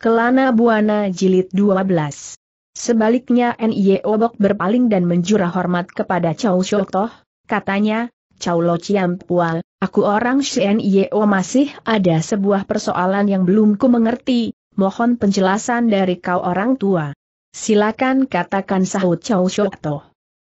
Kelana Buana Jilid 12. Sebaliknya N.I.E. Obok berpaling dan menjura hormat kepada Chow Shok Toh, katanya, Chow Lo Chiam Pual, aku orang N.I.E.O masih ada sebuah persoalan yang belum ku mengerti, mohon penjelasan dari kau orang tua. Silakan katakan sahut Chow Shok Toh.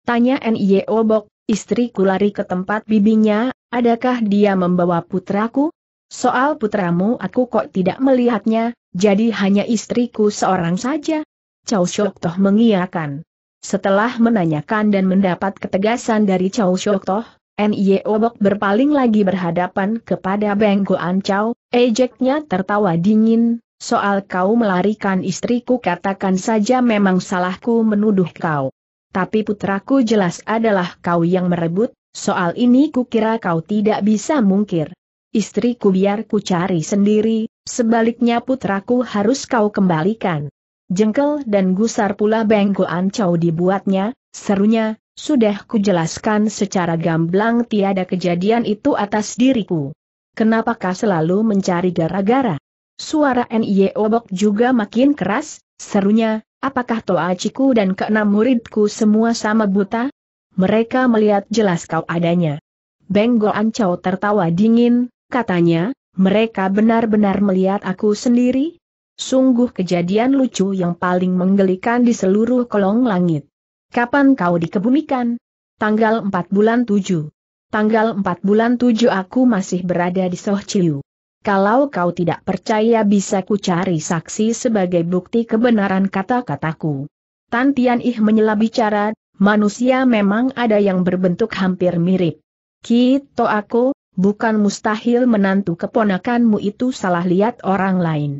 Tanya N.I.E. Obok, istriku lari ke tempat bibinya, adakah dia membawa putraku? Soal putramu aku kok tidak melihatnya, jadi hanya istriku seorang saja? Chow Shok Toh mengiyakan. Setelah menanyakan dan mendapat ketegasan dari Chow Shok Toh, N.Y. Obok berpaling lagi berhadapan kepada Beng Goan Chow, ejeknya tertawa dingin, soal kau melarikan istriku katakan saja memang salahku menuduh kau. Tapi putraku jelas adalah kau yang merebut, soal ini kukira kau tidak bisa mungkir. Istriku biar ku cari sendiri, sebaliknya putraku harus kau kembalikan. Jengkel dan gusar pula bengkoan Ancau dibuatnya, serunya, sudah jelaskan secara gamblang tiada kejadian itu atas diriku. Kenapakah selalu mencari gara-gara? Suara Nye Obok juga makin keras, serunya, apakah toa ciku dan keenam muridku semua sama buta? Mereka melihat jelas kau adanya. Benggo Ancau tertawa dingin, Katanya, mereka benar-benar melihat aku sendiri? Sungguh kejadian lucu yang paling menggelikan di seluruh kolong langit. Kapan kau dikebumikan? Tanggal 4 bulan 7. Tanggal 4 bulan 7 aku masih berada di Sohciu. Kalau kau tidak percaya bisa ku cari saksi sebagai bukti kebenaran kata-kataku. Tan Tian Ih menyela bicara, manusia memang ada yang berbentuk hampir mirip. Kito aku, bukan mustahil menantu keponakanmu itu salah lihat orang lain.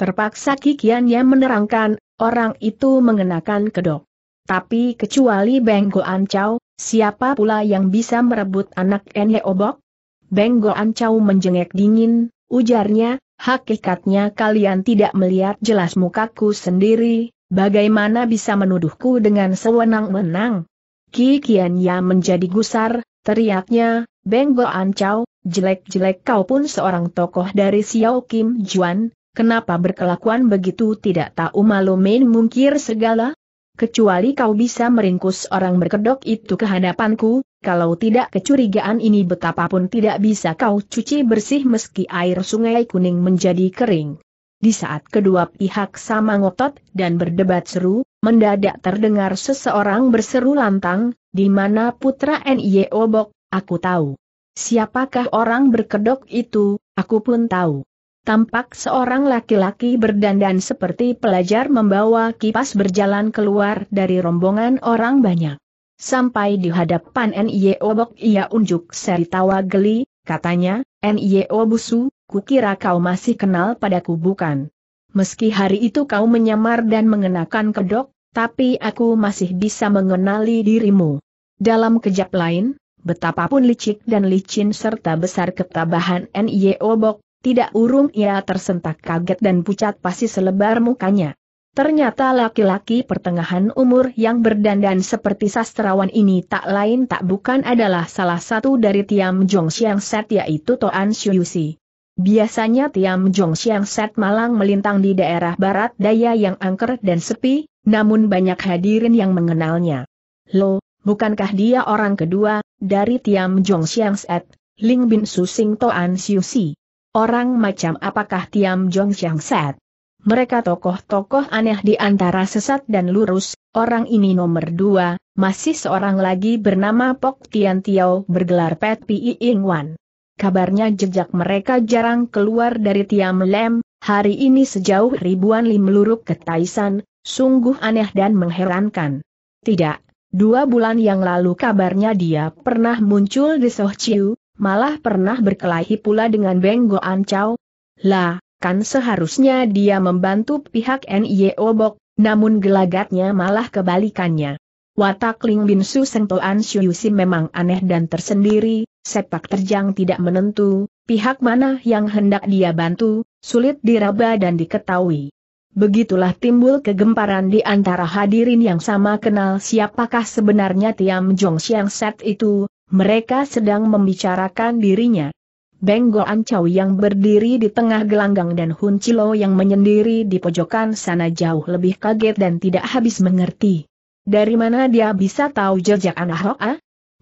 Terpaksa Kikiannya menerangkan, orang itu mengenakan kedok. Tapi kecuali Benggo Ancau, siapa pula yang bisa merebut anak Enhe Obok? Benggo Ancau menjengek dingin, ujarnya, hakikatnya kalian tidak melihat jelas mukaku sendiri, bagaimana bisa menuduhku dengan sewenang-wenang? Kikianya menjadi gusar, teriaknya, Beng ancau, jelek-jelek kau pun seorang tokoh dari Xiao Kim Juan, kenapa berkelakuan begitu tidak tahu malu main mungkir segala? Kecuali kau bisa meringkus orang berkedok itu ke hadapanku, kalau tidak kecurigaan ini betapapun tidak bisa kau cuci bersih meski air sungai kuning menjadi kering. Di saat kedua pihak sama ngotot dan berdebat seru, mendadak terdengar seseorang berseru lantang, di mana putra NIO Obok. Aku tahu. Siapakah orang berkedok itu, aku pun tahu. Tampak seorang laki-laki berdandan seperti pelajar membawa kipas berjalan keluar dari rombongan orang banyak. Sampai di hadapan N.I.O. Obok ia unjuk seri tawa geli, katanya, N.I.O. Busu, kukira kau masih kenal padaku bukan? Meski hari itu kau menyamar dan mengenakan kedok, tapi aku masih bisa mengenali dirimu. Dalam kejap lain, Betapapun licik dan licin serta besar ketabahan N.Y.O. Obok, tidak urung ia tersentak kaget dan pucat pasti selebar mukanya. Ternyata laki-laki pertengahan umur yang berdandan seperti sastrawan ini tak lain tak bukan adalah salah satu dari Tiam Jong Xiang Set yaitu Toan Shuyusi. Biasanya Tiam Jong Xiang Set malang melintang di daerah barat daya yang angker dan sepi, namun banyak hadirin yang mengenalnya. Lo, bukankah dia orang kedua, dari Tiam Jong Siang Set, Ling Bin Susing Toan Siu Si? Orang macam apakah Tiam Jong Siang Set? Mereka tokoh-tokoh aneh di antara sesat dan lurus, orang ini nomor dua, masih seorang lagi bernama Pok Tian Tiao bergelar Pet Pi Ing Wan. Kabarnya jejak mereka jarang keluar dari Tiam Lem, hari ini sejauh ribuan li luruk ke Taisan, sungguh aneh dan mengherankan. Tidak, Dua bulan yang lalu kabarnya dia pernah muncul di Soh malah pernah berkelahi pula dengan Beng An Chow. Lah, kan seharusnya dia membantu pihak Nye Obok, namun gelagatnya malah kebalikannya. Watak Ling Bin Su Sengtoan Sim memang aneh dan tersendiri, sepak terjang tidak menentu, pihak mana yang hendak dia bantu, sulit diraba dan diketahui. Begitulah timbul kegemparan di antara hadirin yang sama kenal siapakah sebenarnya Tiam Jong Xiang Set itu, mereka sedang membicarakan dirinya. Beng Ancau yang berdiri di tengah gelanggang dan Hun Chilo yang menyendiri di pojokan sana jauh lebih kaget dan tidak habis mengerti. Dari mana dia bisa tahu jejak anak Hoa? Ah?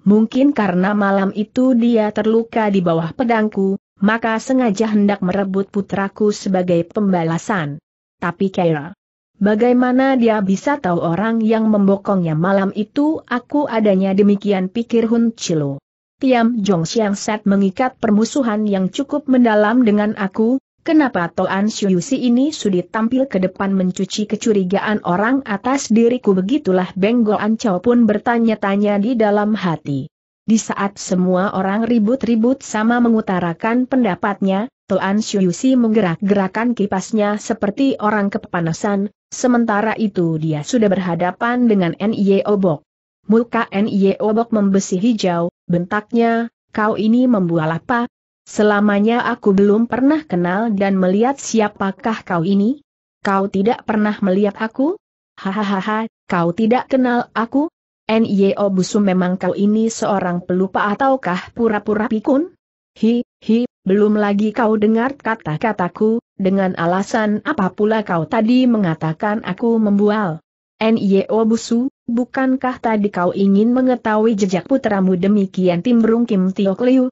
Mungkin karena malam itu dia terluka di bawah pedangku, maka sengaja hendak merebut putraku sebagai pembalasan. Tapi kira. Bagaimana dia bisa tahu orang yang membokongnya malam itu aku adanya demikian pikir Hun Chilo. Tiam Jong Siang Set mengikat permusuhan yang cukup mendalam dengan aku, kenapa Toan Si ini sudi tampil ke depan mencuci kecurigaan orang atas diriku begitulah Benggo Ancao pun bertanya-tanya di dalam hati. Di saat semua orang ribut-ribut sama mengutarakan pendapatnya, Tuan Shuyusi menggerak-gerakan kipasnya seperti orang kepanasan, sementara itu dia sudah berhadapan dengan N.I.E. Obok. Muka N.I.E. Obok membesi hijau, bentaknya, kau ini membual apa? Selamanya aku belum pernah kenal dan melihat siapakah kau ini? Kau tidak pernah melihat aku? Hahaha, kau tidak kenal aku? N.I.O. Obusu memang kau ini seorang pelupa ataukah pura-pura pikun? Hi, hi, belum lagi kau dengar kata-kataku, dengan alasan apa pula kau tadi mengatakan aku membual. N.Y.O. Busu, bukankah tadi kau ingin mengetahui jejak putramu demikian timbrung Kim Tio Liu?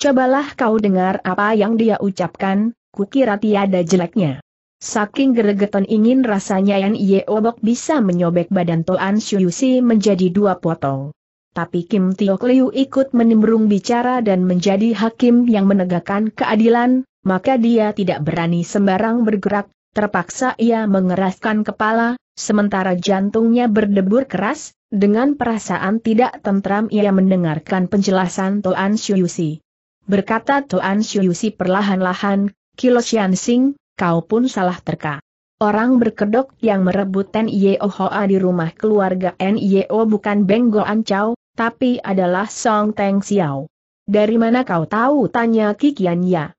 Cobalah kau dengar apa yang dia ucapkan, kukira tiada jeleknya. Saking geregetan ingin rasanya N.Y.O. Bok bisa menyobek badan Toan Shuyusi menjadi dua potong. Tapi Kim Tiok Liu ikut menimbrung bicara dan menjadi hakim yang menegakkan keadilan, maka dia tidak berani sembarang bergerak, terpaksa ia mengeraskan kepala, sementara jantungnya berdebur keras, dengan perasaan tidak tentram ia mendengarkan penjelasan Toan Yusi. Berkata Toan Yusi perlahan-lahan, Kilo Sing, kau pun salah terka. Orang berkedok yang merebut Hoa di rumah keluarga N.Y.O. bukan Benggo Chow, tapi adalah Song Teng Xiao. Dari mana kau tahu? Tanya Kikian Ya.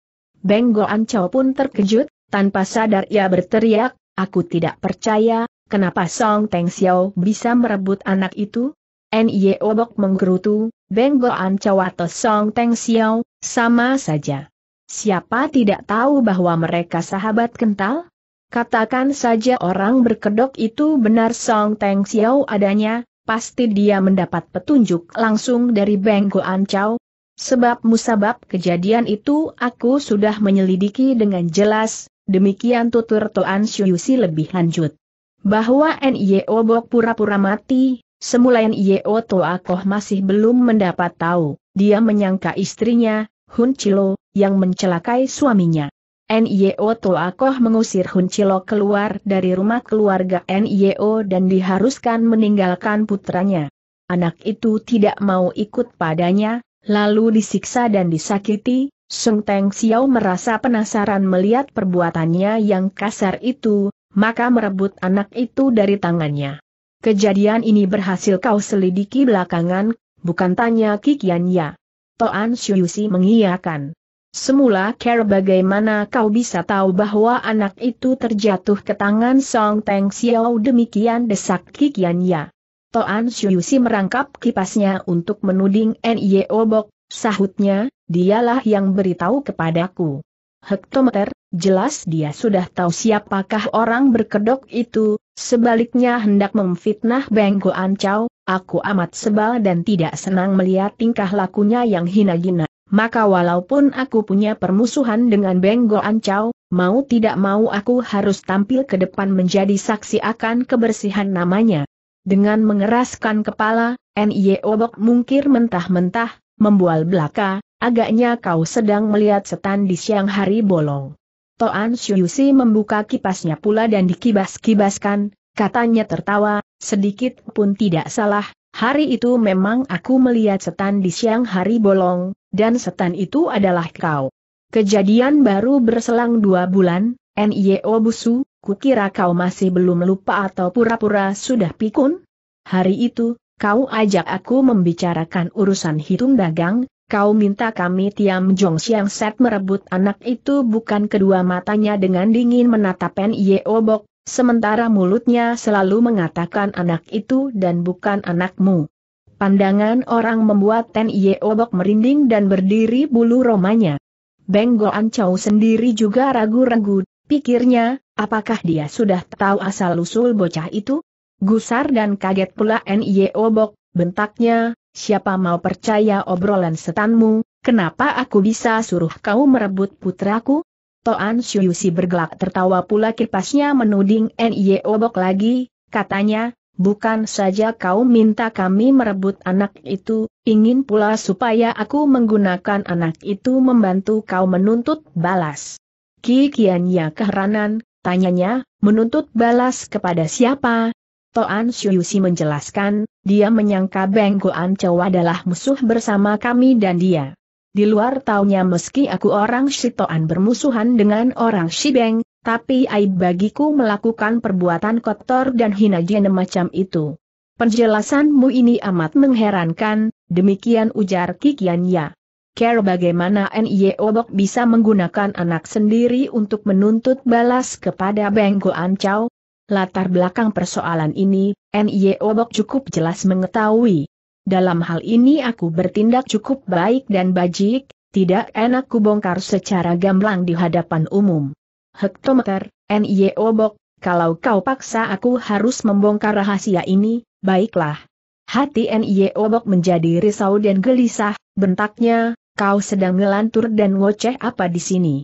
Beng Goan pun terkejut, tanpa sadar ia berteriak, aku tidak percaya, kenapa Song Teng Xiao bisa merebut anak itu? Nye Obok menggerutu, Beng Goan Chow atau Song Teng Xiao, sama saja. Siapa tidak tahu bahwa mereka sahabat kental? Katakan saja orang berkedok itu benar Song Teng Xiao adanya, pasti dia mendapat petunjuk langsung dari Beng Goan Chow. Sebab musabab kejadian itu aku sudah menyelidiki dengan jelas, demikian tutur Toan Syuyusi lebih lanjut. Bahwa N.I.O. Bok pura-pura mati, semula N.I.O. Toa Koh masih belum mendapat tahu, dia menyangka istrinya, Hun Chilo, yang mencelakai suaminya. NIO Toakoh mengusir Hun Cilok keluar dari rumah keluarga NIO dan diharuskan meninggalkan putranya. Anak itu tidak mau ikut padanya, lalu disiksa dan disakiti, Sung Teng Xiao merasa penasaran melihat perbuatannya yang kasar itu, maka merebut anak itu dari tangannya. Kejadian ini berhasil kau selidiki belakangan, bukan tanya Kikian ya. Toan Shuyusi mengiyakan. Semula Care bagaimana kau bisa tahu bahwa anak itu terjatuh ke tangan Song Teng Xiao demikian desak Ya. Toan Shuyusi merangkap kipasnya untuk menuding Nye Obok, sahutnya, dialah yang beritahu kepadaku. Hektometer, jelas dia sudah tahu siapakah orang berkedok itu, sebaliknya hendak memfitnah Beng Goan Chow, aku amat sebal dan tidak senang melihat tingkah lakunya yang hina-gina maka walaupun aku punya permusuhan dengan Benggo Ancau, mau tidak mau aku harus tampil ke depan menjadi saksi akan kebersihan namanya. Dengan mengeraskan kepala, N.I.E. Obok mungkir mentah-mentah, membual belaka, agaknya kau sedang melihat setan di siang hari bolong. Toan Syuyusi membuka kipasnya pula dan dikibas-kibaskan, katanya tertawa, sedikit pun tidak salah, Hari itu memang aku melihat setan di siang hari bolong, dan setan itu adalah kau. Kejadian baru berselang dua bulan, N.I.O. Busu, kukira kau masih belum lupa atau pura-pura sudah pikun? Hari itu, kau ajak aku membicarakan urusan hitung dagang, kau minta kami Tiam Jong Siang Set merebut anak itu bukan kedua matanya dengan dingin menatap N.I.O. Bok, Sementara mulutnya selalu mengatakan anak itu dan bukan anakmu. Pandangan orang membuat Ten Ye Obok merinding dan berdiri bulu romanya. Beng Goan Chow sendiri juga ragu-ragu, pikirnya, apakah dia sudah tahu asal-usul bocah itu? Gusar dan kaget pula Ye Obok, bentaknya, siapa mau percaya obrolan setanmu, kenapa aku bisa suruh kau merebut putraku? Toan Syuusi bergelak tertawa pula kipasnya menuding Nye Obok lagi, katanya, bukan saja kau minta kami merebut anak itu, ingin pula supaya aku menggunakan anak itu membantu kau menuntut balas. Kikiannya keheranan, tanyanya, menuntut balas kepada siapa? Toan Syuusi menjelaskan, dia menyangka Beng Goan Chow adalah musuh bersama kami dan dia di luar taunya meski aku orang Shitoan bermusuhan dengan orang Shibeng, tapi aib bagiku melakukan perbuatan kotor dan hina jenem macam itu. Penjelasanmu ini amat mengherankan, demikian ujar Kikianya. Care bagaimana N.I.E. Obok bisa menggunakan anak sendiri untuk menuntut balas kepada Beng Ancau? Latar belakang persoalan ini, N.I.E. Obok cukup jelas mengetahui dalam hal ini aku bertindak cukup baik dan bajik, tidak enak kubongkar secara gamblang di hadapan umum. Hektometer, NIO Bok, kalau kau paksa aku harus membongkar rahasia ini, baiklah. Hati NIO Bok menjadi risau dan gelisah, bentaknya, kau sedang ngelantur dan ngoceh apa di sini.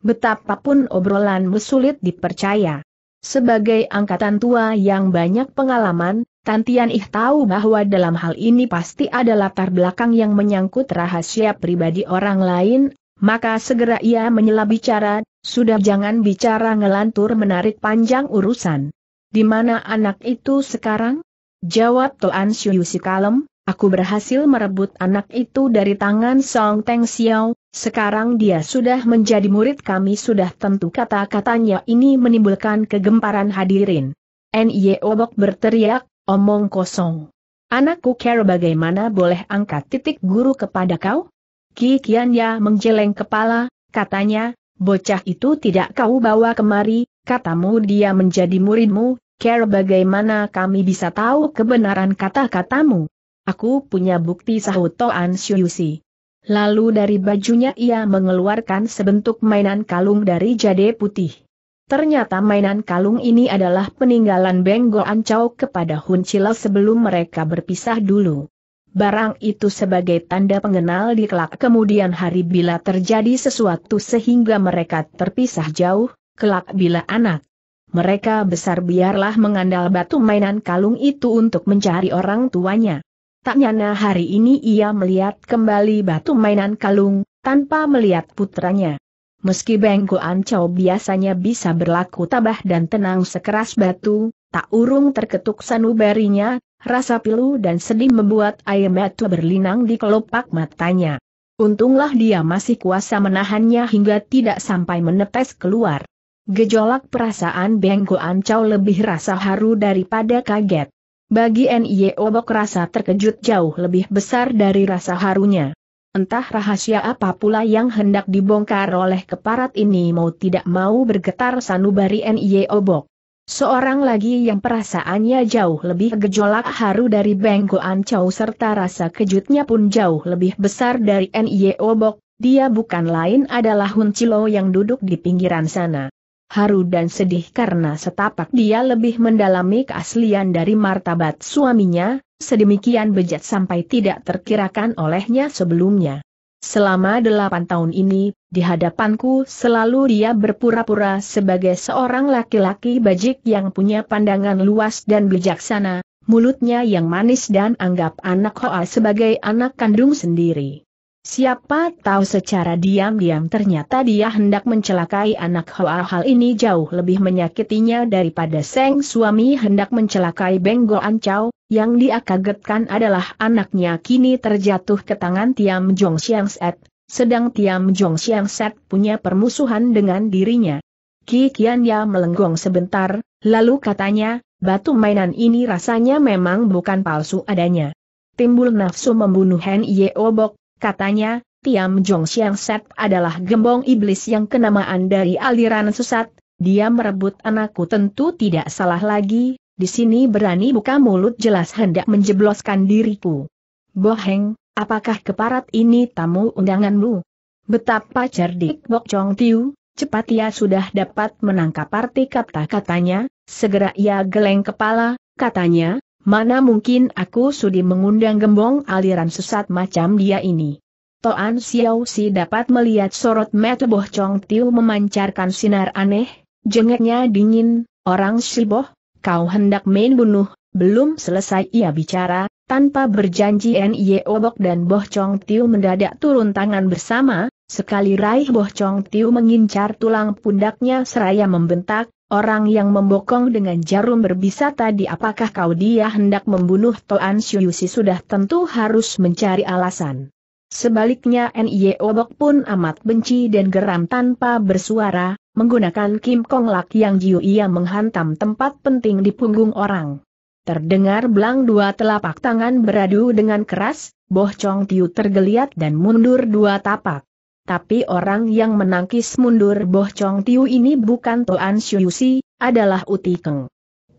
Betapapun obrolanmu sulit dipercaya. Sebagai angkatan tua yang banyak pengalaman, Tantian Ih tahu bahwa dalam hal ini pasti ada latar belakang yang menyangkut rahasia pribadi orang lain, maka segera ia menyela bicara, sudah jangan bicara ngelantur menarik panjang urusan. Di mana anak itu sekarang? Jawab Toan Siusi kalem, aku berhasil merebut anak itu dari tangan Song Teng Xiao, sekarang dia sudah menjadi murid kami sudah tentu kata-katanya ini menimbulkan kegemparan hadirin. Nye Obok berteriak, Omong kosong. Anakku care bagaimana boleh angkat titik guru kepada kau? Ki Kianya menjeleng kepala, katanya, bocah itu tidak kau bawa kemari, katamu dia menjadi muridmu, care bagaimana kami bisa tahu kebenaran kata-katamu? Aku punya bukti sahut Toan Syuyusi. Lalu dari bajunya ia mengeluarkan sebentuk mainan kalung dari jade putih. Ternyata mainan kalung ini adalah peninggalan Benggo Ancau kepada Hun Chile sebelum mereka berpisah dulu. Barang itu sebagai tanda pengenal di kelak kemudian hari bila terjadi sesuatu sehingga mereka terpisah jauh, kelak bila anak. Mereka besar biarlah mengandal batu mainan kalung itu untuk mencari orang tuanya. Tak nyana hari ini ia melihat kembali batu mainan kalung, tanpa melihat putranya. Meski bengkoan Ancau biasanya bisa berlaku tabah dan tenang sekeras batu, tak urung terketuk sanubarinya, rasa pilu dan sedih membuat air mata berlinang di kelopak matanya. Untunglah dia masih kuasa menahannya hingga tidak sampai menetes keluar. Gejolak perasaan Beng Ancau lebih rasa haru daripada kaget. Bagi N.I.O. Obok rasa terkejut jauh lebih besar dari rasa harunya. Entah rahasia apa pula yang hendak dibongkar oleh keparat ini mau tidak mau bergetar sanubari N.I.E. Obok. Seorang lagi yang perasaannya jauh lebih gejolak haru dari Beng Ancau serta rasa kejutnya pun jauh lebih besar dari N.I.E. Obok, dia bukan lain adalah Hun Cilo yang duduk di pinggiran sana haru dan sedih karena setapak dia lebih mendalami keaslian dari martabat suaminya, sedemikian bejat sampai tidak terkirakan olehnya sebelumnya. Selama delapan tahun ini, di hadapanku selalu dia berpura-pura sebagai seorang laki-laki bajik yang punya pandangan luas dan bijaksana, mulutnya yang manis dan anggap anak Hoa sebagai anak kandung sendiri. Siapa tahu secara diam-diam ternyata dia hendak mencelakai anak Hoa hal ini jauh lebih menyakitinya daripada Seng suami hendak mencelakai Benggo Ancau, yang dia kagetkan adalah anaknya kini terjatuh ke tangan Tiam Jong Siang Set, sedang Tiam Jong Siang Set punya permusuhan dengan dirinya. Ki Kian Ya melenggong sebentar, lalu katanya, batu mainan ini rasanya memang bukan palsu adanya. Timbul nafsu membunuh Hen Ye Obok, Katanya, Tiam Jong Xiang Set adalah gembong iblis yang kenamaan dari aliran sesat, dia merebut anakku tentu tidak salah lagi, di sini berani buka mulut jelas hendak menjebloskan diriku. Boheng, apakah keparat ini tamu undanganmu? Betapa cerdik Bok Chong Tiu, cepat ia sudah dapat menangkap arti kata-katanya, segera ia geleng kepala, katanya, Mana mungkin aku sudi mengundang gembong aliran sesat macam dia ini. Toan Xiao Si dapat melihat sorot mata Boh Chong Tiu memancarkan sinar aneh, jengeknya dingin, orang Boh, kau hendak main bunuh, belum selesai ia bicara, tanpa berjanji Nye Obok dan Boh Chong Tiu mendadak turun tangan bersama, sekali raih Boh Chong Tiu mengincar tulang pundaknya seraya membentak, Orang yang membokong dengan jarum berbisa tadi apakah kau dia hendak membunuh Toan Syuyusi sudah tentu harus mencari alasan. Sebaliknya N.I.E. Obok pun amat benci dan geram tanpa bersuara, menggunakan Kim Kong Lak yang jiu ia menghantam tempat penting di punggung orang. Terdengar belang dua telapak tangan beradu dengan keras, Boh Chong Tiu tergeliat dan mundur dua tapak. Tapi orang yang menangkis mundur Boh Chong Tiu ini bukan Toan Si, adalah Uti Keng.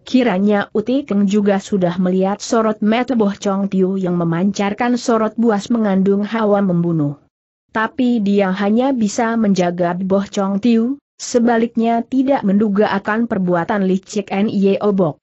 Kiranya Uti Keng juga sudah melihat sorot mata Boh Chong Tiu yang memancarkan sorot buas mengandung hawa membunuh. Tapi dia hanya bisa menjaga Boh Chong Tiu, sebaliknya tidak menduga akan perbuatan licik Nye Bok.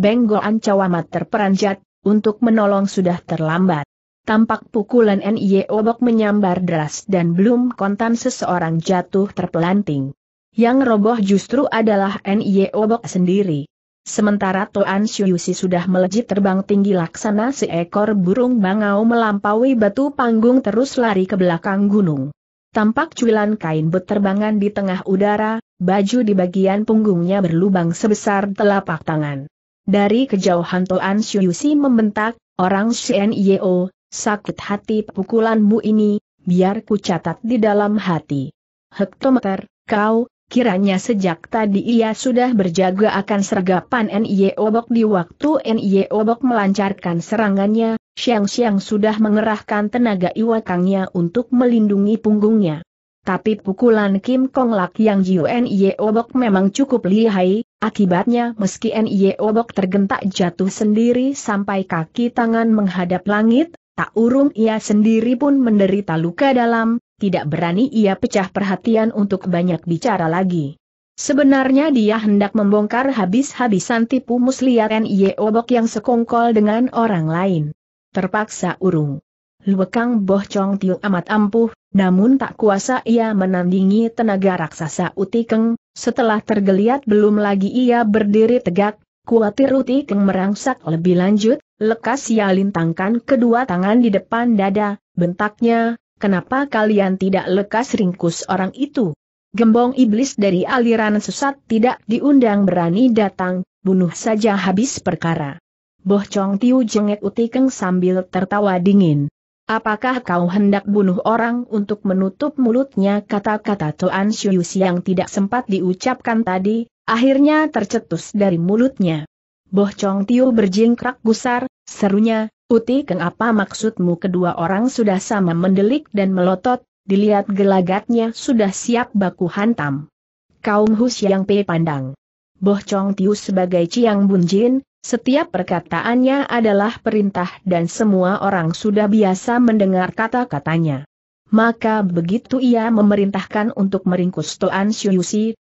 Benggoan Cawamat terperanjat, untuk menolong sudah terlambat. Tampak pukulan NIE Obok menyambar deras dan belum kontan seseorang jatuh terpelanting. Yang roboh justru adalah NIE Obok sendiri. Sementara Toan Syuyusi sudah melejit terbang tinggi laksana seekor burung bangau melampaui batu panggung terus lari ke belakang gunung. Tampak cuilan kain beterbangan di tengah udara, baju di bagian punggungnya berlubang sebesar telapak tangan. Dari kejauhan Toan Syuyusi membentak, orang Shen Yeo, Sakit hati pukulanmu ini, biar ku catat di dalam hati. Hektometer, kau, kiranya sejak tadi ia sudah berjaga akan sergapan NIE Obok di waktu NIE Obok melancarkan serangannya, Siang-siang sudah mengerahkan tenaga iwakangnya untuk melindungi punggungnya. Tapi pukulan Kim Kong Lak yang Jiu Nye Obok memang cukup lihai, akibatnya meski Nye Obok tergentak jatuh sendiri sampai kaki tangan menghadap langit, tak urung ia sendiri pun menderita luka dalam, tidak berani ia pecah perhatian untuk banyak bicara lagi. Sebenarnya dia hendak membongkar habis-habisan tipu muslihat Ye Obok yang sekongkol dengan orang lain. Terpaksa urung. Luekang Boh Chong Tiu amat ampuh, namun tak kuasa ia menandingi tenaga raksasa Utikeng, setelah tergeliat belum lagi ia berdiri tegak, kuatir Utikeng merangsak lebih lanjut, Lekas ia lintangkan kedua tangan di depan dada, bentaknya, kenapa kalian tidak lekas ringkus orang itu? Gembong iblis dari aliran sesat tidak diundang berani datang, bunuh saja habis perkara. Boh Chong Tiu jengek Utikeng sambil tertawa dingin. Apakah kau hendak bunuh orang untuk menutup mulutnya kata-kata Toan Syuyus yang tidak sempat diucapkan tadi, akhirnya tercetus dari mulutnya. Boh Chong Tiu berjingkrak gusar, Serunya, Uti Keng apa maksudmu kedua orang sudah sama mendelik dan melotot, dilihat gelagatnya sudah siap baku hantam. Kaum Hus yang pe pandang. Boh Chong Tiu sebagai Ciang Bunjin, setiap perkataannya adalah perintah dan semua orang sudah biasa mendengar kata-katanya. Maka begitu ia memerintahkan untuk meringkus Toan Xiu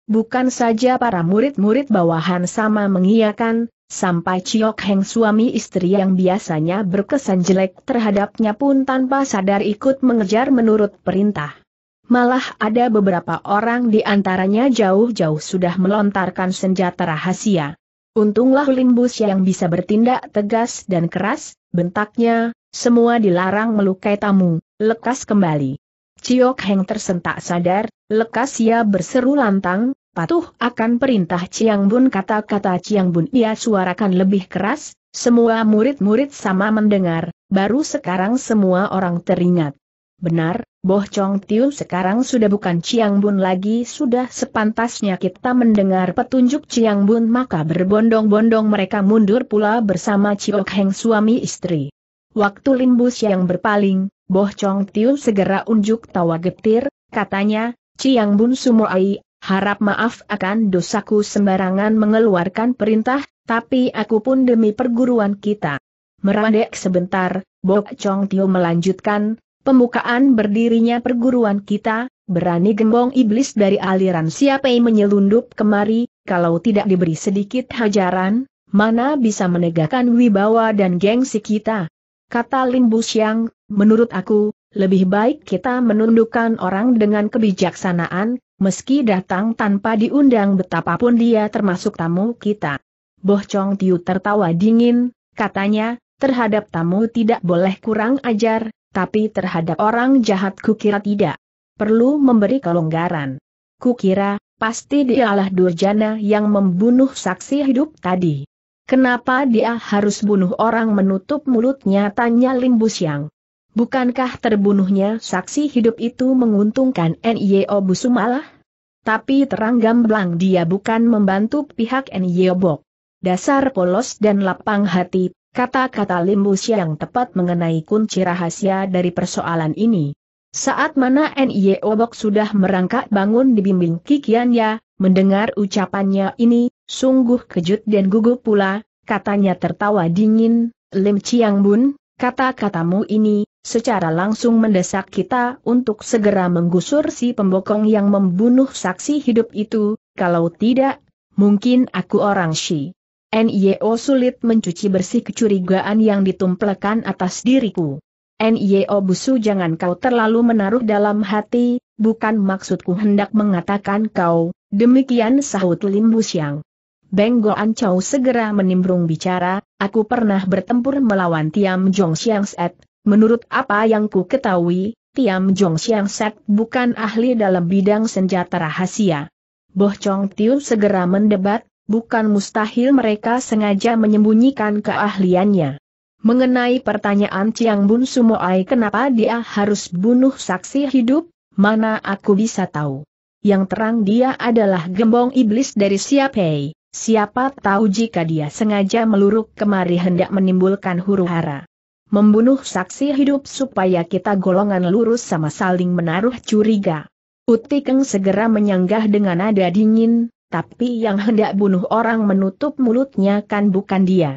bukan saja para murid-murid bawahan sama mengiyakan, Sampai Chiok Heng suami istri yang biasanya berkesan jelek terhadapnya pun tanpa sadar ikut mengejar menurut perintah. Malah ada beberapa orang di antaranya jauh-jauh sudah melontarkan senjata rahasia. Untunglah Limbus yang bisa bertindak tegas dan keras, bentaknya, semua dilarang melukai tamu, lekas kembali. Ciok Heng tersentak sadar, lekas ia berseru lantang, patuh akan perintah Chiang Bun kata-kata Chiang Bun ia suarakan lebih keras, semua murid-murid sama mendengar, baru sekarang semua orang teringat. Benar, Boh Chong Tiu sekarang sudah bukan Chiang Bun lagi sudah sepantasnya kita mendengar petunjuk Chiang Bun maka berbondong-bondong mereka mundur pula bersama Chiok Heng suami istri. Waktu Limbus yang berpaling, Boh Chong Tiu segera unjuk tawa getir, katanya, Chiang Bun Sumoai, harap maaf akan dosaku sembarangan mengeluarkan perintah, tapi aku pun demi perguruan kita. Merandek sebentar, Bok Chong Tio melanjutkan, pembukaan berdirinya perguruan kita, berani gembong iblis dari aliran siapa yang menyelundup kemari, kalau tidak diberi sedikit hajaran, mana bisa menegakkan wibawa dan gengsi kita. Kata Lin Siang, menurut aku, lebih baik kita menundukkan orang dengan kebijaksanaan, meski datang tanpa diundang betapapun dia termasuk tamu kita. Boh Chong Tiu tertawa dingin, katanya, terhadap tamu tidak boleh kurang ajar, tapi terhadap orang jahat kukira tidak. Perlu memberi kelonggaran. Kukira, pasti dialah Durjana yang membunuh saksi hidup tadi. Kenapa dia harus bunuh orang menutup mulutnya tanya Limbus Siang. Bukankah terbunuhnya saksi hidup itu menguntungkan N.Y.O. E Busumalah? Tapi terang gamblang dia bukan membantu pihak N.Y.O. E Bok. Dasar polos dan lapang hati, kata-kata Limbus yang tepat mengenai kunci rahasia dari persoalan ini. Saat mana N.Y.O. E Bok sudah merangkak bangun dibimbing Kikianya, mendengar ucapannya ini, sungguh kejut dan gugup pula, katanya tertawa dingin, Lim Chiang Bun, Kata-katamu ini, secara langsung mendesak kita untuk segera menggusur si pembokong yang membunuh saksi hidup itu, kalau tidak, mungkin aku orang Shi. NIO sulit mencuci bersih kecurigaan yang ditumplekan atas diriku. NIO busu jangan kau terlalu menaruh dalam hati, bukan maksudku hendak mengatakan kau, demikian sahut Lim Busiang. Benggoan Chow segera menimbrung bicara, aku pernah bertempur melawan Tiam Jong Xiang Set, menurut apa yang ku ketahui, Tiam Jong Xiang Set bukan ahli dalam bidang senjata rahasia. Boh Chong Tiu segera mendebat, bukan mustahil mereka sengaja menyembunyikan keahliannya. Mengenai pertanyaan Chiang Bun Sumoai kenapa dia harus bunuh saksi hidup, mana aku bisa tahu. Yang terang dia adalah gembong iblis dari Siapei. Siapa tahu jika dia sengaja meluruk kemari hendak menimbulkan huru hara. Membunuh saksi hidup supaya kita golongan lurus sama saling menaruh curiga. Utikeng segera menyanggah dengan nada dingin, tapi yang hendak bunuh orang menutup mulutnya kan bukan dia.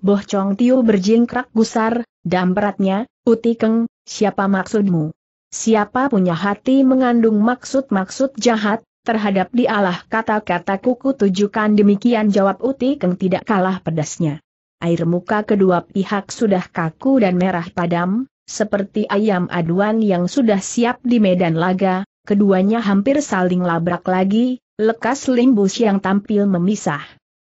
Boh Chong Tiu berjingkrak gusar, beratnya, Utikeng, siapa maksudmu? Siapa punya hati mengandung maksud-maksud jahat, terhadap dialah kata kata kuku tujukan demikian jawab Uti Keng tidak kalah pedasnya. Air muka kedua pihak sudah kaku dan merah padam, seperti ayam aduan yang sudah siap di medan laga, keduanya hampir saling labrak lagi, lekas limbus yang tampil memisah.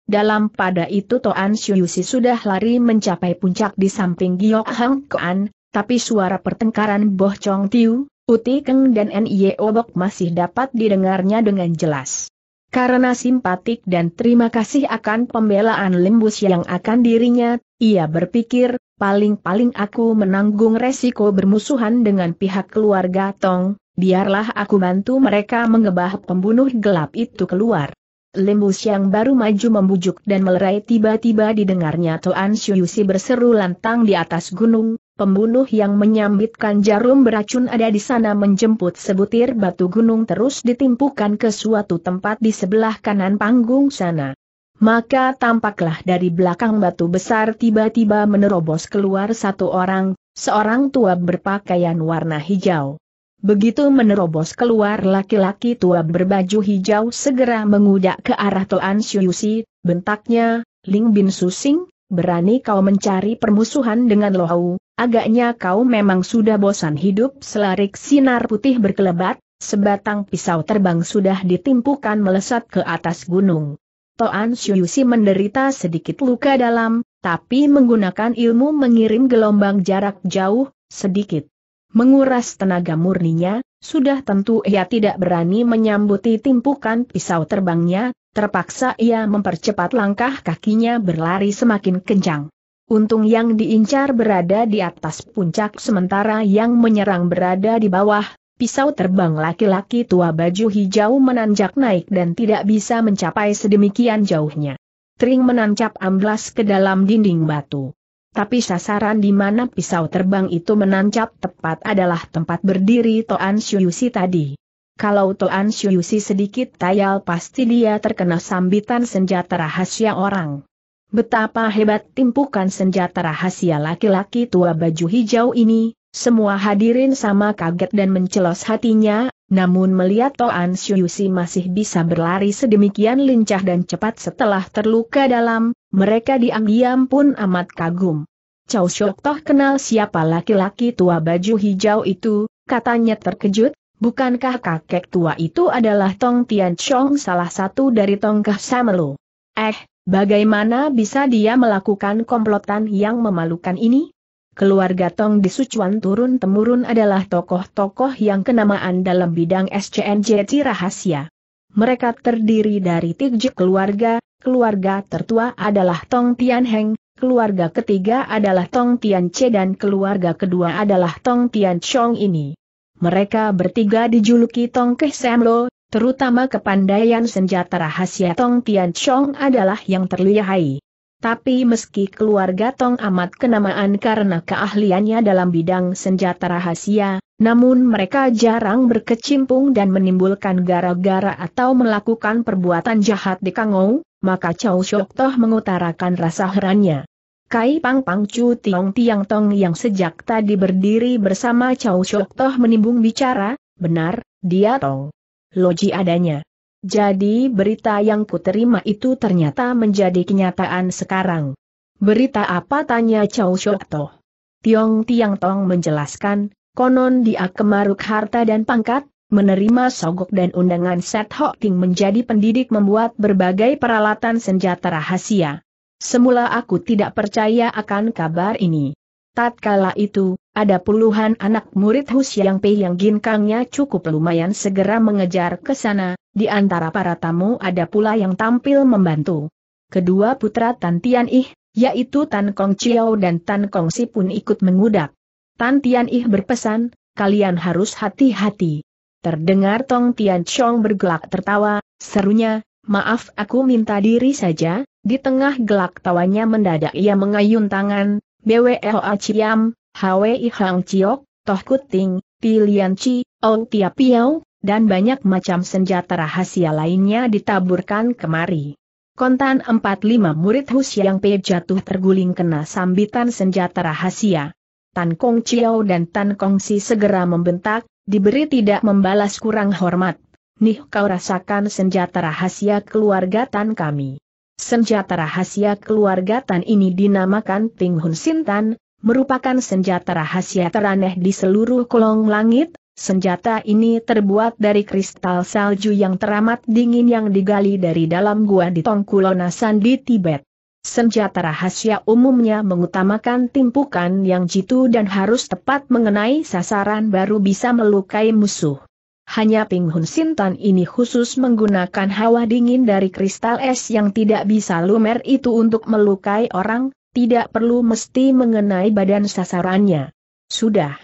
Dalam pada itu Toan Shuyusi sudah lari mencapai puncak di samping Giok Hang Koan, tapi suara pertengkaran Boh Chong Tiu, Uti Keng dan Nye Obok masih dapat didengarnya dengan jelas. Karena simpatik dan terima kasih akan pembelaan lembus yang akan dirinya, ia berpikir, paling-paling aku menanggung resiko bermusuhan dengan pihak keluarga Tong, biarlah aku bantu mereka mengebah pembunuh gelap itu keluar. Lembus yang baru maju membujuk dan melerai tiba-tiba didengarnya Toan Syuyusi berseru lantang di atas gunung, Pembunuh yang menyambitkan jarum beracun ada di sana menjemput sebutir batu gunung terus ditimpukan ke suatu tempat di sebelah kanan panggung sana. Maka tampaklah dari belakang batu besar tiba-tiba menerobos keluar satu orang, seorang tua berpakaian warna hijau. Begitu menerobos keluar laki-laki tua berbaju hijau segera mengudak ke arah Toan Syuyusi, bentaknya, Ling Bin Susing, Berani kau mencari permusuhan dengan Lohau, agaknya kau memang sudah bosan hidup selarik sinar putih berkelebat, sebatang pisau terbang sudah ditimpukan melesat ke atas gunung. Toan Syuyusi menderita sedikit luka dalam, tapi menggunakan ilmu mengirim gelombang jarak jauh, sedikit. Menguras tenaga murninya, sudah tentu ia tidak berani menyambuti timpukan pisau terbangnya, Terpaksa ia mempercepat langkah kakinya berlari semakin kencang. Untung yang diincar berada di atas puncak sementara yang menyerang berada di bawah, pisau terbang laki-laki tua baju hijau menanjak naik dan tidak bisa mencapai sedemikian jauhnya. Tring menancap amblas ke dalam dinding batu. Tapi sasaran di mana pisau terbang itu menancap tepat adalah tempat berdiri Toan Shuyusi tadi. Kalau Toan Shuyusi sedikit tayal pasti dia terkena sambitan senjata rahasia orang. Betapa hebat timpukan senjata rahasia laki-laki tua baju hijau ini, semua hadirin sama kaget dan mencelos hatinya, namun melihat Toan Shuyusi masih bisa berlari sedemikian lincah dan cepat setelah terluka dalam, mereka diam-diam pun amat kagum. Chow Shok Toh kenal siapa laki-laki tua baju hijau itu, katanya terkejut, Bukankah kakek tua itu adalah Tong Tian Chong salah satu dari Tongkah Samelu? Eh, bagaimana bisa dia melakukan komplotan yang memalukan ini? Keluarga Tong di Sichuan turun-temurun adalah tokoh-tokoh yang kenamaan dalam bidang SCNJ rahasia. Mereka terdiri dari tiga keluarga, keluarga tertua adalah Tong Tian Heng, keluarga ketiga adalah Tong Tian Che dan keluarga kedua adalah Tong Tian Chong ini. Mereka bertiga dijuluki Tong Keh Sam terutama kepandaian senjata rahasia Tong Tian Chong adalah yang terlihai. Tapi meski keluarga Tong amat kenamaan karena keahliannya dalam bidang senjata rahasia, namun mereka jarang berkecimpung dan menimbulkan gara-gara atau melakukan perbuatan jahat di Kangou, maka Chow Shok Toh mengutarakan rasa herannya. Kai Pang Pang Chu Tiong Tiang Tong yang sejak tadi berdiri bersama Chow Shok Toh menimbung bicara, benar, dia Tong. Loji adanya. Jadi berita yang kuterima itu ternyata menjadi kenyataan sekarang. Berita apa tanya Chow Shok Toh? Tiong Tiang Tong menjelaskan, konon dia kemaruk harta dan pangkat, menerima sogok dan undangan Set Hok Ting menjadi pendidik membuat berbagai peralatan senjata rahasia. Semula aku tidak percaya akan kabar ini. Tatkala itu, ada puluhan anak murid Hus Yang Pei yang ginkangnya cukup lumayan segera mengejar ke sana, di antara para tamu ada pula yang tampil membantu. Kedua putra Tan Tian Ih, yaitu Tan Kong Chiao dan Tan Kong Si pun ikut mengudak. Tan Tian Ih berpesan, kalian harus hati-hati. Terdengar Tong Tian Chong bergelak tertawa, serunya, maaf aku minta diri saja, di tengah gelak tawanya mendadak ia mengayun tangan, BWLA Ciam, HWI Hang Chiok, Toh Kuting, Pilian Ci, Ou Tia Piao, dan banyak macam senjata rahasia lainnya ditaburkan kemari. Kontan 45 murid Hus Yang Pei jatuh terguling kena sambitan senjata rahasia. Tan Kong Chiao dan Tan Kong Si segera membentak, diberi tidak membalas kurang hormat. Nih kau rasakan senjata rahasia keluarga Tan kami. Senjata rahasia keluarga Tan ini dinamakan Ting Hun Sintan, merupakan senjata rahasia teraneh di seluruh kolong langit, senjata ini terbuat dari kristal salju yang teramat dingin yang digali dari dalam gua di Tongkulonasan di Tibet. Senjata rahasia umumnya mengutamakan timpukan yang jitu dan harus tepat mengenai sasaran baru bisa melukai musuh. Hanya Ping Hun Sintan ini khusus menggunakan hawa dingin dari kristal es yang tidak bisa lumer itu untuk melukai orang, tidak perlu mesti mengenai badan sasarannya. Sudah.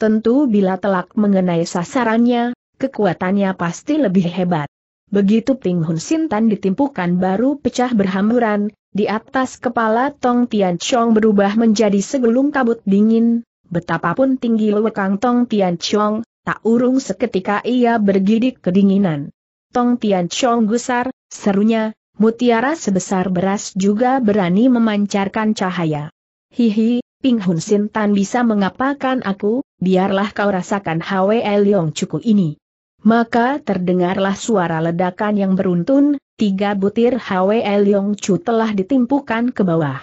Tentu bila telak mengenai sasarannya, kekuatannya pasti lebih hebat. Begitu Ping Hun Sintan ditimpukan baru pecah berhamburan, di atas kepala Tong Tian Chong berubah menjadi segelung kabut dingin, betapapun tinggi lewekang Tong Tian Chong, Tak urung seketika ia bergidik kedinginan. Tong Tian Chong gusar, serunya, mutiara sebesar beras juga berani memancarkan cahaya. Hihi, Ping Hun Sin Tan bisa mengapakan aku, biarlah kau rasakan Hwe Leong Cuku ini. Maka terdengarlah suara ledakan yang beruntun, tiga butir Hwe Leong Cu telah ditimpukan ke bawah.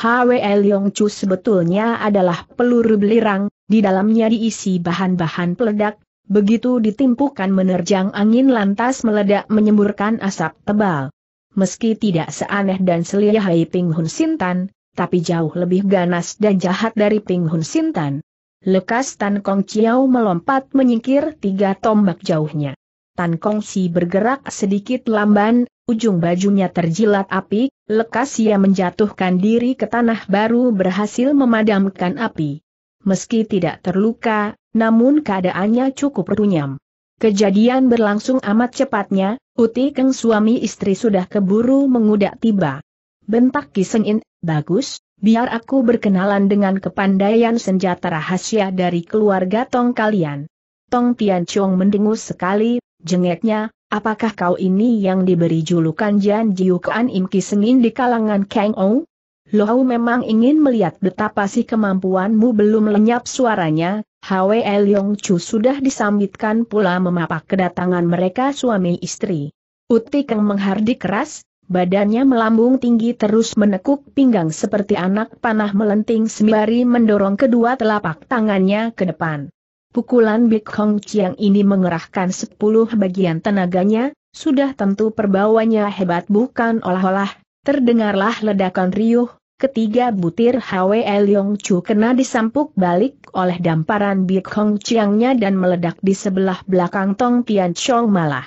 Hwe Leong Cu sebetulnya adalah peluru belirang, di dalamnya diisi bahan-bahan peledak, begitu ditimpukan menerjang angin lantas meledak menyemburkan asap tebal. Meski tidak seaneh dan seliahai Ping Hun Sintan, tapi jauh lebih ganas dan jahat dari Ping Hun Sintan. Lekas Tan Kong Chiao melompat menyingkir tiga tombak jauhnya. Tan Kong Si bergerak sedikit lamban, ujung bajunya terjilat api, lekas ia menjatuhkan diri ke tanah baru berhasil memadamkan api. Meski tidak terluka, namun keadaannya cukup runyam. Kejadian berlangsung amat cepatnya, Uti Keng suami istri sudah keburu mengudak tiba. Bentak Kissingin, bagus, biar aku berkenalan dengan kepandaian senjata rahasia dari keluarga Tong kalian. Tong Tian Chong mendengus sekali, jengeknya, apakah kau ini yang diberi julukan Jan Jiu Kuan Im Kisengin di kalangan Kang Ong? Lohau memang ingin melihat betapa sih kemampuanmu belum lenyap suaranya, Hwe Leong Chu sudah disambitkan pula memapak kedatangan mereka suami istri. Uti Keng menghardik keras, badannya melambung tinggi terus menekuk pinggang seperti anak panah melenting sembari mendorong kedua telapak tangannya ke depan. Pukulan Big Hong Chiang ini mengerahkan sepuluh bagian tenaganya, sudah tentu perbawanya hebat bukan olah-olah Terdengarlah ledakan riuh, ketiga butir Hwe Yong Chu kena disampuk balik oleh damparan Bik Hong Chiangnya dan meledak di sebelah belakang Tong Tian Chong malah.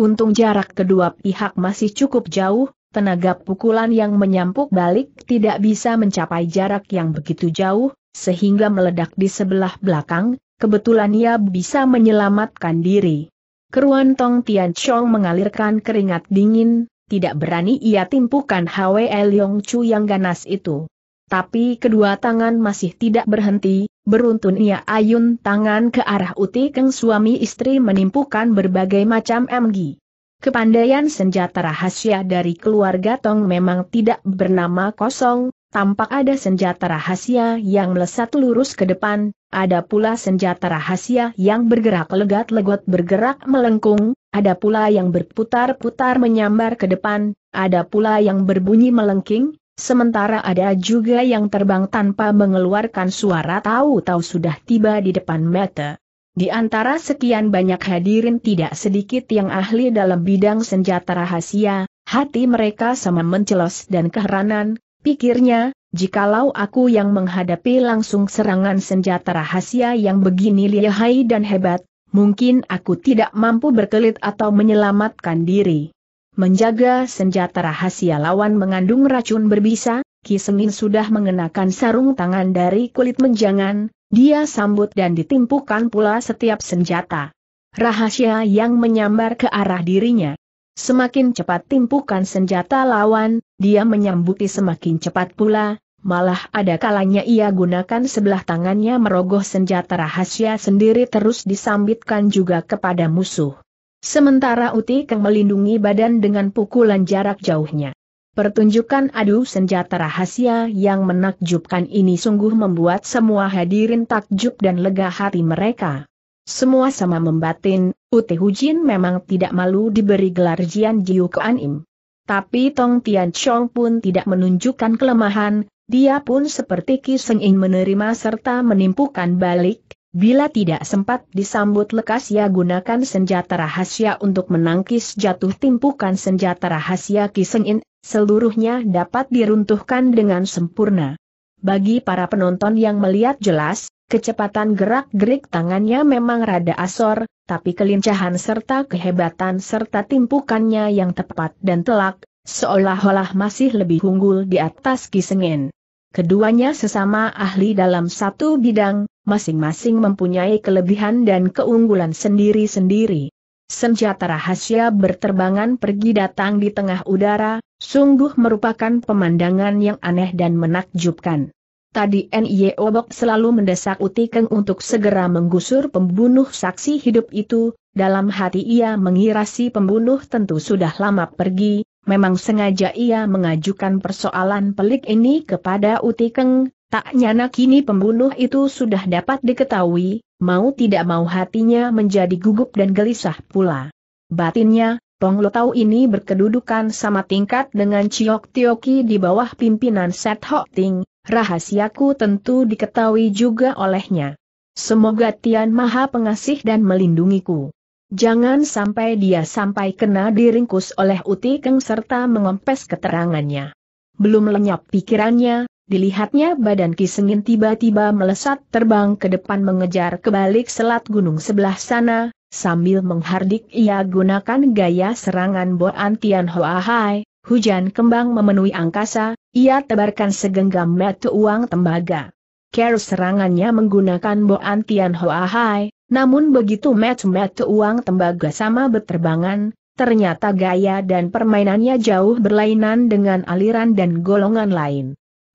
Untung jarak kedua pihak masih cukup jauh, tenaga pukulan yang menyampuk balik tidak bisa mencapai jarak yang begitu jauh, sehingga meledak di sebelah belakang, kebetulan ia bisa menyelamatkan diri. Keruan Tong Tian Chong mengalirkan keringat dingin, tidak berani ia timpukan Hwe Leong Chu yang ganas itu. Tapi kedua tangan masih tidak berhenti, beruntun ia ayun tangan ke arah Uti Keng suami istri menimpukan berbagai macam MG. Kepandaian senjata rahasia dari keluarga Tong memang tidak bernama kosong, tampak ada senjata rahasia yang melesat lurus ke depan, ada pula senjata rahasia yang bergerak legat-legot bergerak melengkung, ada pula yang berputar-putar menyambar ke depan, ada pula yang berbunyi melengking, sementara ada juga yang terbang tanpa mengeluarkan suara tahu-tahu sudah tiba di depan mata. Di antara sekian banyak hadirin tidak sedikit yang ahli dalam bidang senjata rahasia, hati mereka sama mencelos dan keheranan, pikirnya, jikalau aku yang menghadapi langsung serangan senjata rahasia yang begini lihai dan hebat, mungkin aku tidak mampu berkelit atau menyelamatkan diri. Menjaga senjata rahasia lawan mengandung racun berbisa, Kisengin sudah mengenakan sarung tangan dari kulit menjangan, dia sambut dan ditimpukan pula setiap senjata. Rahasia yang menyambar ke arah dirinya. Semakin cepat timpukan senjata lawan, dia menyambuti semakin cepat pula, malah ada kalanya ia gunakan sebelah tangannya merogoh senjata rahasia sendiri terus disambitkan juga kepada musuh. Sementara Uti Keng melindungi badan dengan pukulan jarak jauhnya. Pertunjukan adu senjata rahasia yang menakjubkan ini sungguh membuat semua hadirin takjub dan lega hati mereka. Semua sama membatin, Uti Hujin memang tidak malu diberi gelar Jian Jiu Kuan Im. Tapi Tong Tian Chong pun tidak menunjukkan kelemahan, dia pun seperti Kisengin menerima serta menimpukan balik, bila tidak sempat disambut lekas ia ya gunakan senjata rahasia untuk menangkis jatuh timpukan senjata rahasia Kisengin, seluruhnya dapat diruntuhkan dengan sempurna. Bagi para penonton yang melihat jelas, kecepatan gerak-gerik tangannya memang rada asor, tapi kelincahan serta kehebatan serta timpukannya yang tepat dan telak, Seolah-olah masih lebih unggul di atas Kisengen. Keduanya sesama ahli dalam satu bidang, masing-masing mempunyai kelebihan dan keunggulan sendiri-sendiri. Senjata rahasia berterbangan pergi datang di tengah udara, sungguh merupakan pemandangan yang aneh dan menakjubkan. Tadi N.I.E. Obok selalu mendesak Utikeng untuk segera menggusur pembunuh saksi hidup itu, dalam hati ia mengira si pembunuh tentu sudah lama pergi, memang sengaja ia mengajukan persoalan pelik ini kepada Uti Keng, tak nyana kini pembunuh itu sudah dapat diketahui, mau tidak mau hatinya menjadi gugup dan gelisah pula. Batinnya, Pong Lo Tau ini berkedudukan sama tingkat dengan Chiok Tioki di bawah pimpinan Set Hok Ting, rahasiaku tentu diketahui juga olehnya. Semoga Tian Maha pengasih dan melindungiku. Jangan sampai dia sampai kena diringkus oleh Utikeng serta mengempes keterangannya. Belum lenyap pikirannya, dilihatnya badan Ki Kisengin tiba-tiba melesat terbang ke depan mengejar kebalik selat gunung sebelah sana, sambil menghardik ia gunakan gaya serangan Boan Tian Hai. hujan kembang memenuhi angkasa, ia tebarkan segenggam metu uang tembaga. Care serangannya menggunakan Boan Tian Hoa Hai, namun begitu match-match uang tembaga sama berterbangan, ternyata gaya dan permainannya jauh berlainan dengan aliran dan golongan lain.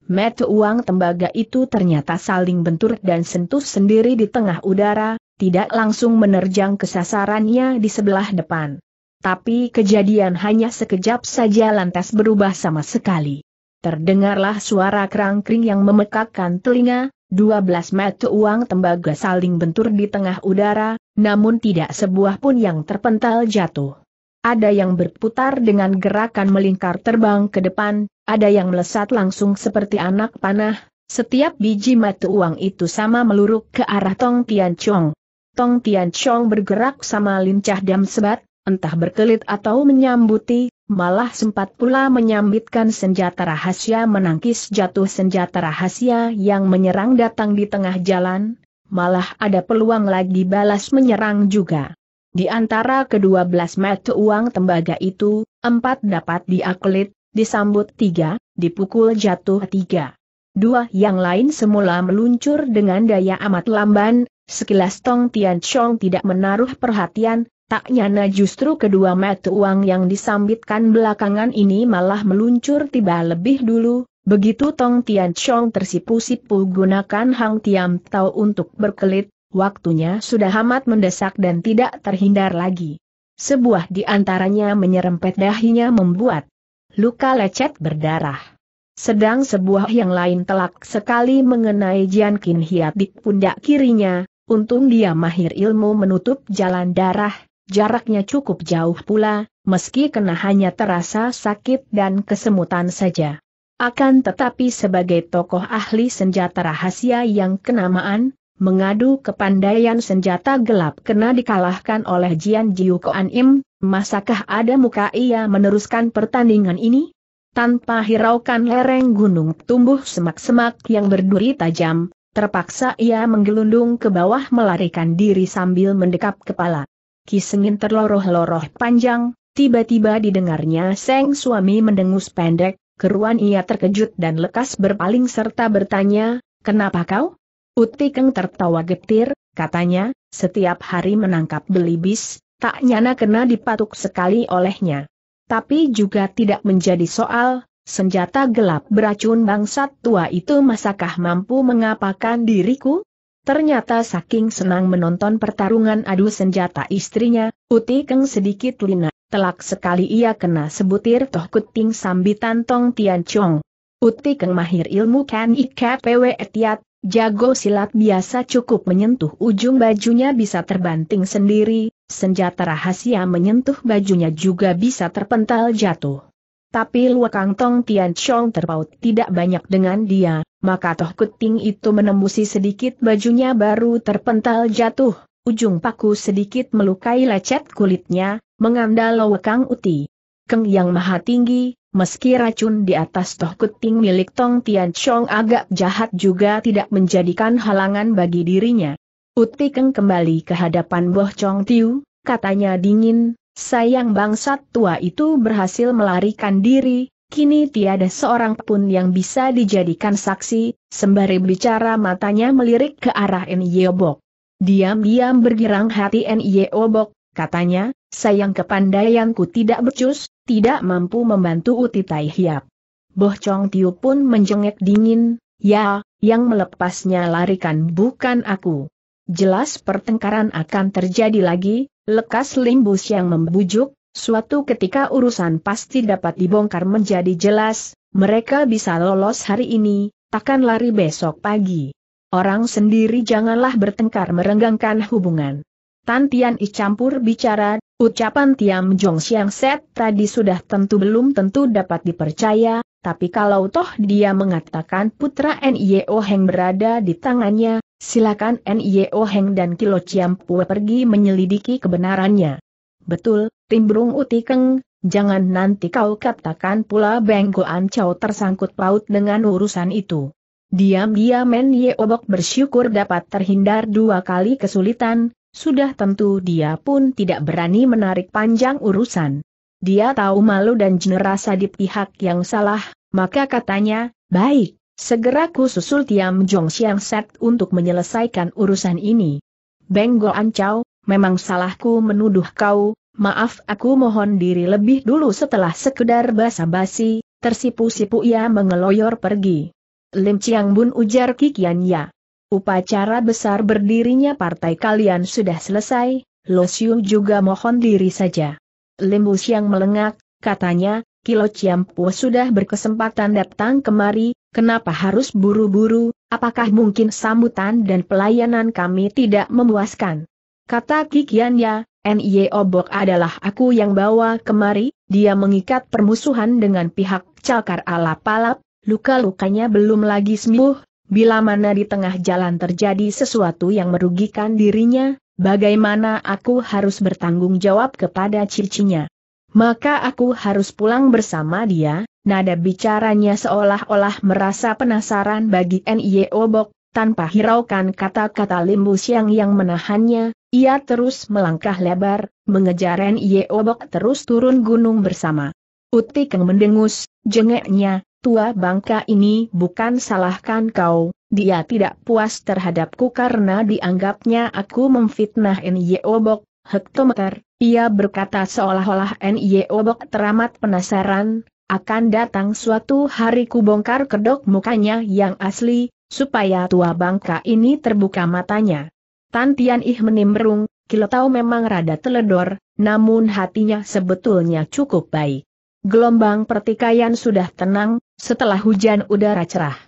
Met uang tembaga itu ternyata saling bentur dan sentuh sendiri di tengah udara, tidak langsung menerjang kesasarannya di sebelah depan. Tapi kejadian hanya sekejap saja lantas berubah sama sekali. Terdengarlah suara kerangkring yang memekakkan telinga, 12 mata uang tembaga saling bentur di tengah udara, namun tidak sebuah pun yang terpental jatuh. Ada yang berputar dengan gerakan melingkar terbang ke depan, ada yang melesat langsung seperti anak panah, setiap biji mata uang itu sama meluruk ke arah Tong Tian Chong. Tong Tian Chong bergerak sama lincah dan sebat, entah berkelit atau menyambuti, malah sempat pula menyambitkan senjata rahasia menangkis jatuh senjata rahasia yang menyerang datang di tengah jalan, malah ada peluang lagi balas menyerang juga. Di antara kedua belas mata uang tembaga itu, empat dapat diakulit, disambut tiga, dipukul jatuh tiga. Dua yang lain semula meluncur dengan daya amat lamban, sekilas Tong Tian Chong tidak menaruh perhatian, Tak nyana justru kedua mata uang yang disambitkan belakangan ini malah meluncur tiba lebih dulu, begitu Tong Tian Chong tersipu-sipu gunakan Hang Tiam Tao untuk berkelit, waktunya sudah amat mendesak dan tidak terhindar lagi. Sebuah di antaranya menyerempet dahinya membuat luka lecet berdarah. Sedang sebuah yang lain telak sekali mengenai Jian Qin Hiat di pundak kirinya, untung dia mahir ilmu menutup jalan darah, jaraknya cukup jauh pula, meski kena hanya terasa sakit dan kesemutan saja. Akan tetapi sebagai tokoh ahli senjata rahasia yang kenamaan, mengadu kepandaian senjata gelap kena dikalahkan oleh Jian Jiu Koan Im, masakah ada muka ia meneruskan pertandingan ini? Tanpa hiraukan lereng gunung tumbuh semak-semak yang berduri tajam, terpaksa ia menggelundung ke bawah melarikan diri sambil mendekap kepala. Kisengin terloroh-loroh panjang, tiba-tiba didengarnya Seng suami mendengus pendek, keruan ia terkejut dan lekas berpaling serta bertanya, kenapa kau? Utikeng tertawa getir, katanya, setiap hari menangkap belibis, tak nyana kena dipatuk sekali olehnya. Tapi juga tidak menjadi soal, senjata gelap beracun bangsat tua itu masakah mampu mengapakan diriku? Ternyata saking senang menonton pertarungan adu senjata istrinya, Uti Keng sedikit lina, telak sekali ia kena sebutir toh kuting sambitan Tong Tian Chong. Uti Keng mahir ilmu kan IKPW etiat, jago silat biasa cukup menyentuh ujung bajunya bisa terbanting sendiri, senjata rahasia menyentuh bajunya juga bisa terpental jatuh. Tapi Luakang Tong Tian Chong terpaut tidak banyak dengan dia, maka Toh Kuting itu menembusi sedikit bajunya baru terpental jatuh, ujung paku sedikit melukai lecet kulitnya, mengandal Luakang Uti. Keng yang maha tinggi, meski racun di atas Toh Kuting milik Tong Tian Chong agak jahat juga tidak menjadikan halangan bagi dirinya. Uti Keng kembali ke hadapan Boh Chong Tiu, katanya dingin, Sayang bangsat tua itu berhasil melarikan diri, kini tiada seorang pun yang bisa dijadikan saksi, sembari bicara matanya melirik ke arah Nyeobok. Diam-diam bergirang hati Nyeobok, katanya, sayang kepandaianku tidak becus, tidak mampu membantu Uti Tai Hiap. Boh Tiu pun menjengek dingin, ya, yang melepasnya larikan bukan aku. Jelas pertengkaran akan terjadi lagi, Lekas limbus yang membujuk, suatu ketika urusan pasti dapat dibongkar menjadi jelas, mereka bisa lolos hari ini, takkan lari besok pagi. Orang sendiri janganlah bertengkar merenggangkan hubungan. Tan Tian I campur bicara, ucapan Tiam Jong Siang Set tadi sudah tentu belum tentu dapat dipercaya, tapi kalau toh dia mengatakan putra N.I.O. Heng berada di tangannya, Silakan NIO Heng dan Kilo Pue pergi menyelidiki kebenarannya. Betul, timbrung utikeng, jangan nanti kau katakan pula Bengkoan Chow tersangkut paut dengan urusan itu. Diam-diam NIO Bok bersyukur dapat terhindar dua kali kesulitan, sudah tentu dia pun tidak berani menarik panjang urusan. Dia tahu malu dan jenerasa di pihak yang salah, maka katanya, baik, Segera ku susul Tiam Jong Xiang Set untuk menyelesaikan urusan ini. Benggo Ancau, memang salahku menuduh kau, maaf aku mohon diri lebih dulu setelah sekedar basa-basi, tersipu-sipu ia mengeloyor pergi. Lim Chiang Bun ujar Kikian Ya. Upacara besar berdirinya partai kalian sudah selesai, Lo Siu juga mohon diri saja. Lim Bu Xiang melengak, katanya, Kilo Chiang Chiampu sudah berkesempatan datang kemari, Kenapa harus buru-buru, apakah mungkin sambutan dan pelayanan kami tidak memuaskan? Kata ya, N.I.E. Obok adalah aku yang bawa kemari, dia mengikat permusuhan dengan pihak cakar ala palap. luka-lukanya belum lagi sembuh, bila mana di tengah jalan terjadi sesuatu yang merugikan dirinya, bagaimana aku harus bertanggung jawab kepada cicinya. Maka aku harus pulang bersama dia, nada bicaranya seolah-olah merasa penasaran bagi Nye Obok, tanpa hiraukan kata-kata Limbu Siang yang menahannya, ia terus melangkah lebar, mengejar Nye Obok terus turun gunung bersama. Utikeng mendengus, jengeknya, tua bangka ini bukan salahkan kau, dia tidak puas terhadapku karena dianggapnya aku memfitnah Nye Obok, hektometer, ia berkata seolah-olah Nye Obok teramat penasaran, akan datang suatu hari kubongkar kedok mukanya yang asli, supaya tua bangka ini terbuka matanya. Tantian Tian Ih menimbrung, tahu memang rada teledor, namun hatinya sebetulnya cukup baik. Gelombang pertikaian sudah tenang, setelah hujan udara cerah.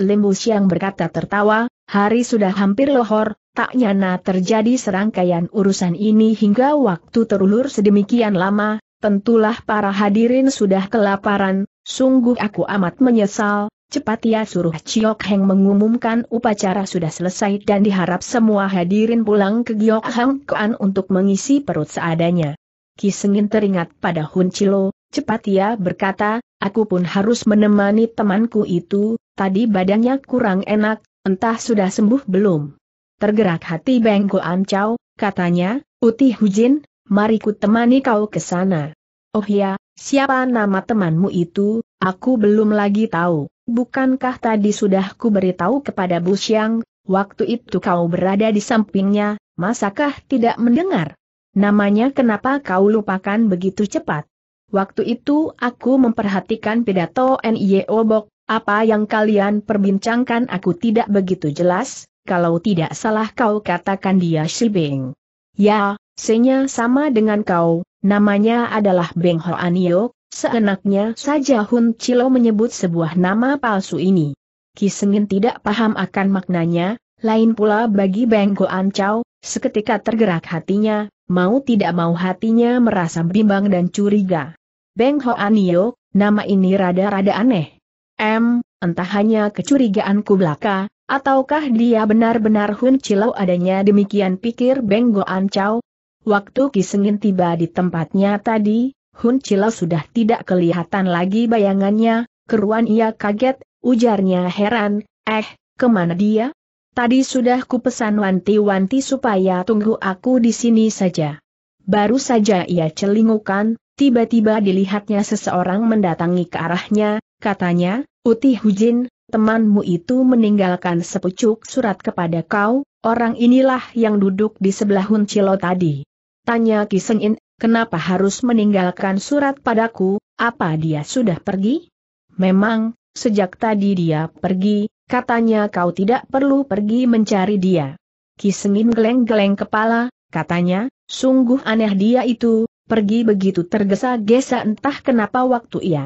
Limbu Siang berkata tertawa, hari sudah hampir lohor, tak nyana terjadi serangkaian urusan ini hingga waktu terulur sedemikian lama, Tentulah para hadirin sudah kelaparan, sungguh aku amat menyesal, cepat ia ya suruh Ciok Heng mengumumkan upacara sudah selesai dan diharap semua hadirin pulang ke Giok Hang Kuan untuk mengisi perut seadanya. Kisengin teringat pada Hun Chilo, cepat ia ya berkata, aku pun harus menemani temanku itu, tadi badannya kurang enak, entah sudah sembuh belum. Tergerak hati Beng Goan Chow, katanya, Uti Hujin, mari ku temani kau ke sana. Oh ya, siapa nama temanmu itu, aku belum lagi tahu. Bukankah tadi sudah ku beritahu kepada Bu Xiang, waktu itu kau berada di sampingnya, masakah tidak mendengar? Namanya kenapa kau lupakan begitu cepat? Waktu itu aku memperhatikan pidato Nie Obok. apa yang kalian perbincangkan aku tidak begitu jelas, kalau tidak salah kau katakan dia Shibeng. Ya, senya sama dengan kau, namanya adalah Beng Ho Anio. seenaknya saja Hun Chilo menyebut sebuah nama palsu ini. Kisengin tidak paham akan maknanya, lain pula bagi Beng An Chow, seketika tergerak hatinya, mau tidak mau hatinya merasa bimbang dan curiga. Beng Ho Anio, nama ini rada-rada aneh. M, entah hanya kecurigaanku belaka, Ataukah dia benar-benar Hun Chilau adanya demikian pikir Beng Goan Chow? Waktu Kisengin tiba di tempatnya tadi, Hun Chilau sudah tidak kelihatan lagi bayangannya, keruan ia kaget, ujarnya heran, eh, kemana dia? Tadi sudah kupesan wanti-wanti supaya tunggu aku di sini saja. Baru saja ia celingukan, tiba-tiba dilihatnya seseorang mendatangi ke arahnya, katanya, Uti Hujin, temanmu itu meninggalkan sepucuk surat kepada kau, orang inilah yang duduk di sebelah Huncilo tadi. Tanya Kisenyin, kenapa harus meninggalkan surat padaku, apa dia sudah pergi? Memang, sejak tadi dia pergi, katanya kau tidak perlu pergi mencari dia. Kisenyin geleng-geleng kepala, katanya, sungguh aneh dia itu, pergi begitu tergesa-gesa entah kenapa waktu ia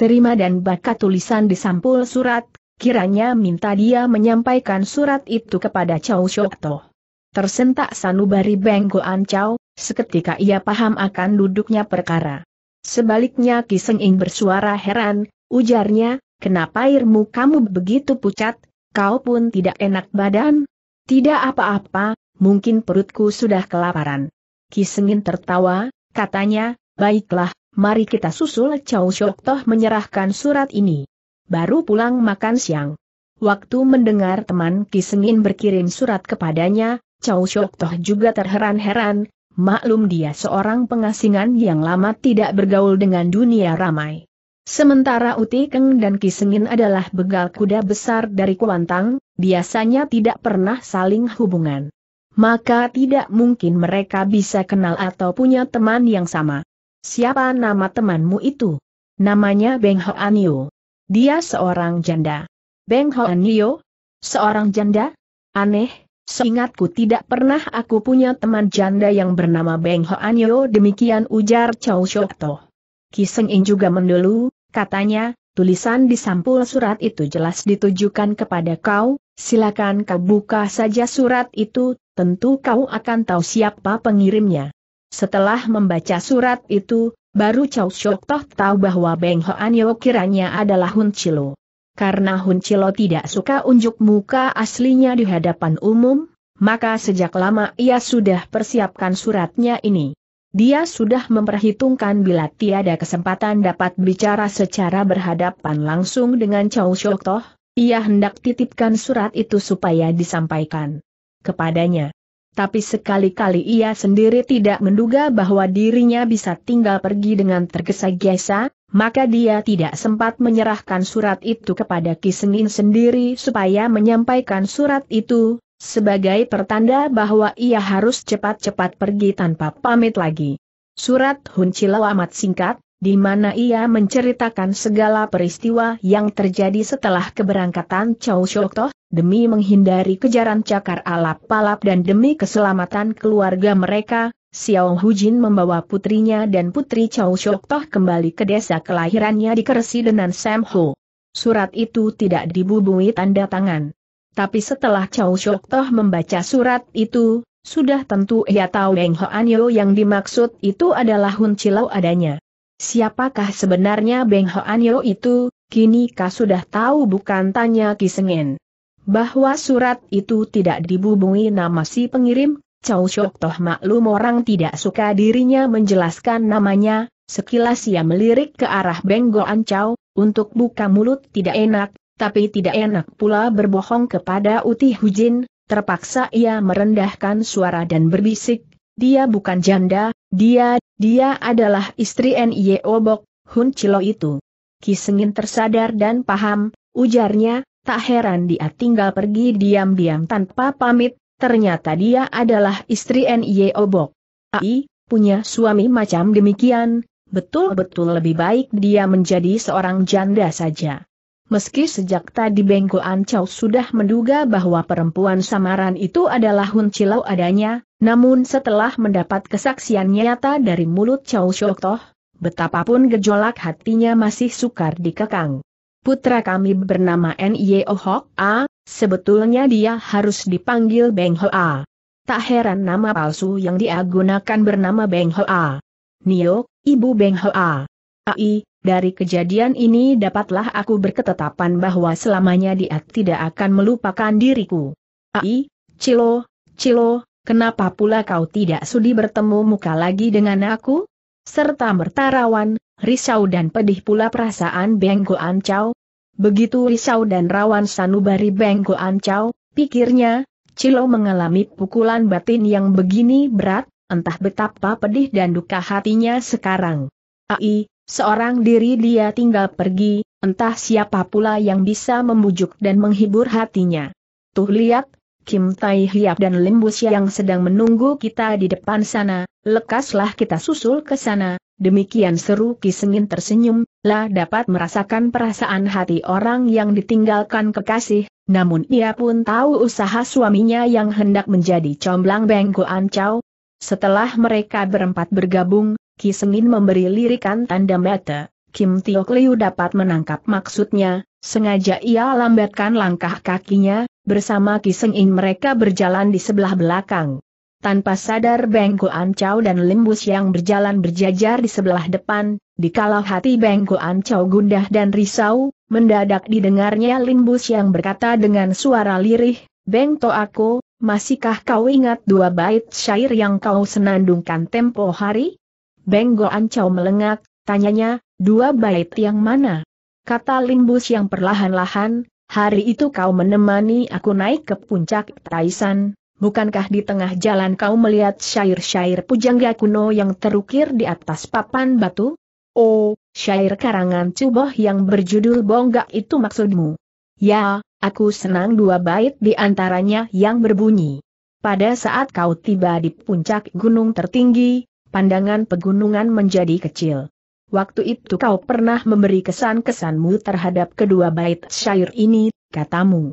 terima dan baca tulisan di sampul surat, Kiranya minta dia menyampaikan surat itu kepada Chow Shokto. Tersentak sanubari bengkoan Chow, seketika ia paham akan duduknya perkara. Sebaliknya Ing bersuara heran, ujarnya, kenapa airmu kamu begitu pucat, kau pun tidak enak badan? Tidak apa-apa, mungkin perutku sudah kelaparan. Ing tertawa, katanya, baiklah, mari kita susul Chow Shok menyerahkan surat ini baru pulang makan siang. Waktu mendengar teman Kisenin berkirim surat kepadanya, Chow Shok Toh juga terheran-heran, maklum dia seorang pengasingan yang lama tidak bergaul dengan dunia ramai. Sementara Utikeng dan Kisenin adalah begal kuda besar dari Kuantang, biasanya tidak pernah saling hubungan. Maka tidak mungkin mereka bisa kenal atau punya teman yang sama. Siapa nama temanmu itu? Namanya Beng Ho Anio. Dia seorang janda. Beng Hoan Yo? Seorang janda? Aneh, seingatku tidak pernah aku punya teman janda yang bernama Beng Hoan Yo demikian ujar Chow Shok Toh. Kiseng In juga mendelu, katanya, tulisan di sampul surat itu jelas ditujukan kepada kau, silakan kau buka saja surat itu, tentu kau akan tahu siapa pengirimnya. Setelah membaca surat itu, baru Chow Shok Toh tahu bahwa Beng Hoan Yo kiranya adalah Hun Chilo. Karena Hun Chilo tidak suka unjuk muka aslinya di hadapan umum, maka sejak lama ia sudah persiapkan suratnya ini. Dia sudah memperhitungkan bila tiada kesempatan dapat bicara secara berhadapan langsung dengan Chow Shok Toh, ia hendak titipkan surat itu supaya disampaikan kepadanya tapi sekali-kali ia sendiri tidak menduga bahwa dirinya bisa tinggal pergi dengan tergesa-gesa, maka dia tidak sempat menyerahkan surat itu kepada Kisenin sendiri supaya menyampaikan surat itu, sebagai pertanda bahwa ia harus cepat-cepat pergi tanpa pamit lagi. Surat Hun Chilo amat singkat, di mana ia menceritakan segala peristiwa yang terjadi setelah keberangkatan Chow Shokto, demi menghindari kejaran cakar alap palap dan demi keselamatan keluarga mereka, Xiao Hu Jin membawa putrinya dan putri Chow Shokto kembali ke desa kelahirannya di Kersi dengan Sam Ho. Surat itu tidak dibubui tanda tangan. Tapi setelah Chow Shokto membaca surat itu, sudah tentu ia tahu Weng Ho Anyo yang dimaksud itu adalah Hun Chilau adanya. Siapakah sebenarnya Beng Hoanyo itu, kini kau sudah tahu bukan tanya Ki Kisengen. Bahwa surat itu tidak dibubungi nama si pengirim, Chow Shok Toh maklum orang tidak suka dirinya menjelaskan namanya, sekilas ia melirik ke arah Beng Goan Chow, untuk buka mulut tidak enak, tapi tidak enak pula berbohong kepada Uti Hujin, terpaksa ia merendahkan suara dan berbisik, dia bukan janda, dia, dia adalah istri Nye Obok, Hun Chilo itu. Kisengin tersadar dan paham, ujarnya, tak heran dia tinggal pergi diam-diam tanpa pamit, ternyata dia adalah istri Nye Obok. Ai, punya suami macam demikian, betul-betul lebih baik dia menjadi seorang janda saja. Meski sejak tadi Bengko Ancau sudah menduga bahwa perempuan samaran itu adalah Hun Chilo adanya, namun setelah mendapat kesaksian nyata dari mulut Chow Shok Toh, betapapun gejolak hatinya masih sukar dikekang. Putra kami bernama N.Y.O. Oh Hok A, sebetulnya dia harus dipanggil Beng Ho A. Tak heran nama palsu yang dia gunakan bernama Beng Ho A. Nio, ibu Beng Ho A. AI, dari kejadian ini dapatlah aku berketetapan bahwa selamanya dia tidak akan melupakan diriku. AI, Cilo, Cilo, Kenapa pula kau tidak sudi bertemu muka lagi dengan aku? Serta mertarawan, risau dan pedih pula perasaan Bengko Ancau. Begitu risau dan rawan sanubari Bengko Ancau, pikirnya, Cilo mengalami pukulan batin yang begini berat, entah betapa pedih dan duka hatinya sekarang. Ai, seorang diri dia tinggal pergi, entah siapa pula yang bisa membujuk dan menghibur hatinya. Tuh lihat, Kim Tai Hiap dan Limbus yang sedang menunggu kita di depan sana, lekaslah kita susul ke sana, demikian seru Ki Kisengin tersenyum, lah dapat merasakan perasaan hati orang yang ditinggalkan kekasih, namun ia pun tahu usaha suaminya yang hendak menjadi comblang Bengko Ancau. Setelah mereka berempat bergabung, Ki Kisengin memberi lirikan tanda mata, Kim Tio Liu dapat menangkap maksudnya, Sengaja ia lambatkan langkah kakinya, bersama Kisengin mereka berjalan di sebelah belakang. Tanpa sadar Beng Ancau dan Limbus yang berjalan berjajar di sebelah depan, dikala hati Beng Ancau gundah dan risau, mendadak didengarnya Limbus yang berkata dengan suara lirih, Beng aku, masihkah kau ingat dua bait syair yang kau senandungkan tempo hari? Beng Ancau melengak, tanyanya, dua bait yang mana? kata Limbus yang perlahan-lahan, hari itu kau menemani aku naik ke puncak Taisan, bukankah di tengah jalan kau melihat syair-syair pujangga kuno yang terukir di atas papan batu? Oh, syair karangan Cuboh yang berjudul Bonggak itu maksudmu? Ya, aku senang dua bait di antaranya yang berbunyi. Pada saat kau tiba di puncak gunung tertinggi, pandangan pegunungan menjadi kecil waktu itu kau pernah memberi kesan-kesanmu terhadap kedua bait syair ini, katamu.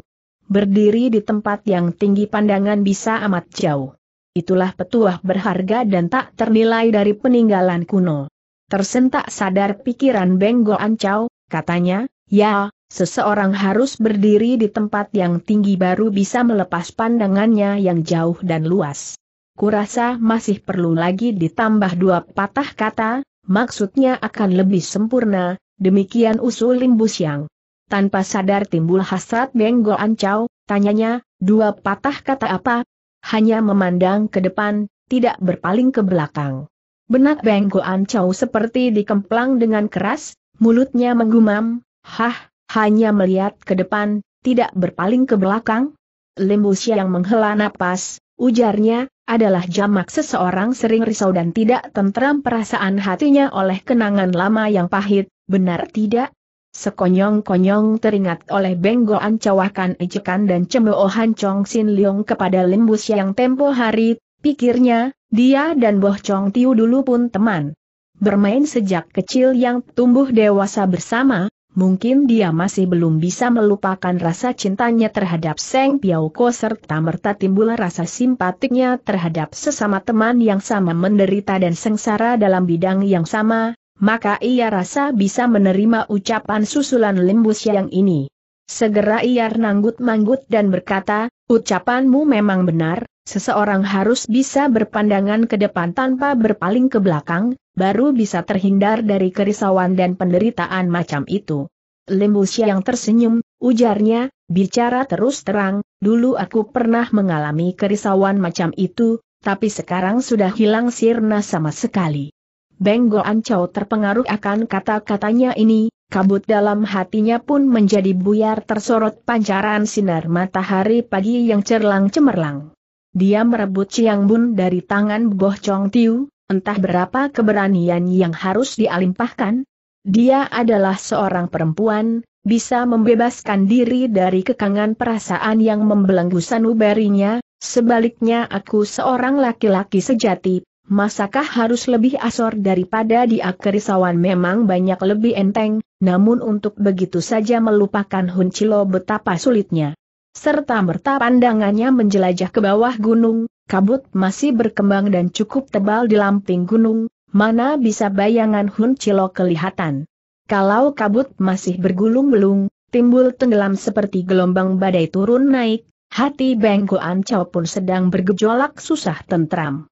Berdiri di tempat yang tinggi pandangan bisa amat jauh. Itulah petuah berharga dan tak ternilai dari peninggalan kuno. Tersentak sadar pikiran Benggo Ancau, katanya, ya, seseorang harus berdiri di tempat yang tinggi baru bisa melepas pandangannya yang jauh dan luas. Kurasa masih perlu lagi ditambah dua patah kata, Maksudnya akan lebih sempurna, demikian usul Limbus Yang. Tanpa sadar timbul hasrat Benggo Ancau, tanyanya, dua patah kata apa? Hanya memandang ke depan, tidak berpaling ke belakang. Benak Benggo Ancau seperti dikemplang dengan keras, mulutnya menggumam, hah, hanya melihat ke depan, tidak berpaling ke belakang? Limbus Yang menghela napas, ujarnya, adalah jamak seseorang sering risau dan tidak tentram perasaan hatinya oleh kenangan lama yang pahit, benar tidak? Sekonyong-konyong teringat oleh benggoan cawakan ejekan dan cemoohan Chong Sin Leong kepada Limbus yang tempo hari, pikirnya, dia dan Boh Chong Tiu dulu pun teman. Bermain sejak kecil yang tumbuh dewasa bersama, mungkin dia masih belum bisa melupakan rasa cintanya terhadap Seng Piauko serta merta timbul rasa simpatiknya terhadap sesama teman yang sama menderita dan sengsara dalam bidang yang sama, maka ia rasa bisa menerima ucapan susulan lembus yang ini. Segera ia nanggut-manggut dan berkata, ucapanmu memang benar, Seseorang harus bisa berpandangan ke depan tanpa berpaling ke belakang, baru bisa terhindar dari kerisauan dan penderitaan macam itu. Lembusia yang tersenyum, ujarnya, bicara terus terang, dulu aku pernah mengalami kerisauan macam itu, tapi sekarang sudah hilang sirna sama sekali. Benggo Goan terpengaruh akan kata-katanya ini, kabut dalam hatinya pun menjadi buyar tersorot pancaran sinar matahari pagi yang cerlang cemerlang. Dia merebut Chiang Bun dari tangan Boh Chong Tiu, entah berapa keberanian yang harus dialimpahkan. Dia adalah seorang perempuan, bisa membebaskan diri dari kekangan perasaan yang membelenggu sanubarinya, sebaliknya aku seorang laki-laki sejati, masakah harus lebih asor daripada dia kerisawan memang banyak lebih enteng, namun untuk begitu saja melupakan Hun Chilo betapa sulitnya serta merta pandangannya menjelajah ke bawah gunung, kabut masih berkembang dan cukup tebal di lamping gunung, mana bisa bayangan Hun Cilo kelihatan. Kalau kabut masih bergulung-belung, timbul tenggelam seperti gelombang badai turun naik, hati Bengko Ancao pun sedang bergejolak susah tentram.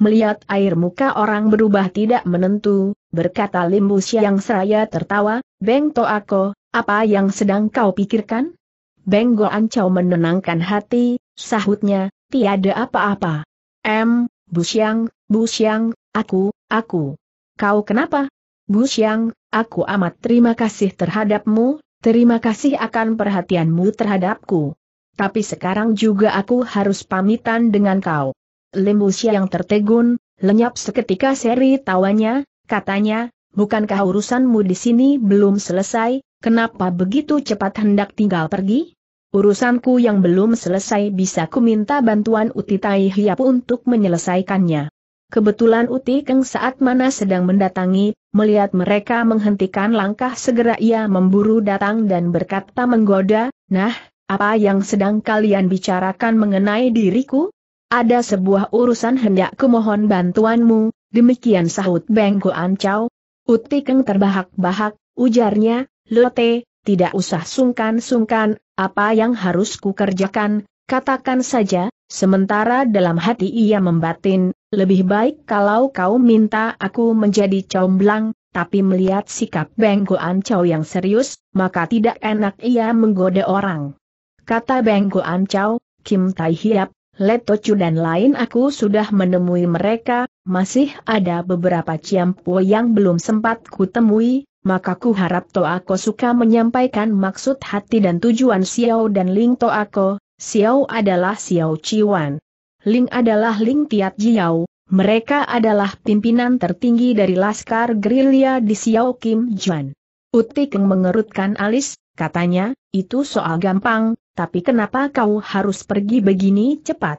Melihat air muka orang berubah tidak menentu, berkata Limbu yang seraya tertawa, Beng Toako, apa yang sedang kau pikirkan? Benggo Ancau menenangkan hati, sahutnya, tiada apa-apa. Bu M, Bu Siang, aku, aku. Kau kenapa? Bu Siang, aku amat terima kasih terhadapmu, terima kasih akan perhatianmu terhadapku. Tapi sekarang juga aku harus pamitan dengan kau. Lim Siang tertegun, lenyap seketika seri tawanya, katanya, bukankah urusanmu di sini belum selesai, Kenapa begitu cepat hendak tinggal pergi? Urusanku yang belum selesai bisa kuminta bantuan Uti Tai Hiap untuk menyelesaikannya. Kebetulan Uti Keng saat mana sedang mendatangi, melihat mereka menghentikan langkah segera ia memburu datang dan berkata menggoda, Nah, apa yang sedang kalian bicarakan mengenai diriku? Ada sebuah urusan hendak kumohon bantuanmu, demikian sahut Bengko Ancau. Uti Keng terbahak-bahak, ujarnya, Lote, tidak usah sungkan-sungkan, apa yang harus kukerjakan, katakan saja, sementara dalam hati ia membatin, lebih baik kalau kau minta aku menjadi comblang, tapi melihat sikap Benggoan Chow yang serius, maka tidak enak ia menggoda orang. Kata Benggoan Chow, Kim Tai Hiap, Leto Chu dan lain aku sudah menemui mereka, masih ada beberapa ciampu yang belum sempat kutemui, maka ku harap Toako suka menyampaikan maksud hati dan tujuan Xiao dan Ling Toako, Xiao adalah Xiao Chiwan. Ling adalah Ling Tiat Jiao, mereka adalah pimpinan tertinggi dari Laskar Gerilya di Xiao Kim Juan. Utikeng mengerutkan alis, katanya, itu soal gampang, tapi kenapa kau harus pergi begini cepat?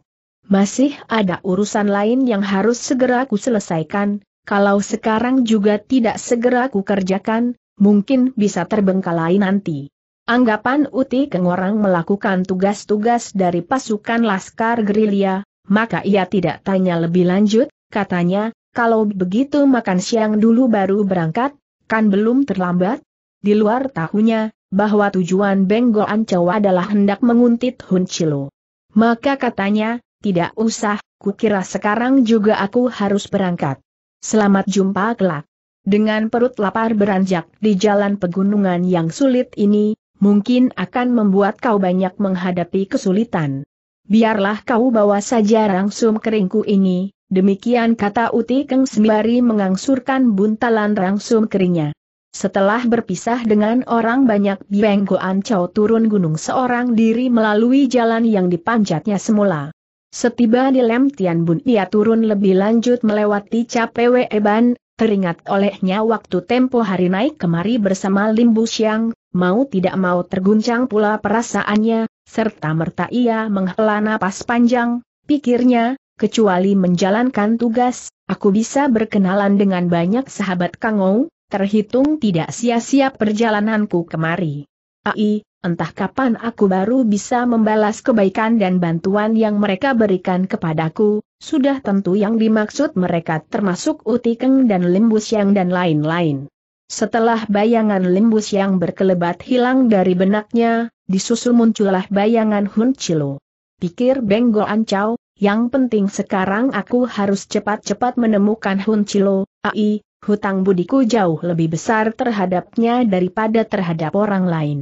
Masih ada urusan lain yang harus segera ku selesaikan, kalau sekarang juga tidak segera kerjakan, mungkin bisa terbengkalai nanti. Anggapan Uti Kengorang melakukan tugas-tugas dari pasukan Laskar Gerilya, maka ia tidak tanya lebih lanjut, katanya, kalau begitu makan siang dulu baru berangkat, kan belum terlambat? Di luar tahunya, bahwa tujuan Benggo Ancau adalah hendak menguntit Hun Chilo. Maka katanya, tidak usah, kukira sekarang juga aku harus berangkat. Selamat jumpa kelak. Dengan perut lapar beranjak di jalan pegunungan yang sulit ini, mungkin akan membuat kau banyak menghadapi kesulitan. Biarlah kau bawa saja rangsum keringku ini, demikian kata Uti Keng sembari mengangsurkan buntalan rangsum keringnya. Setelah berpisah dengan orang banyak Bieng Chow turun gunung seorang diri melalui jalan yang dipanjatnya semula. Setiba di Lem Tian Bun ia turun lebih lanjut melewati Capewe Eban, teringat olehnya waktu tempo hari naik kemari bersama Lim Bu Xiang, mau tidak mau terguncang pula perasaannya, serta merta ia menghela napas panjang, pikirnya, kecuali menjalankan tugas, aku bisa berkenalan dengan banyak sahabat Kangou, terhitung tidak sia-sia perjalananku kemari. Ai, entah kapan aku baru bisa membalas kebaikan dan bantuan yang mereka berikan kepadaku, sudah tentu yang dimaksud mereka termasuk Utikeng dan Limbus yang dan lain-lain. Setelah bayangan Limbus yang berkelebat hilang dari benaknya, disusul muncullah bayangan Hun Chilo. Pikir Benggo Ancau, yang penting sekarang aku harus cepat-cepat menemukan Hun Chilo, ai, hutang budiku jauh lebih besar terhadapnya daripada terhadap orang lain.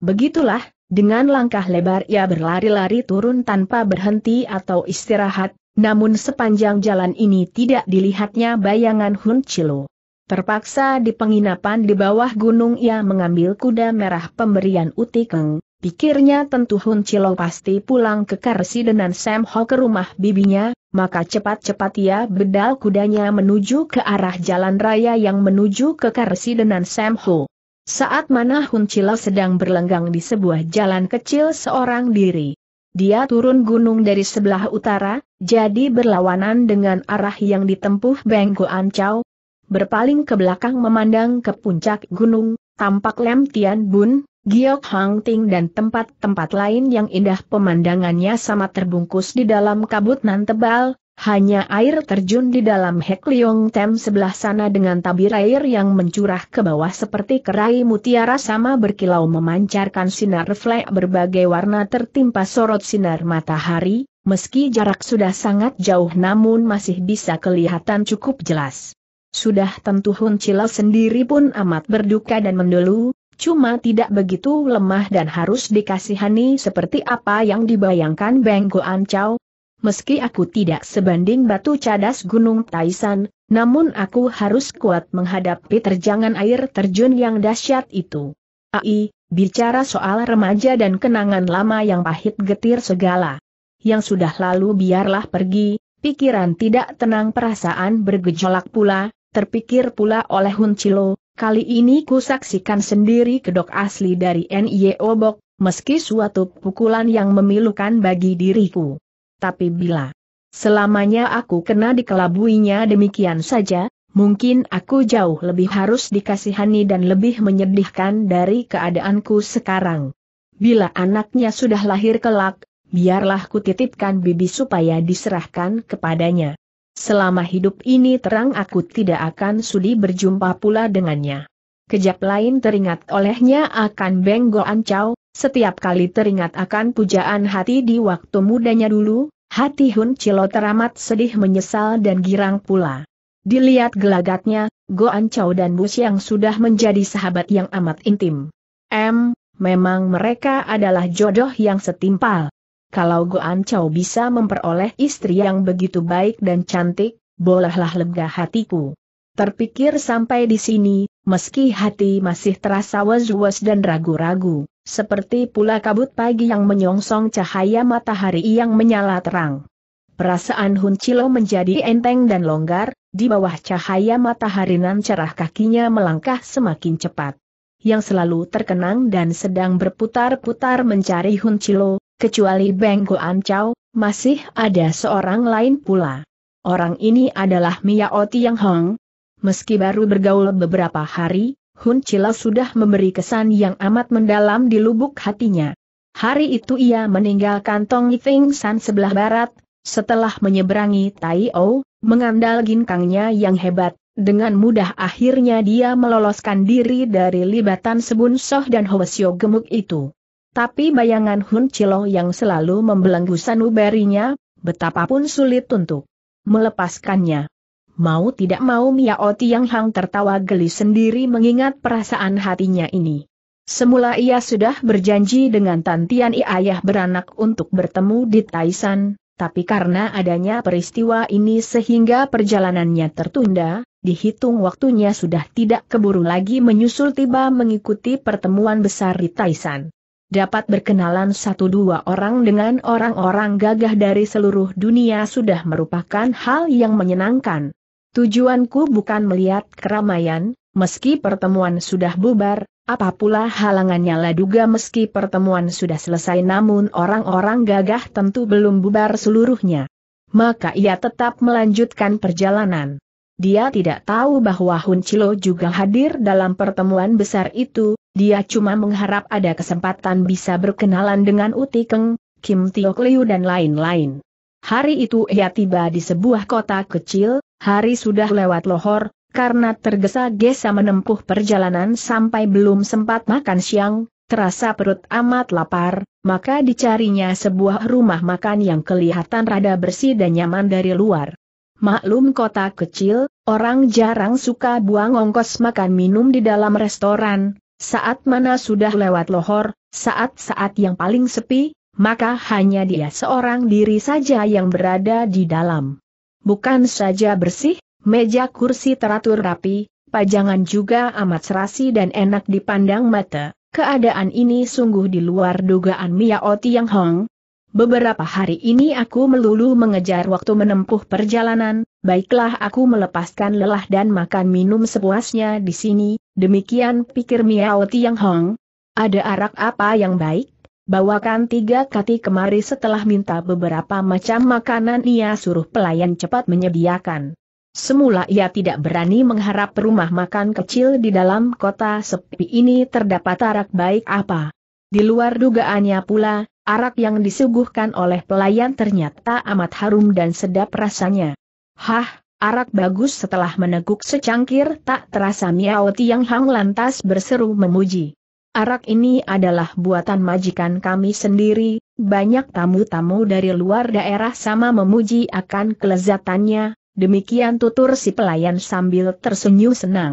Begitulah, dengan langkah lebar ia berlari-lari turun tanpa berhenti atau istirahat, namun sepanjang jalan ini tidak dilihatnya bayangan Hun Chilo. Terpaksa di penginapan di bawah gunung ia mengambil kuda merah pemberian Utikeng, pikirnya tentu Hun Chilo pasti pulang ke Karsidenan Sam Ho ke rumah bibinya, maka cepat-cepat ia bedal kudanya menuju ke arah jalan raya yang menuju ke Karsidenan Sam Ho saat mana Hun Huncila sedang berlenggang di sebuah jalan kecil seorang diri. Dia turun gunung dari sebelah utara, jadi berlawanan dengan arah yang ditempuh Beng Chau. Berpaling ke belakang memandang ke puncak gunung, tampak Lem Tian Bun, Giok Hang Ting dan tempat-tempat lain yang indah pemandangannya sama terbungkus di dalam kabut nan tebal, hanya air terjun di dalam Hek Leong Tem sebelah sana dengan tabir air yang mencurah ke bawah seperti kerai mutiara sama berkilau memancarkan sinar refleks berbagai warna tertimpa sorot sinar matahari, meski jarak sudah sangat jauh namun masih bisa kelihatan cukup jelas. Sudah tentu Hun sendiri pun amat berduka dan mendulu, cuma tidak begitu lemah dan harus dikasihani seperti apa yang dibayangkan Beng Goan Chow, meski aku tidak sebanding batu cadas Gunung Taisan, namun aku harus kuat menghadapi terjangan air terjun yang dahsyat itu. Ai, bicara soal remaja dan kenangan lama yang pahit getir segala. Yang sudah lalu biarlah pergi, pikiran tidak tenang perasaan bergejolak pula, terpikir pula oleh Hun Chilo, kali ini ku saksikan sendiri kedok asli dari NIO Bok, meski suatu pukulan yang memilukan bagi diriku tapi bila selamanya aku kena dikelabuinya demikian saja, mungkin aku jauh lebih harus dikasihani dan lebih menyedihkan dari keadaanku sekarang. Bila anaknya sudah lahir kelak, biarlah kutitipkan bibi supaya diserahkan kepadanya. Selama hidup ini terang aku tidak akan sudi berjumpa pula dengannya. Kejap lain teringat olehnya akan Benggo Ancau, setiap kali teringat akan pujaan hati di waktu mudanya dulu, hati Hun Cilo teramat sedih menyesal dan girang pula. Dilihat gelagatnya, Goan Chow dan Bus yang sudah menjadi sahabat yang amat intim. M, memang mereka adalah jodoh yang setimpal. Kalau Goan Chow bisa memperoleh istri yang begitu baik dan cantik, bolehlah lega hatiku. Terpikir sampai di sini, meski hati masih terasa was-was dan ragu-ragu, seperti pula kabut pagi yang menyongsong cahaya matahari yang menyala terang. Perasaan Hun Chilo menjadi enteng dan longgar, di bawah cahaya matahari nan cerah kakinya melangkah semakin cepat. Yang selalu terkenang dan sedang berputar-putar mencari Hun Chilo, kecuali Beng Goan Chow, masih ada seorang lain pula. Orang ini adalah Mia Oti Yang Hong, Meski baru bergaul beberapa hari, Hun Chila sudah memberi kesan yang amat mendalam di lubuk hatinya. Hari itu ia meninggalkan Tong Yifeng San sebelah barat, setelah menyeberangi Tai O, mengandal ginkangnya yang hebat, dengan mudah akhirnya dia meloloskan diri dari libatan Sebun Soh dan Hwasyo gemuk itu. Tapi bayangan Hun Chilo yang selalu membelenggu sanubarinya, betapapun sulit untuk melepaskannya. Mau tidak mau Miao Tiang Hang tertawa geli sendiri mengingat perasaan hatinya ini. Semula ia sudah berjanji dengan tantian Tian I ayah beranak untuk bertemu di Taisan, tapi karena adanya peristiwa ini sehingga perjalanannya tertunda, dihitung waktunya sudah tidak keburu lagi menyusul tiba mengikuti pertemuan besar di Taisan. Dapat berkenalan satu dua orang dengan orang-orang gagah dari seluruh dunia sudah merupakan hal yang menyenangkan. Tujuanku bukan melihat keramaian, meski pertemuan sudah bubar, apapula pula halangannya Laduga meski pertemuan sudah selesai namun orang-orang gagah tentu belum bubar seluruhnya. Maka ia tetap melanjutkan perjalanan. Dia tidak tahu bahwa Hun Chilo juga hadir dalam pertemuan besar itu, dia cuma mengharap ada kesempatan bisa berkenalan dengan Uti Keng, Kim Tio Liu dan lain-lain. Hari itu ia tiba di sebuah kota kecil, Hari sudah lewat lohor, karena tergesa-gesa menempuh perjalanan sampai belum sempat makan siang, terasa perut amat lapar, maka dicarinya sebuah rumah makan yang kelihatan rada bersih dan nyaman dari luar. Maklum kota kecil, orang jarang suka buang ongkos makan minum di dalam restoran, saat mana sudah lewat lohor, saat-saat yang paling sepi, maka hanya dia seorang diri saja yang berada di dalam. Bukan saja bersih, meja kursi teratur rapi, pajangan juga amat serasi dan enak dipandang mata. Keadaan ini sungguh di luar dugaan Mia Oti Yang Hong. Beberapa hari ini aku melulu mengejar waktu menempuh perjalanan, baiklah aku melepaskan lelah dan makan minum sepuasnya di sini, demikian pikir Miao Tiang Hong. Ada arak apa yang baik? Bawakan tiga kati kemari setelah minta beberapa macam makanan ia suruh pelayan cepat menyediakan. Semula ia tidak berani mengharap rumah makan kecil di dalam kota sepi ini terdapat arak baik apa. Di luar dugaannya pula, arak yang disuguhkan oleh pelayan ternyata amat harum dan sedap rasanya. Hah, arak bagus setelah meneguk secangkir tak terasa Miao Tiang Hang lantas berseru memuji. Arak ini adalah buatan majikan kami sendiri, banyak tamu-tamu dari luar daerah sama memuji akan kelezatannya, demikian tutur si pelayan sambil tersenyum senang.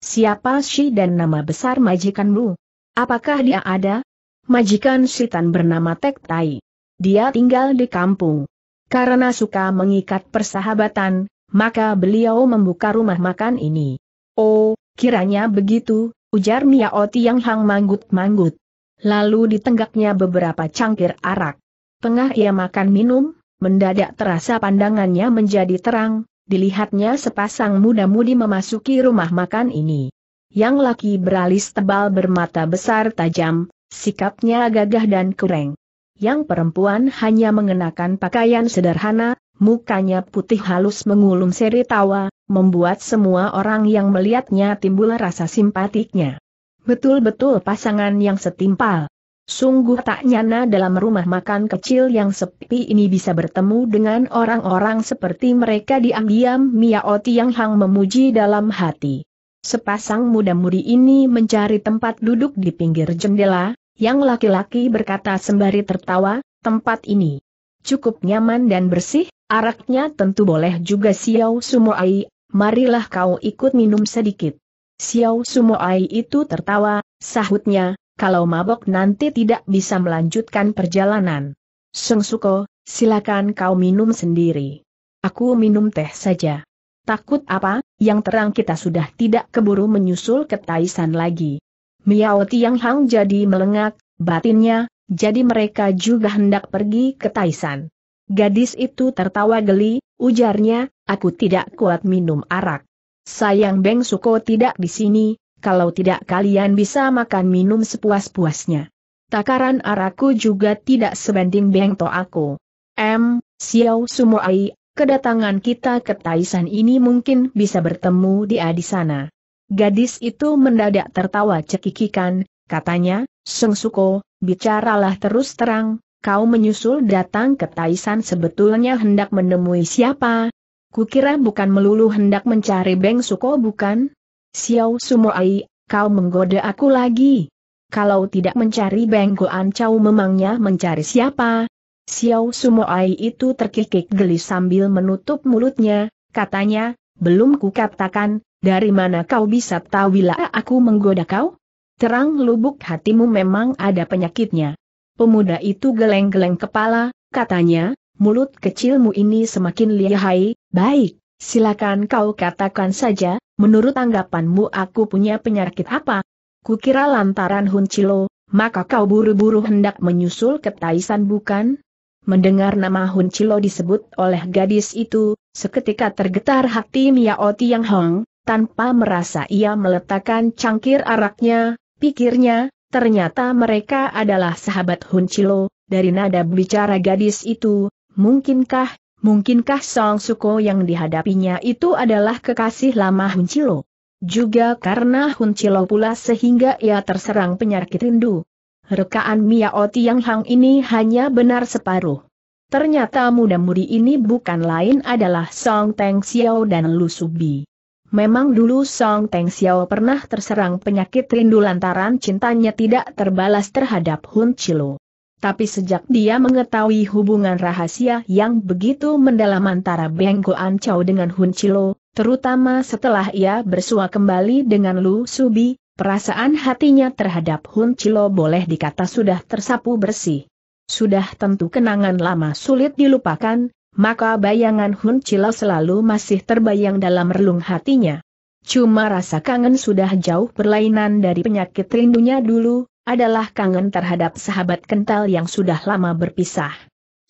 Siapa si dan nama besar majikanmu? Apakah dia ada? Majikan Sitan bernama Tek Tai. Dia tinggal di kampung. Karena suka mengikat persahabatan, maka beliau membuka rumah makan ini. Oh, kiranya begitu, ujar Mia Oti yang Hang manggut-manggut. Lalu ditenggaknya beberapa cangkir arak. Tengah ia makan minum, mendadak terasa pandangannya menjadi terang, dilihatnya sepasang muda-mudi memasuki rumah makan ini. Yang laki beralis tebal bermata besar tajam, sikapnya gagah dan kureng. Yang perempuan hanya mengenakan pakaian sederhana, mukanya putih halus mengulum seri tawa, membuat semua orang yang melihatnya timbul rasa simpatiknya. Betul-betul pasangan yang setimpal. Sungguh tak nyana dalam rumah makan kecil yang sepi ini bisa bertemu dengan orang-orang seperti mereka diam-diam Oti yang hang memuji dalam hati. Sepasang muda-mudi ini mencari tempat duduk di pinggir jendela, yang laki-laki berkata sembari tertawa, tempat ini cukup nyaman dan bersih, araknya tentu boleh juga Xiao Sumoai, marilah kau ikut minum sedikit. Xiao Sumoai itu tertawa, sahutnya, kalau mabok nanti tidak bisa melanjutkan perjalanan. Seng Suko, silakan kau minum sendiri. Aku minum teh saja. Takut apa, yang terang kita sudah tidak keburu menyusul ke Taisan lagi. Miao Tiang Hang jadi melengak, batinnya, jadi mereka juga hendak pergi ke Taisan. Gadis itu tertawa geli, ujarnya, aku tidak kuat minum arak. Sayang Beng Suko tidak di sini, kalau tidak kalian bisa makan minum sepuas-puasnya. Takaran araku juga tidak sebanding Beng To aku. M. Xiao Sumoai, kedatangan kita ke Taisan ini mungkin bisa bertemu dia di sana. Gadis itu mendadak tertawa cekikikan, katanya, Seng Suko, bicaralah terus terang, kau menyusul datang ke Taisan sebetulnya hendak menemui siapa? Kukira bukan melulu hendak mencari Beng Suko bukan? Xiao Sumoai, kau menggoda aku lagi. Kalau tidak mencari Beng Goan Chau, memangnya mencari siapa? Xiao Sumoai itu terkikik geli sambil menutup mulutnya, katanya, belum kukatakan, dari mana kau bisa tahu bila aku menggoda kau? Terang lubuk hatimu memang ada penyakitnya. Pemuda itu geleng-geleng kepala, katanya, mulut kecilmu ini semakin lihai, baik, silakan kau katakan saja, menurut anggapanmu aku punya penyakit apa? Kukira lantaran Hun Huncilo, maka kau buru-buru hendak menyusul ke Taisan bukan? Mendengar nama Hun Huncilo disebut oleh gadis itu, seketika tergetar hati Miao Yang Hong, tanpa merasa ia meletakkan cangkir araknya, pikirnya, Ternyata mereka adalah sahabat Hun Chilo, dari nada bicara gadis itu, mungkinkah, mungkinkah Song Suko yang dihadapinya itu adalah kekasih lama Hun Chilo? Juga karena Hun Chilo pula sehingga ia terserang penyakit rindu. Rekaan Miao yang Hang ini hanya benar separuh. Ternyata muda-mudi ini bukan lain adalah Song Teng Xiao dan Lu Subi. Memang dulu Song Teng Xiao pernah terserang penyakit rindu lantaran cintanya tidak terbalas terhadap Hun Chilo. Tapi sejak dia mengetahui hubungan rahasia yang begitu mendalam antara Beng Goan Chow dengan Hun Chilo, terutama setelah ia bersua kembali dengan Lu Subi, perasaan hatinya terhadap Hun Chilo boleh dikata sudah tersapu bersih. Sudah tentu kenangan lama sulit dilupakan, maka bayangan Hun Cilo selalu masih terbayang dalam relung hatinya. Cuma rasa kangen sudah jauh berlainan dari penyakit rindunya dulu, adalah kangen terhadap sahabat kental yang sudah lama berpisah.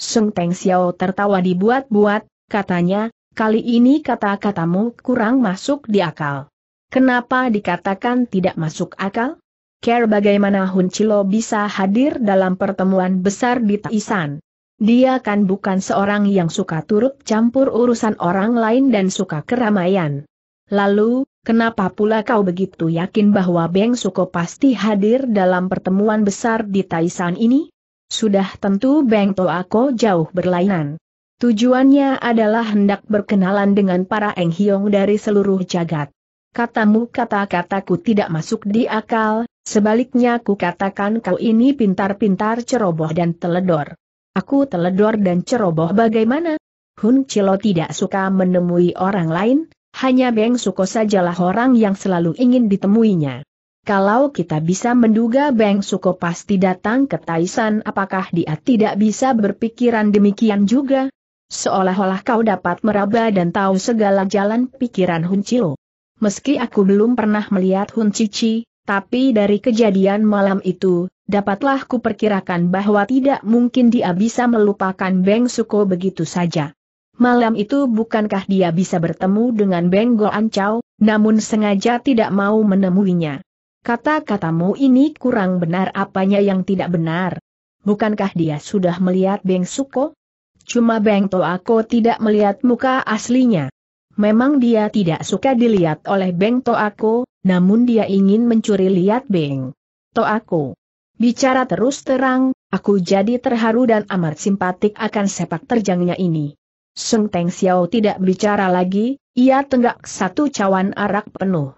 Sung Teng Xiao tertawa dibuat-buat, katanya, kali ini kata-katamu kurang masuk di akal. Kenapa dikatakan tidak masuk akal? Care bagaimana Hun Chilo bisa hadir dalam pertemuan besar di Taisan. Dia kan bukan seorang yang suka turut campur urusan orang lain dan suka keramaian. Lalu, kenapa pula kau begitu yakin bahwa Beng Suko pasti hadir dalam pertemuan besar di Taisan ini? Sudah tentu Beng Toako jauh berlainan. Tujuannya adalah hendak berkenalan dengan para Eng Hiong dari seluruh jagat. Katamu kata-kataku tidak masuk di akal, sebaliknya ku katakan kau ini pintar-pintar ceroboh dan teledor. Aku teledor dan ceroboh bagaimana? Hun Chilo tidak suka menemui orang lain, hanya Beng Suko sajalah orang yang selalu ingin ditemuinya. Kalau kita bisa menduga Beng Suko pasti datang ke Taisan apakah dia tidak bisa berpikiran demikian juga? Seolah-olah kau dapat meraba dan tahu segala jalan pikiran Hun Chilo. Meski aku belum pernah melihat Hun Cici, tapi dari kejadian malam itu, dapatlah kuperkirakan bahwa tidak mungkin dia bisa melupakan Beng Suko begitu saja. Malam itu bukankah dia bisa bertemu dengan Beng Chow, namun sengaja tidak mau menemuinya. Kata-katamu ini kurang benar apanya yang tidak benar. Bukankah dia sudah melihat Beng Suko? Cuma Beng Toako tidak melihat muka aslinya. Memang dia tidak suka dilihat oleh Beng Toako, namun dia ingin mencuri lihat Beng. To aku. Bicara terus terang, aku jadi terharu dan amat simpatik akan sepak terjangnya ini. Sung Teng Xiao tidak bicara lagi, ia tenggak satu cawan arak penuh.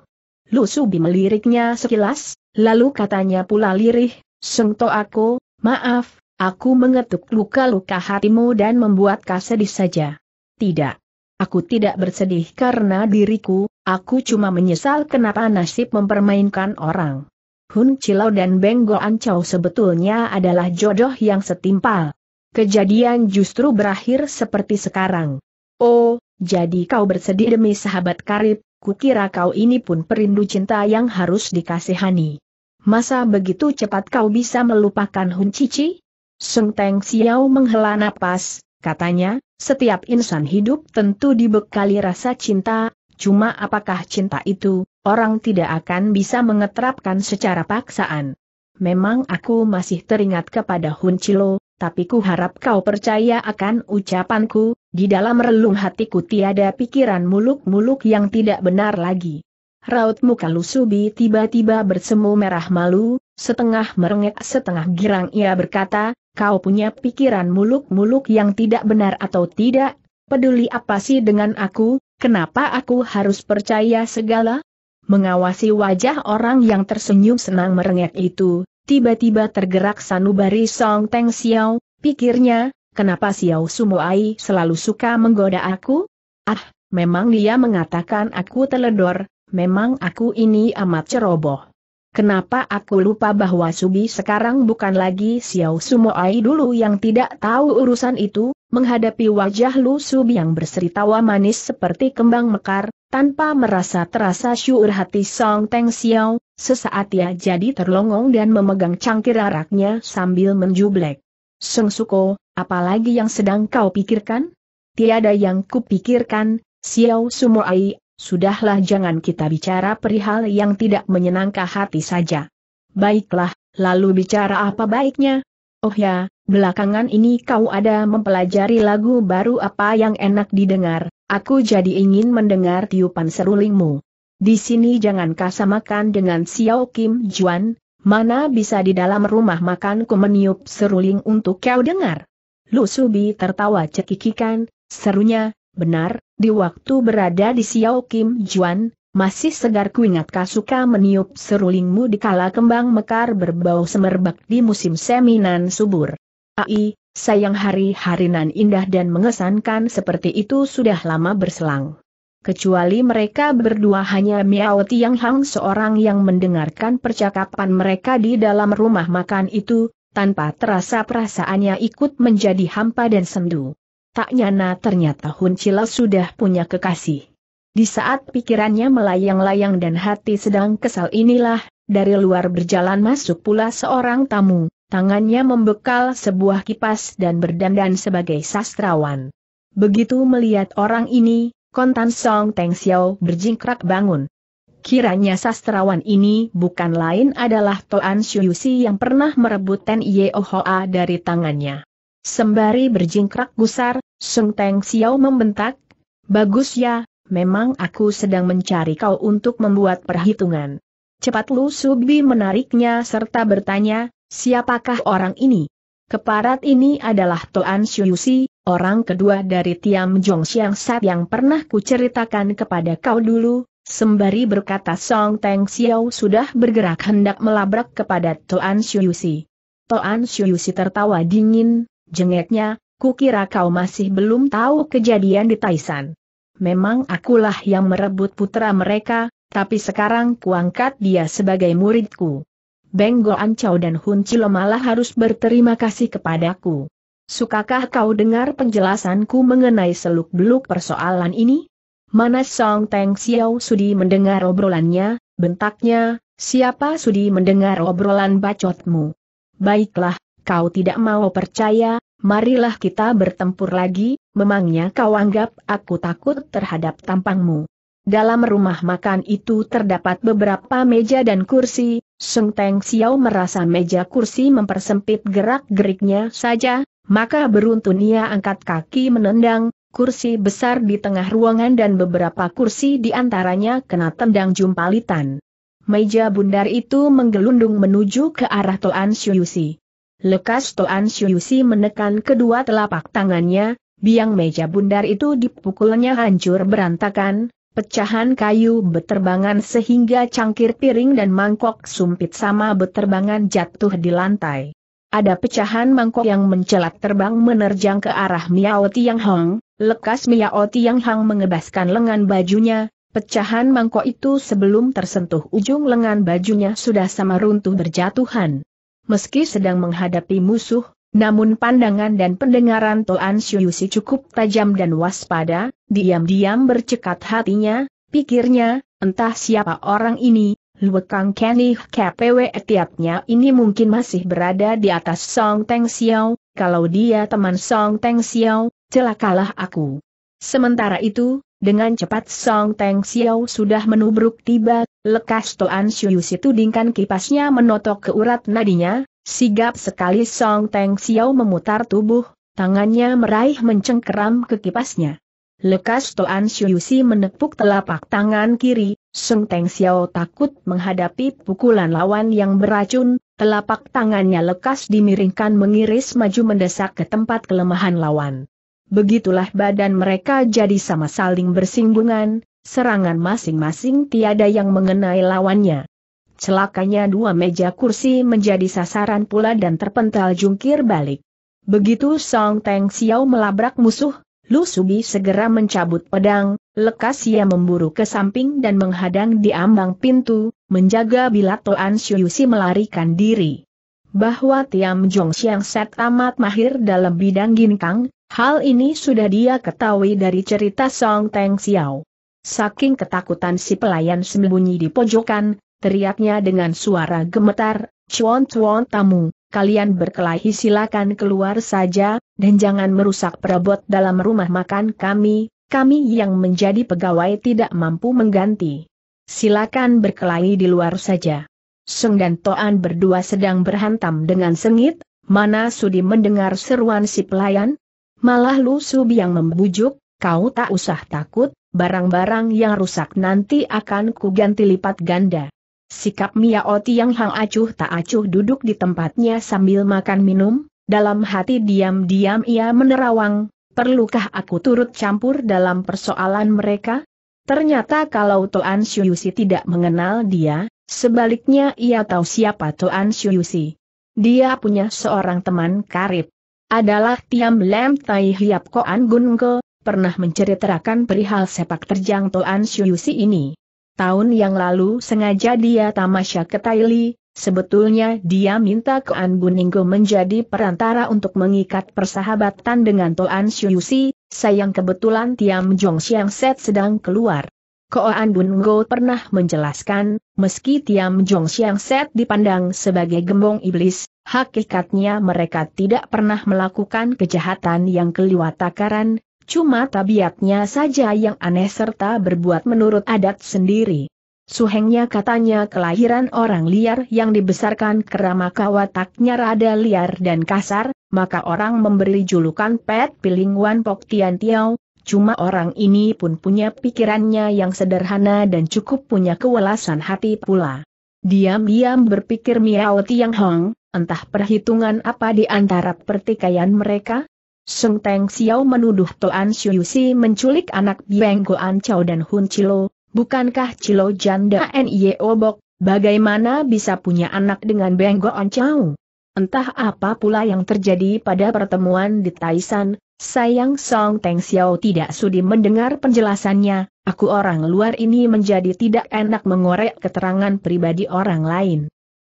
Lu Subi meliriknya sekilas, lalu katanya pula lirih, Sung To aku, maaf, aku mengetuk luka-luka hatimu dan membuat kasih sedih saja. Tidak. Aku tidak bersedih karena diriku, Aku cuma menyesal kenapa nasib mempermainkan orang. Hun Chilau dan Beng Goan Chow sebetulnya adalah jodoh yang setimpal. Kejadian justru berakhir seperti sekarang. Oh, jadi kau bersedih demi sahabat karib, kukira kau ini pun perindu cinta yang harus dikasihani. Masa begitu cepat kau bisa melupakan Hun Cici? Sung Teng Xiao menghela napas, katanya, setiap insan hidup tentu dibekali rasa cinta, Cuma apakah cinta itu, orang tidak akan bisa mengeterapkan secara paksaan. Memang aku masih teringat kepada Hun Chilo, tapi ku harap kau percaya akan ucapanku, di dalam relung hatiku tiada pikiran muluk-muluk yang tidak benar lagi. Raut muka Lusubi tiba-tiba bersemu merah malu, setengah merengek setengah girang ia berkata, kau punya pikiran muluk-muluk yang tidak benar atau tidak, peduli apa sih dengan aku, Kenapa aku harus percaya segala? Mengawasi wajah orang yang tersenyum senang merengek itu, tiba-tiba tergerak sanubari Song Teng Xiao, pikirnya, kenapa Xiao Sumuai selalu suka menggoda aku? Ah, memang dia mengatakan aku teledor, memang aku ini amat ceroboh. Kenapa aku lupa bahwa Subi sekarang bukan lagi Xiao Sumoai dulu yang tidak tahu urusan itu? menghadapi wajah Lu Subi yang berseri tawa manis seperti kembang mekar, tanpa merasa terasa syuur hati Song Teng Xiao, sesaat ia jadi terlongong dan memegang cangkir araknya sambil menjublek. Sung Suko, apalagi yang sedang kau pikirkan? Tiada yang kupikirkan, Xiao Sumoai, sudahlah jangan kita bicara perihal yang tidak menyenangkan hati saja. Baiklah, lalu bicara apa baiknya? Oh ya, belakangan ini kau ada mempelajari lagu baru apa yang enak didengar, aku jadi ingin mendengar tiupan serulingmu. Di sini jangan kasamakan dengan Xiao Kim Juan, mana bisa di dalam rumah makanku meniup seruling untuk kau dengar. Lu Subi tertawa cekikikan, serunya, benar, di waktu berada di Xiao Kim Juan, masih segar kuingat kasuka meniup serulingmu di kala kembang mekar berbau semerbak di musim seminan subur. Ai, sayang hari-hari nan indah dan mengesankan seperti itu sudah lama berselang. Kecuali mereka berdua hanya Miao Tiang Hang seorang yang mendengarkan percakapan mereka di dalam rumah makan itu, tanpa terasa perasaannya ikut menjadi hampa dan sendu. Tak nyana ternyata Hun Chila sudah punya kekasih. Di saat pikirannya melayang-layang dan hati sedang kesal inilah, dari luar berjalan masuk pula seorang tamu, tangannya membekal sebuah kipas dan berdandan sebagai sastrawan. Begitu melihat orang ini, kontan Song Teng Xiao berjingkrak bangun. Kiranya sastrawan ini bukan lain adalah Toan Si yang pernah merebut Ten Hoa dari tangannya. Sembari berjingkrak gusar, Sung Teng Xiao membentak, Bagus ya, memang aku sedang mencari kau untuk membuat perhitungan. Cepat Lu Subi menariknya serta bertanya, Siapakah orang ini? Keparat ini adalah Toan Syuyusi, orang kedua dari Tiam Jong Siang Sat yang pernah kuceritakan kepada kau dulu, sembari berkata Song Teng Xiao sudah bergerak hendak melabrak kepada Toan Syuyusi. Toan Syuyusi tertawa dingin, jengeknya, kukira kau masih belum tahu kejadian di Taisan. Memang akulah yang merebut putra mereka, tapi sekarang kuangkat dia sebagai muridku. Beng Ancau dan Hun Chilo malah harus berterima kasih kepadaku. Sukakah kau dengar penjelasanku mengenai seluk-beluk persoalan ini? Mana Song Teng Xiao Sudi mendengar obrolannya, bentaknya, siapa Sudi mendengar obrolan bacotmu? Baiklah, kau tidak mau percaya, marilah kita bertempur lagi, memangnya kau anggap aku takut terhadap tampangmu. Dalam rumah makan itu terdapat beberapa meja dan kursi, Seng Teng Xiao merasa meja kursi mempersempit gerak-geriknya saja, maka beruntun ia angkat kaki menendang, kursi besar di tengah ruangan dan beberapa kursi di antaranya kena tendang jumpalitan. Meja bundar itu menggelundung menuju ke arah Toan Shuyusi. Lekas Toan Shuyusi menekan kedua telapak tangannya, biang meja bundar itu dipukulnya hancur berantakan, Pecahan kayu beterbangan sehingga cangkir piring dan mangkok sumpit sama beterbangan jatuh di lantai. Ada pecahan mangkok yang mencelat terbang menerjang ke arah Miao Tiang Hong, lekas Miao Tiang Hong mengebaskan lengan bajunya, pecahan mangkok itu sebelum tersentuh ujung lengan bajunya sudah sama runtuh berjatuhan. Meski sedang menghadapi musuh, namun pandangan dan pendengaran Toan Si cukup tajam dan waspada, diam-diam bercekat hatinya, pikirnya, entah siapa orang ini, Luekang Kenny KPW etiapnya ini mungkin masih berada di atas Song Teng Xiao, kalau dia teman Song Teng Xiao, celakalah aku. Sementara itu, dengan cepat Song Teng Xiao sudah menubruk tiba, lekas Toan Si tudingkan kipasnya menotok ke urat nadinya, Sigap sekali Song Teng Xiao memutar tubuh, tangannya meraih mencengkeram ke kipasnya. Lekas Toan Shuyusi menepuk telapak tangan kiri, Song Teng Xiao takut menghadapi pukulan lawan yang beracun, telapak tangannya lekas dimiringkan mengiris maju mendesak ke tempat kelemahan lawan. Begitulah badan mereka jadi sama saling bersinggungan, serangan masing-masing tiada yang mengenai lawannya celakanya dua meja kursi menjadi sasaran pula dan terpental jungkir balik. Begitu Song Teng Xiao melabrak musuh, Lu Subi segera mencabut pedang, lekas ia memburu ke samping dan menghadang di ambang pintu, menjaga bila Toan Shuyusi melarikan diri. Bahwa Tiam Jong Xiang Set amat mahir dalam bidang ginkang, hal ini sudah dia ketahui dari cerita Song Teng Xiao. Saking ketakutan si pelayan sembunyi di pojokan, teriaknya dengan suara gemetar, cuan-cuan tamu, kalian berkelahi silakan keluar saja, dan jangan merusak perabot dalam rumah makan kami, kami yang menjadi pegawai tidak mampu mengganti. Silakan berkelahi di luar saja. Seng dan Toan berdua sedang berhantam dengan sengit, mana Sudi mendengar seruan si pelayan? Malah Lu Subi yang membujuk, kau tak usah takut, barang-barang yang rusak nanti akan kuganti lipat ganda. Sikap Mia Oti yang Hang acuh tak acuh duduk di tempatnya sambil makan minum, dalam hati diam-diam ia menerawang, perlukah aku turut campur dalam persoalan mereka? Ternyata kalau Tuan Syuyusi tidak mengenal dia, sebaliknya ia tahu siapa Tuan Syuyusi. Dia punya seorang teman karib. Adalah Tiam Lem Tai Hiap Koan Gunke, pernah menceritakan perihal sepak terjang Tuan Syuyusi ini. Tahun yang lalu sengaja dia tamasya ke Taili, sebetulnya dia minta ke An Buninggo menjadi perantara untuk mengikat persahabatan dengan Toan Syuyusi, sayang kebetulan Tiam Jong Siang Set sedang keluar. Koan Bungo pernah menjelaskan, meski Tiam Jong Siang Set dipandang sebagai gembong iblis, hakikatnya mereka tidak pernah melakukan kejahatan yang keliwat takaran, cuma tabiatnya saja yang aneh serta berbuat menurut adat sendiri. Suhengnya katanya kelahiran orang liar yang dibesarkan keramaka wataknya rada liar dan kasar, maka orang memberi julukan Pet Piling Wan Pok Tian Tiao, cuma orang ini pun punya pikirannya yang sederhana dan cukup punya kewelasan hati pula. Diam-diam berpikir Miao Tiang Hong, entah perhitungan apa di antara pertikaian mereka, Sung Teng Xiao menuduh Toan Si menculik anak Bieng Goan Chao dan Hun Chilo, bukankah Chilo janda NIE Obok, bagaimana bisa punya anak dengan Bieng Goan Chao? Entah apa pula yang terjadi pada pertemuan di Taishan. sayang Song Teng Xiao tidak sudi mendengar penjelasannya, aku orang luar ini menjadi tidak enak mengorek keterangan pribadi orang lain.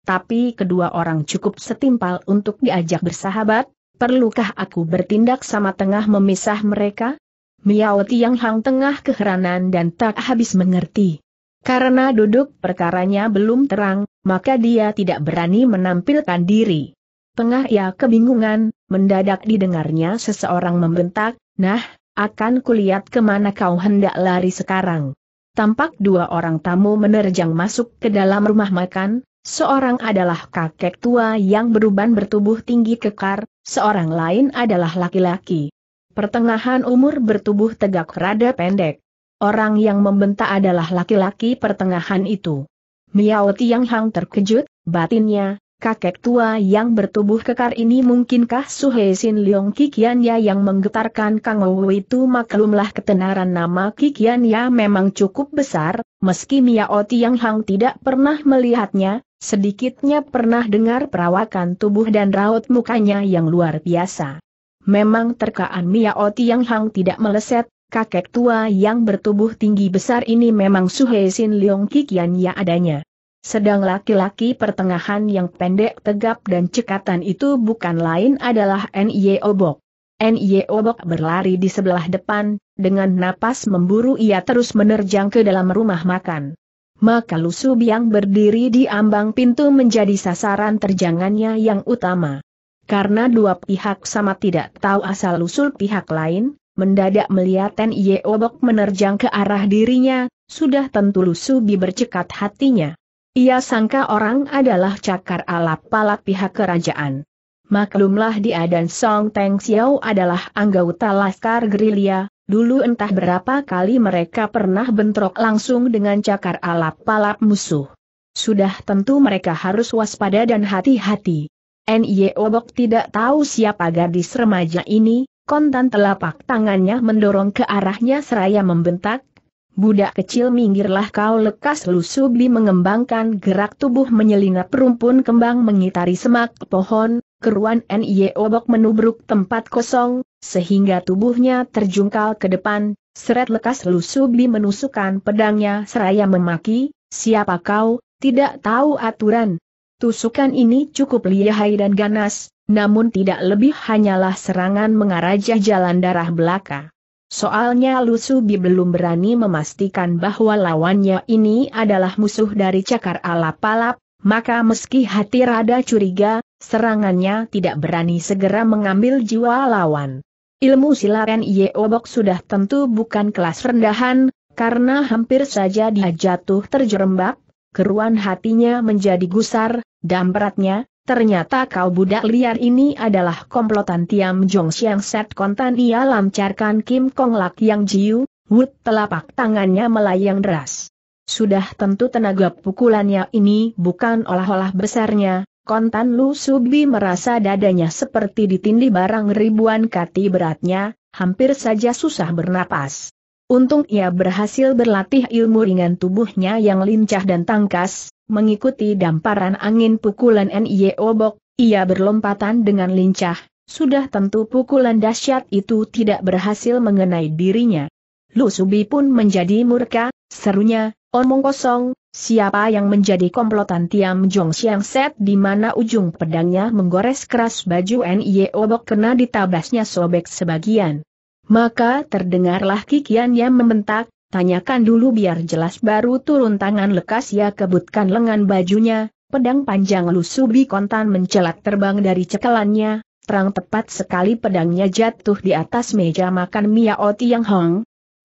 Tapi kedua orang cukup setimpal untuk diajak bersahabat, Perlukah aku bertindak sama tengah memisah mereka? Miao Tiang Hang tengah keheranan dan tak habis mengerti. Karena duduk perkaranya belum terang, maka dia tidak berani menampilkan diri. Tengah ia kebingungan, mendadak didengarnya seseorang membentak, Nah, akan kulihat kemana kau hendak lari sekarang. Tampak dua orang tamu menerjang masuk ke dalam rumah makan, Seorang adalah kakek tua yang beruban bertubuh tinggi kekar, Seorang lain adalah laki-laki. Pertengahan umur bertubuh tegak rada pendek. Orang yang membentak adalah laki-laki pertengahan itu. Miao Tiang Hang terkejut, batinnya, kakek tua yang bertubuh kekar ini mungkinkah Suhe Sin Leong Kikianya yang menggetarkan Kang Wu itu maklumlah ketenaran nama Kikianya memang cukup besar, meski Miao Tiang Hang tidak pernah melihatnya, Sedikitnya pernah dengar perawakan tubuh dan raut mukanya yang luar biasa. Memang terkaan Miao yang Hang tidak meleset, kakek tua yang bertubuh tinggi besar ini memang Suhe Sin Leong Kikian ya adanya. Sedang laki-laki pertengahan yang pendek tegap dan cekatan itu bukan lain adalah Nye Obok. Nye Obok berlari di sebelah depan, dengan napas memburu ia terus menerjang ke dalam rumah makan maka Lusu yang berdiri di ambang pintu menjadi sasaran terjangannya yang utama. Karena dua pihak sama tidak tahu asal-usul pihak lain, mendadak melihat Nye Obok menerjang ke arah dirinya, sudah tentu Lusu Bi bercekat hatinya. Ia sangka orang adalah cakar alap palat pihak kerajaan. Maklumlah dia dan Song Teng Xiao adalah anggota Laskar Gerilya, Dulu entah berapa kali mereka pernah bentrok langsung dengan cakar alap-alap musuh. Sudah tentu mereka harus waspada dan hati-hati. N.Y. Obok tidak tahu siapa gadis remaja ini, kontan telapak tangannya mendorong ke arahnya seraya membentak, Budak kecil minggirlah kau lekas Lusubli mengembangkan gerak tubuh menyelinap rumpun kembang mengitari semak pohon, keruan NIE obok menubruk tempat kosong, sehingga tubuhnya terjungkal ke depan, seret lekas Lusubli menusukkan pedangnya seraya memaki, siapa kau, tidak tahu aturan. Tusukan ini cukup lihai dan ganas, namun tidak lebih hanyalah serangan mengarah jalan darah belaka. Soalnya Lusubi belum berani memastikan bahwa lawannya ini adalah musuh dari cakar ala palap, maka meski hati rada curiga, serangannya tidak berani segera mengambil jiwa lawan. Ilmu silat Nye Obok sudah tentu bukan kelas rendahan, karena hampir saja dia jatuh terjerembab, keruan hatinya menjadi gusar, dan beratnya. Ternyata kau budak liar ini adalah komplotan Tiam Jong Siang Set Kontan ia lancarkan Kim Kong Lak Yang Jiu, Wut telapak tangannya melayang deras. Sudah tentu tenaga pukulannya ini bukan olah-olah besarnya, Kontan Lu Subi merasa dadanya seperti ditindih barang ribuan kati beratnya, hampir saja susah bernapas. Untung ia berhasil berlatih ilmu ringan tubuhnya yang lincah dan tangkas, mengikuti damparan angin pukulan NIE Obok, ia berlompatan dengan lincah, sudah tentu pukulan dahsyat itu tidak berhasil mengenai dirinya. Lu Subi pun menjadi murka, serunya, omong kosong, siapa yang menjadi komplotan Tiam Jong Siang Set di mana ujung pedangnya menggores keras baju NIE Obok kena ditabasnya sobek sebagian. Maka terdengarlah kikian yang membentak, Tanyakan dulu biar jelas baru turun tangan lekas ya kebutkan lengan bajunya, pedang panjang lusubi kontan mencelat terbang dari cekelannya, terang tepat sekali pedangnya jatuh di atas meja makan Miao Tiang Hong.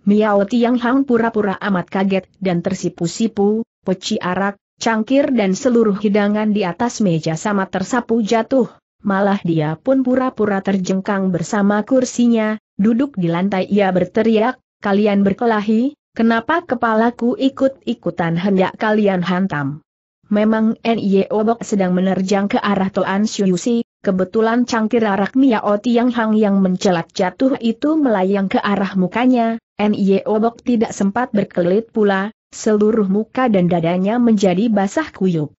Miao Tiang Hong pura-pura amat kaget dan tersipu-sipu, peci arak, cangkir dan seluruh hidangan di atas meja sama tersapu jatuh. Malah dia pun pura-pura terjengkang bersama kursinya, duduk di lantai ia berteriak, kalian berkelahi, kenapa kepalaku ikut-ikutan hendak kalian hantam? Memang Nye Obok sedang menerjang ke arah Toan Syuyusi, kebetulan cangkir arak Mia Oti yang Hang yang mencelat jatuh itu melayang ke arah mukanya, Nye Obok tidak sempat berkelit pula, seluruh muka dan dadanya menjadi basah kuyup.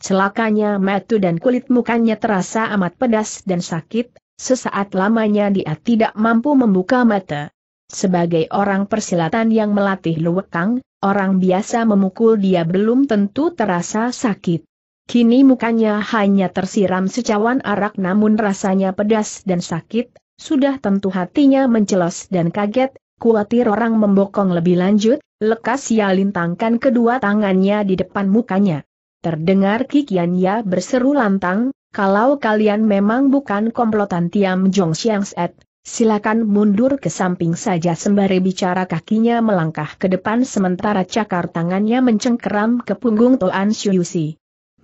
Celakanya matu dan kulit mukanya terasa amat pedas dan sakit, sesaat lamanya dia tidak mampu membuka mata. Sebagai orang persilatan yang melatih luwekang, orang biasa memukul dia belum tentu terasa sakit. Kini mukanya hanya tersiram secawan arak namun rasanya pedas dan sakit, sudah tentu hatinya mencelos dan kaget, kuatir orang membokong lebih lanjut, lekas ia lintangkan kedua tangannya di depan mukanya. Terdengar kikian ia berseru lantang, kalau kalian memang bukan komplotan Tiam Jong Siang Set, Silakan mundur ke samping saja sembari bicara kakinya melangkah ke depan sementara cakar tangannya mencengkeram ke punggung Toan Xiu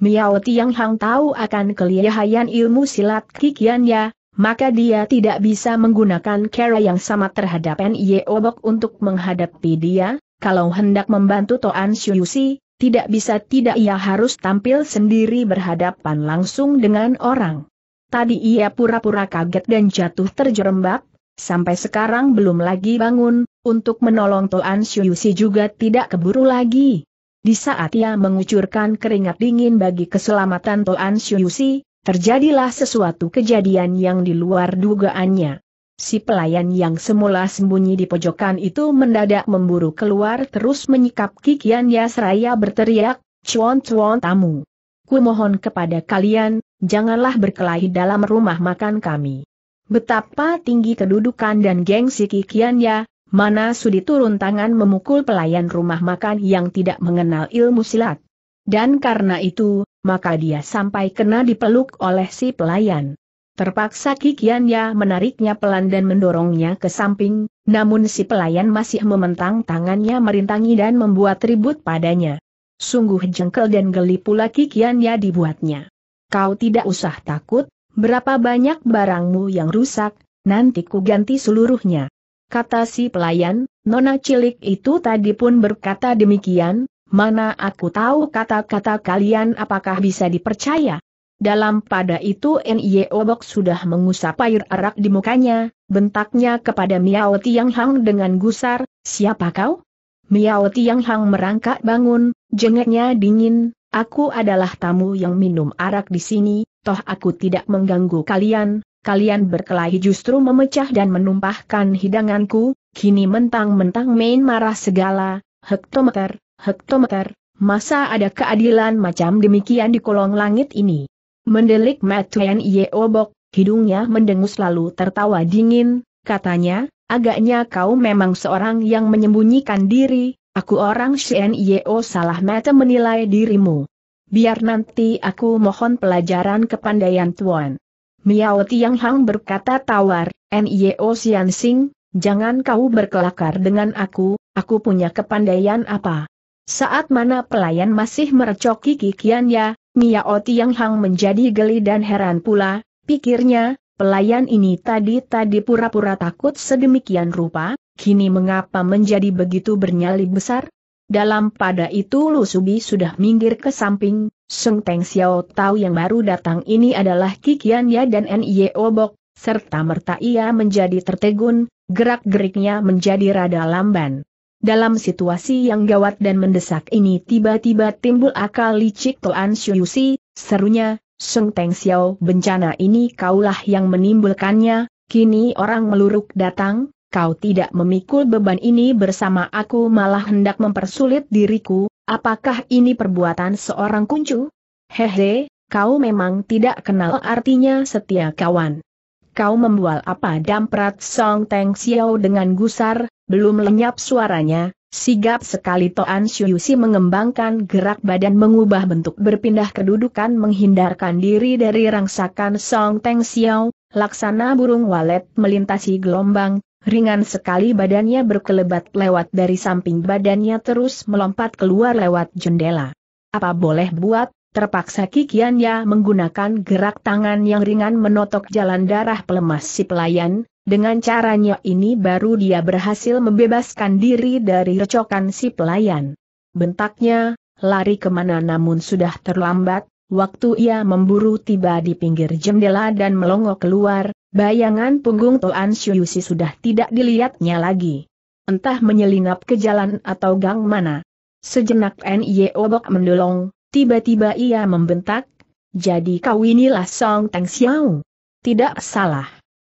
Miao Tiang Hang tahu akan kelihayan ilmu silat kikiannya, maka dia tidak bisa menggunakan cara yang sama terhadap Nye Obok untuk menghadapi dia, kalau hendak membantu Toan Syuyusi, tidak bisa tidak ia harus tampil sendiri berhadapan langsung dengan orang. Tadi ia pura-pura kaget dan jatuh terjerembab, sampai sekarang belum lagi bangun, untuk menolong Toan Siusi juga tidak keburu lagi. Di saat ia mengucurkan keringat dingin bagi keselamatan Toan Siusi, terjadilah sesuatu kejadian yang di luar dugaannya. Si pelayan yang semula sembunyi di pojokan itu mendadak memburu keluar terus menyikap Kikian seraya berteriak, Cuan-cuan tamu. Ku mohon kepada kalian, janganlah berkelahi dalam rumah makan kami. Betapa tinggi kedudukan dan gengsi kikiannya, mana sudi turun tangan memukul pelayan rumah makan yang tidak mengenal ilmu silat. Dan karena itu, maka dia sampai kena dipeluk oleh si pelayan. Terpaksa Kikiannya menariknya pelan dan mendorongnya ke samping, namun si pelayan masih mementang tangannya merintangi dan membuat ribut padanya. Sungguh jengkel dan geli pula Kikiannya dibuatnya. Kau tidak usah takut, berapa banyak barangmu yang rusak, nanti ku ganti seluruhnya. Kata si pelayan, nona cilik itu tadi pun berkata demikian, mana aku tahu kata-kata kalian apakah bisa dipercaya. Dalam pada itu Nie Obok sudah mengusap air arak di mukanya, bentaknya kepada Miao Tiang Hang dengan gusar, siapa kau? Miao Tiang Hang merangkak bangun, jengeknya dingin, Aku adalah tamu yang minum arak di sini, toh aku tidak mengganggu kalian, kalian berkelahi justru memecah dan menumpahkan hidanganku, kini mentang-mentang main marah segala, hektometer, hektometer, masa ada keadilan macam demikian di kolong langit ini. Mendelik Matuen Yeobok, hidungnya mendengus lalu tertawa dingin, katanya, agaknya kau memang seorang yang menyembunyikan diri, Aku orang Shenyo salah mata menilai dirimu. Biar nanti aku mohon pelajaran kepandaian tuan. Miao Tiang Hang berkata tawar, Nyeo Sian Sing, jangan kau berkelakar dengan aku, aku punya kepandaian apa. Saat mana pelayan masih merecoki ya, Miao Tiang Hang menjadi geli dan heran pula, pikirnya, pelayan ini tadi-tadi pura-pura takut sedemikian rupa, kini mengapa menjadi begitu bernyali besar? Dalam pada itu Lu Subi sudah minggir ke samping, Sung Teng Xiao tahu yang baru datang ini adalah Kikiannya dan Nye Obok, serta merta ia menjadi tertegun, gerak-geriknya menjadi rada lamban. Dalam situasi yang gawat dan mendesak ini tiba-tiba timbul akal licik Toan Si, serunya, Sung Teng Xiao bencana ini kaulah yang menimbulkannya, kini orang meluruk datang, kau tidak memikul beban ini bersama aku malah hendak mempersulit diriku, apakah ini perbuatan seorang kuncu? Hehe, kau memang tidak kenal artinya setia kawan. Kau membual apa damprat Song Teng Xiao dengan gusar, belum lenyap suaranya, sigap sekali Toan Xiuyusi mengembangkan gerak badan mengubah bentuk berpindah kedudukan menghindarkan diri dari rangsakan Song Teng Xiao, laksana burung walet melintasi gelombang, Ringan sekali badannya berkelebat lewat dari samping badannya terus melompat keluar lewat jendela. Apa boleh buat, terpaksa kikiannya menggunakan gerak tangan yang ringan menotok jalan darah pelemas si pelayan, dengan caranya ini baru dia berhasil membebaskan diri dari recokan si pelayan. Bentaknya, lari kemana namun sudah terlambat, Waktu ia memburu tiba di pinggir jendela dan melongo keluar, bayangan punggung Toan Shuyusi sudah tidak dilihatnya lagi. Entah menyelinap ke jalan atau gang mana. Sejenak N.Y. Obok mendolong, tiba-tiba ia membentak, jadi kau inilah Song Teng Xiao. Tidak salah.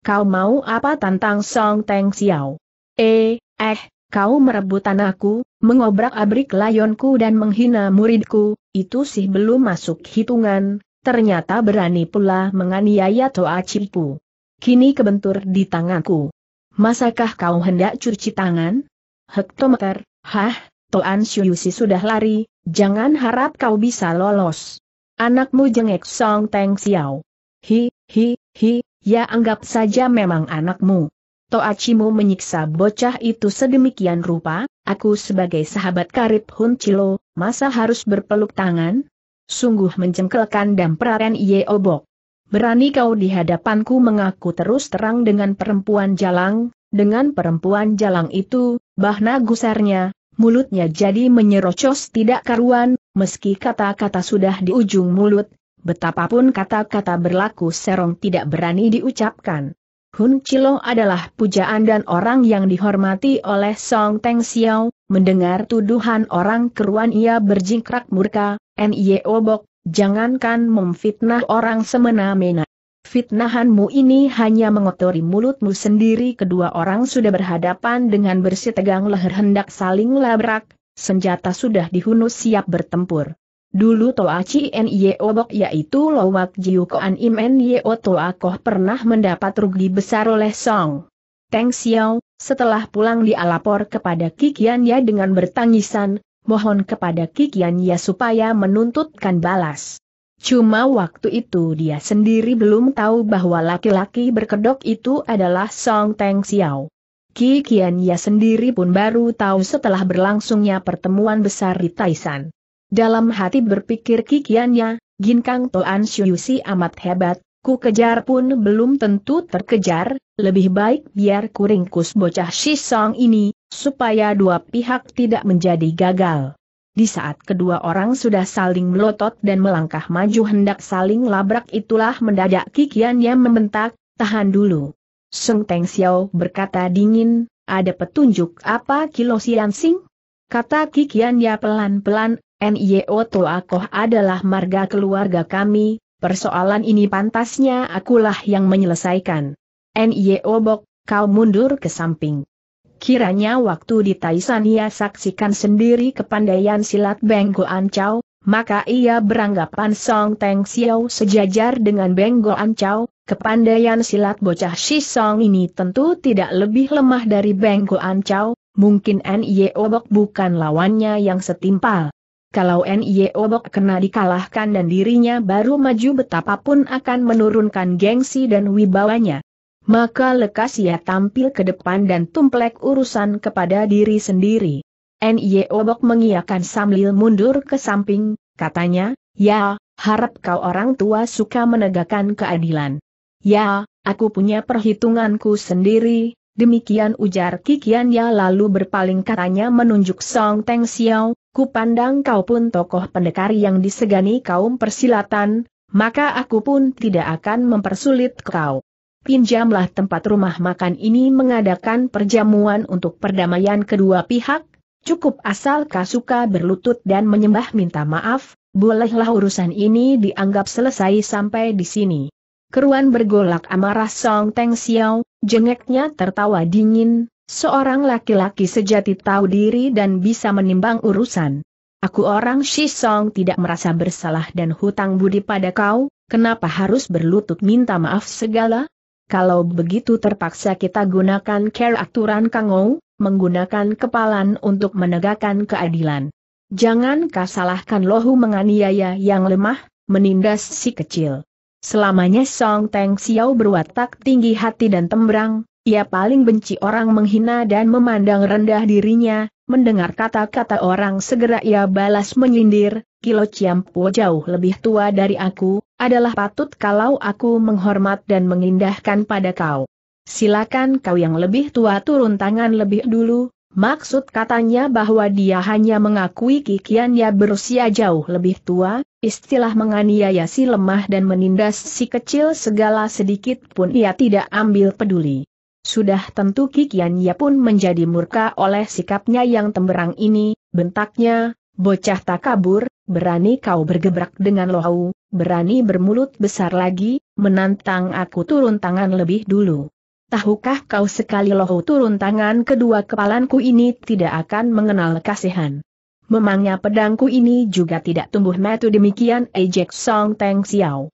Kau mau apa tantang Song Teng Xiao? Eh, eh, kau merebut tanahku, mengobrak-abrik layonku dan menghina muridku, itu sih belum masuk hitungan, ternyata berani pula menganiaya Toa Cipu. Kini kebentur di tanganku. Masakah kau hendak cuci tangan? Hektometer, hah, Toan Syuyusi sudah lari, jangan harap kau bisa lolos. Anakmu jengek Song Teng Xiao. Hi, hi, hi, ya anggap saja memang anakmu. Toa Cimu menyiksa bocah itu sedemikian rupa, Aku sebagai sahabat karib Hun Chilo, masa harus berpeluk tangan? Sungguh mencengkelkan dan peraren Ye Obok. Berani kau di hadapanku mengaku terus terang dengan perempuan jalang, dengan perempuan jalang itu, bahna gusarnya, mulutnya jadi menyerocos tidak karuan, meski kata-kata sudah di ujung mulut, betapapun kata-kata berlaku serong tidak berani diucapkan. Hun Chilo adalah pujaan dan orang yang dihormati oleh Song Teng Xiao, mendengar tuduhan orang keruan ia berjingkrak murka, Nye Obok, jangankan memfitnah orang semena-mena. Fitnahanmu ini hanya mengotori mulutmu sendiri kedua orang sudah berhadapan dengan bersih tegang leher hendak saling labrak, senjata sudah dihunus siap bertempur. Dulu Toa Chien Ye Obok yaitu Lowak Jiu Koan Imen Ye O Toa Koh pernah mendapat rugi besar oleh Song. Teng Xiao, setelah pulang dia lapor kepada Kikian Ya dengan bertangisan, mohon kepada Kikian Ya supaya menuntutkan balas. Cuma waktu itu dia sendiri belum tahu bahwa laki-laki berkedok itu adalah Song Teng Xiao. Kikian Ya sendiri pun baru tahu setelah berlangsungnya pertemuan besar di Taisan. Dalam hati berpikir kikiannya, Ginkang Toan si amat hebat, ku kejar pun belum tentu terkejar, lebih baik biar kuringkus bocah Shisong ini, supaya dua pihak tidak menjadi gagal. Di saat kedua orang sudah saling melotot dan melangkah maju hendak saling labrak itulah mendadak kikiannya membentak, tahan dulu. Seng Teng Xiao berkata dingin, ada petunjuk apa Kilo Sian Sing? Kata kikiannya pelan-pelan, NIO Toakoh adalah marga keluarga kami, persoalan ini pantasnya akulah yang menyelesaikan. NIO Bok, kau mundur ke samping. Kiranya waktu di Taisania saksikan sendiri kepandaian silat Benggo Ancau, maka ia beranggapan Song Teng Xiao sejajar dengan Benggo Ancau. kepandaian silat bocah Shi Song ini tentu tidak lebih lemah dari Benggo Ancau. mungkin N.Y.O. Bok bukan lawannya yang setimpal. Kalau NIE Obok kena dikalahkan dan dirinya baru maju betapapun akan menurunkan gengsi dan wibawanya. Maka lekas ia tampil ke depan dan tumplek urusan kepada diri sendiri. NIE Obok mengiakan sambil mundur ke samping, katanya, Ya, harap kau orang tua suka menegakkan keadilan. Ya, aku punya perhitunganku sendiri, Demikian ujar Kikian Ya lalu berpaling katanya menunjuk Song Teng Xiao, Kupandang kau pun tokoh pendekar yang disegani kaum persilatan, maka aku pun tidak akan mempersulit kau. Pinjamlah tempat rumah makan ini mengadakan perjamuan untuk perdamaian kedua pihak, cukup asal kasuka berlutut dan menyembah minta maaf, bolehlah urusan ini dianggap selesai sampai di sini. Keruan bergolak amarah Song Teng Xiao, jengeknya tertawa dingin, Seorang laki-laki sejati tahu diri dan bisa menimbang urusan. Aku orang Shisong tidak merasa bersalah dan hutang budi pada kau, kenapa harus berlutut minta maaf segala? Kalau begitu terpaksa kita gunakan care aturan Kangou, menggunakan kepalan untuk menegakkan keadilan. Jangan kau salahkan lohu menganiaya yang lemah, menindas si kecil. Selamanya Song Teng Xiao berwatak tinggi hati dan tembrang, ia paling benci orang menghina dan memandang rendah dirinya, mendengar kata-kata orang segera ia balas menyindir, Kilo Ciampo jauh lebih tua dari aku, adalah patut kalau aku menghormat dan mengindahkan pada kau. Silakan kau yang lebih tua turun tangan lebih dulu, maksud katanya bahwa dia hanya mengakui kikian ya berusia jauh lebih tua, istilah menganiaya si lemah dan menindas si kecil segala sedikit pun ia tidak ambil peduli. Sudah tentu kikian ia pun menjadi murka oleh sikapnya yang temberang ini, bentaknya, bocah tak kabur, berani kau bergebrak dengan lohau, berani bermulut besar lagi, menantang aku turun tangan lebih dulu. Tahukah kau sekali lohau turun tangan kedua kepalanku ini tidak akan mengenal kasihan. Memangnya pedangku ini juga tidak tumbuh metu demikian ejek Song Teng Xiao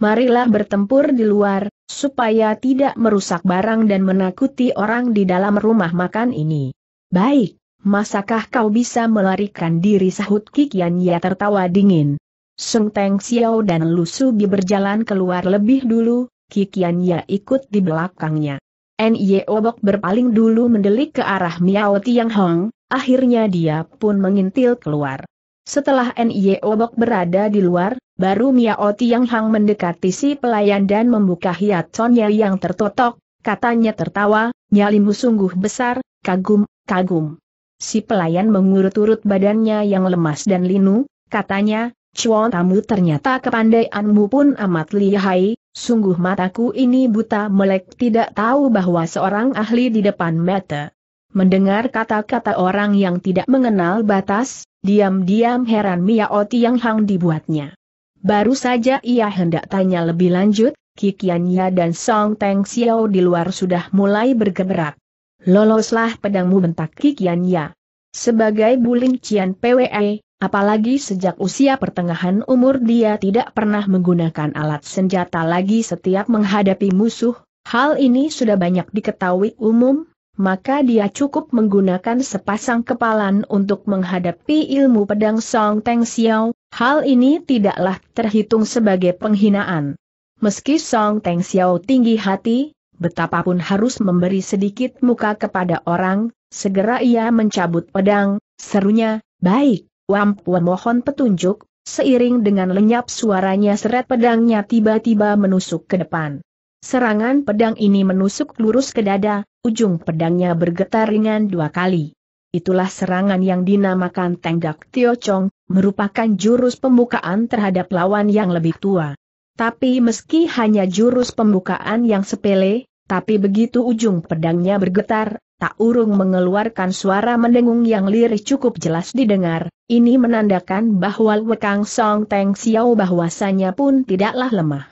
marilah bertempur di luar, supaya tidak merusak barang dan menakuti orang di dalam rumah makan ini. Baik, masakah kau bisa melarikan diri sahut Kikian Ya tertawa dingin. Sung Teng Xiao dan Lu Subi berjalan keluar lebih dulu, Kikian Ya ikut di belakangnya. Nye Obok berpaling dulu mendelik ke arah Miao Tiang Hong, akhirnya dia pun mengintil keluar. Setelah Nye Obok berada di luar, Baru Miao Tiang Hang mendekati si pelayan dan membuka Sonya yang tertotok, katanya tertawa, nyalimu sungguh besar, kagum, kagum. Si pelayan mengurut-urut badannya yang lemas dan linu, katanya, Cuan tamu ternyata kepandaianmu pun amat lihai, sungguh mataku ini buta melek tidak tahu bahwa seorang ahli di depan mata. Mendengar kata-kata orang yang tidak mengenal batas, diam-diam heran Miao Tiang Hang dibuatnya. Baru saja ia hendak tanya lebih lanjut, Kikiannya dan Song Teng Xiao di luar sudah mulai bergerak. Loloslah pedangmu bentak Kikiannya. Sebagai Buling Cian PWE, apalagi sejak usia pertengahan umur dia tidak pernah menggunakan alat senjata lagi setiap menghadapi musuh, hal ini sudah banyak diketahui umum, maka dia cukup menggunakan sepasang kepalan untuk menghadapi ilmu pedang Song Teng Xiao, Hal ini tidaklah terhitung sebagai penghinaan. Meski Song Teng Xiao tinggi hati, betapapun harus memberi sedikit muka kepada orang, segera ia mencabut pedang, serunya, baik, Wampu mohon petunjuk, seiring dengan lenyap suaranya seret pedangnya tiba-tiba menusuk ke depan. Serangan pedang ini menusuk lurus ke dada, ujung pedangnya bergetar ringan dua kali. Itulah serangan yang dinamakan Tenggak Tio Chong, merupakan jurus pembukaan terhadap lawan yang lebih tua. Tapi meski hanya jurus pembukaan yang sepele, tapi begitu ujung pedangnya bergetar, tak urung mengeluarkan suara mendengung yang lirih cukup jelas didengar, ini menandakan bahwa Wekang Song Teng Xiao bahwasanya pun tidaklah lemah.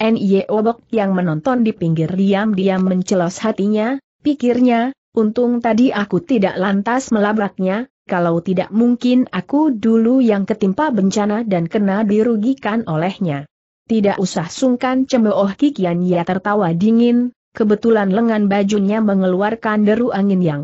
N.Y. Obok yang menonton di pinggir diam-diam mencelos hatinya, pikirnya, Untung tadi aku tidak lantas melabraknya, kalau tidak mungkin aku dulu yang ketimpa bencana dan kena dirugikan olehnya. Tidak usah sungkan cemooh kikian ia tertawa dingin, kebetulan lengan bajunya mengeluarkan deru angin yang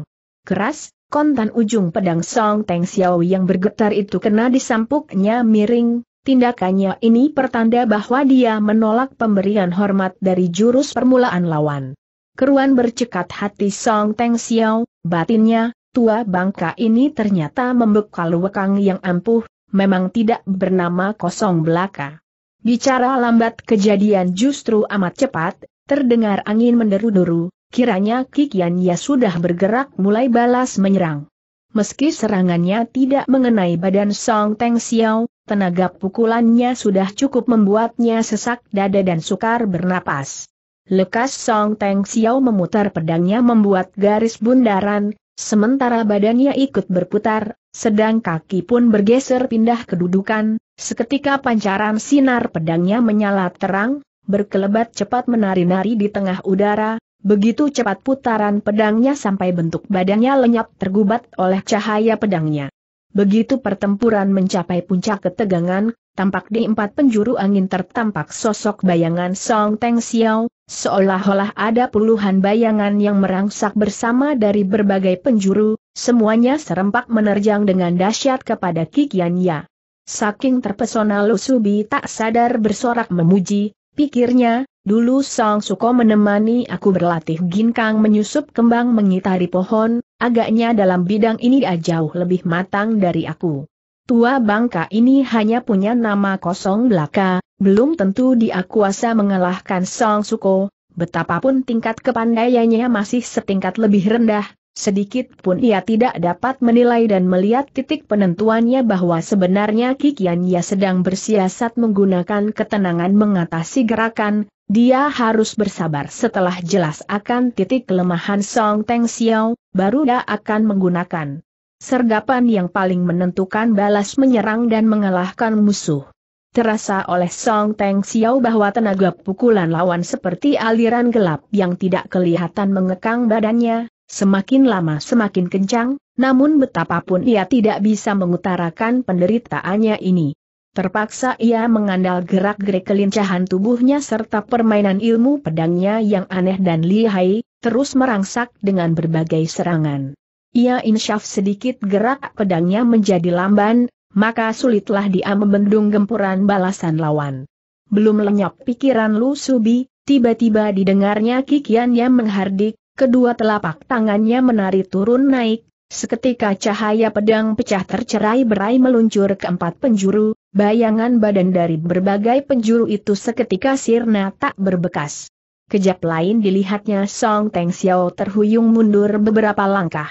keras, kontan ujung pedang Song Teng Xiao yang bergetar itu kena disampuknya miring, tindakannya ini pertanda bahwa dia menolak pemberian hormat dari jurus permulaan lawan. Keruan bercekat hati Song Teng Xiao, batinnya, tua bangka ini ternyata membekal wekang yang ampuh, memang tidak bernama kosong belaka. Bicara lambat kejadian justru amat cepat, terdengar angin menderu-deru, kiranya Kikian Ya sudah bergerak mulai balas menyerang. Meski serangannya tidak mengenai badan Song Teng Xiao, tenaga pukulannya sudah cukup membuatnya sesak dada dan sukar bernapas. Lekas Song Teng Xiao memutar pedangnya membuat garis bundaran, sementara badannya ikut berputar, sedang kaki pun bergeser pindah kedudukan, seketika pancaran sinar pedangnya menyala terang, berkelebat cepat menari-nari di tengah udara, begitu cepat putaran pedangnya sampai bentuk badannya lenyap tergubat oleh cahaya pedangnya. Begitu pertempuran mencapai puncak ketegangan, tampak di empat penjuru angin tertampak sosok bayangan Song Teng Xiao, seolah-olah ada puluhan bayangan yang merangsak bersama dari berbagai penjuru, semuanya serempak menerjang dengan dahsyat kepada Kikianya. Saking terpesona Subi tak sadar bersorak memuji, pikirnya, dulu Song Suko menemani aku berlatih ginkang menyusup kembang mengitari pohon, agaknya dalam bidang ini dia jauh lebih matang dari aku. Tua bangka ini hanya punya nama kosong belaka, belum tentu dia kuasa mengalahkan Song Suko, betapapun tingkat kepandaiannya masih setingkat lebih rendah, sedikit pun ia tidak dapat menilai dan melihat titik penentuannya bahwa sebenarnya Kikian ia sedang bersiasat menggunakan ketenangan mengatasi gerakan, dia harus bersabar setelah jelas akan titik kelemahan Song Teng Xiao, baru dia akan menggunakan Sergapan yang paling menentukan balas menyerang dan mengalahkan musuh. Terasa oleh Song Teng Xiao bahwa tenaga pukulan lawan seperti aliran gelap yang tidak kelihatan mengekang badannya, semakin lama semakin kencang, namun betapapun ia tidak bisa mengutarakan penderitaannya ini. Terpaksa ia mengandalkan gerak-gerik kelincahan tubuhnya serta permainan ilmu pedangnya yang aneh dan lihai, terus merangsak dengan berbagai serangan. Ia insyaf sedikit gerak pedangnya menjadi lamban, maka sulitlah dia membendung gempuran balasan lawan. Belum lenyap pikiran Lu Subi, tiba-tiba didengarnya kikian yang menghardik, kedua telapak tangannya menari turun naik, seketika cahaya pedang pecah tercerai berai meluncur ke empat penjuru, bayangan badan dari berbagai penjuru itu seketika sirna tak berbekas. Kejap lain dilihatnya Song Teng Xiao terhuyung mundur beberapa langkah.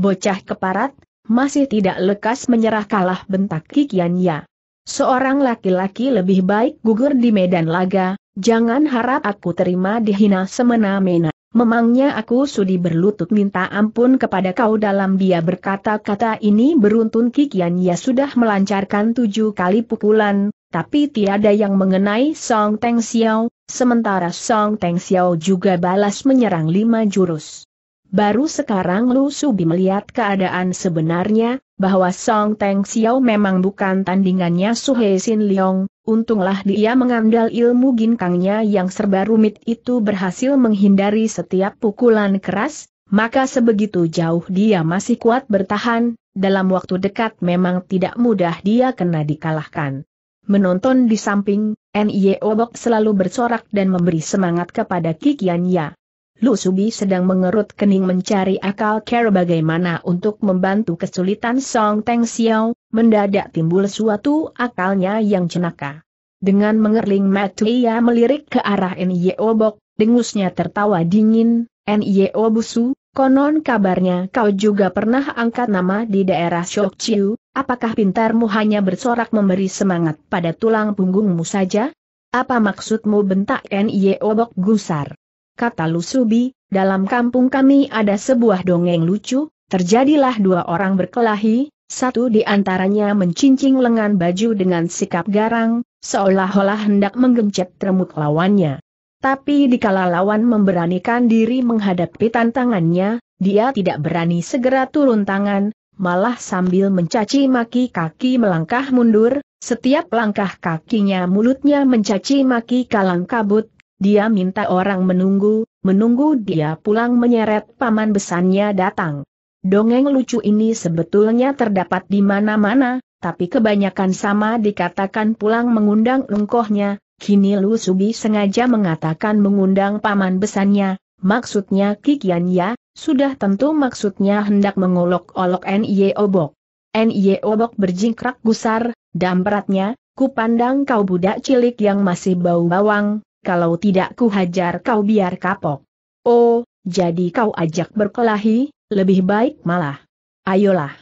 Bocah keparat, masih tidak lekas menyerah kalah bentak Kikian Ya. Seorang laki-laki lebih baik gugur di medan laga, jangan harap aku terima dihina semena-mena. Memangnya aku sudi berlutut minta ampun kepada kau dalam dia berkata-kata ini beruntun Kikian ya sudah melancarkan tujuh kali pukulan, tapi tiada yang mengenai Song Teng Xiao, sementara Song Teng Xiao juga balas menyerang lima jurus. Baru sekarang Lu Subi melihat keadaan sebenarnya, bahwa Song Teng Xiao memang bukan tandingannya Su He Sin Leong, untunglah dia mengandal ilmu ginkangnya yang serba rumit itu berhasil menghindari setiap pukulan keras, maka sebegitu jauh dia masih kuat bertahan, dalam waktu dekat memang tidak mudah dia kena dikalahkan. Menonton di samping, NIO Bok selalu bersorak dan memberi semangat kepada Kikian Ya. Lu Subi sedang mengerut kening mencari akal cara bagaimana untuk membantu kesulitan Song Teng Xiao, mendadak timbul suatu akalnya yang cenaka. Dengan mengerling mata ia melirik ke arah N.Y.O. Bok, dengusnya tertawa dingin, N.Y.O. Busu, konon kabarnya kau juga pernah angkat nama di daerah Shok Chiu, apakah pintarmu hanya bersorak memberi semangat pada tulang punggungmu saja? Apa maksudmu bentak N.Y.O. Bok gusar? kata Lusubi, dalam kampung kami ada sebuah dongeng lucu, terjadilah dua orang berkelahi, satu di antaranya mencincing lengan baju dengan sikap garang, seolah-olah hendak menggencet remuk lawannya. Tapi dikala lawan memberanikan diri menghadapi tantangannya, dia tidak berani segera turun tangan, malah sambil mencaci maki kaki melangkah mundur, setiap langkah kakinya mulutnya mencaci maki kalang kabut, dia minta orang menunggu, menunggu dia pulang menyeret paman besannya datang. Dongeng lucu ini sebetulnya terdapat di mana-mana, tapi kebanyakan sama dikatakan pulang mengundang engkohnya, kini Lu Subi sengaja mengatakan mengundang paman besannya, maksudnya Kikian ya, sudah tentu maksudnya hendak mengolok-olok N.I.E. Obok. N.I.E. Obok berjingkrak gusar, dampratnya, ku pandang kau budak cilik yang masih bau bawang, kalau tidak ku hajar kau biar kapok. Oh, jadi kau ajak berkelahi, lebih baik malah. Ayolah.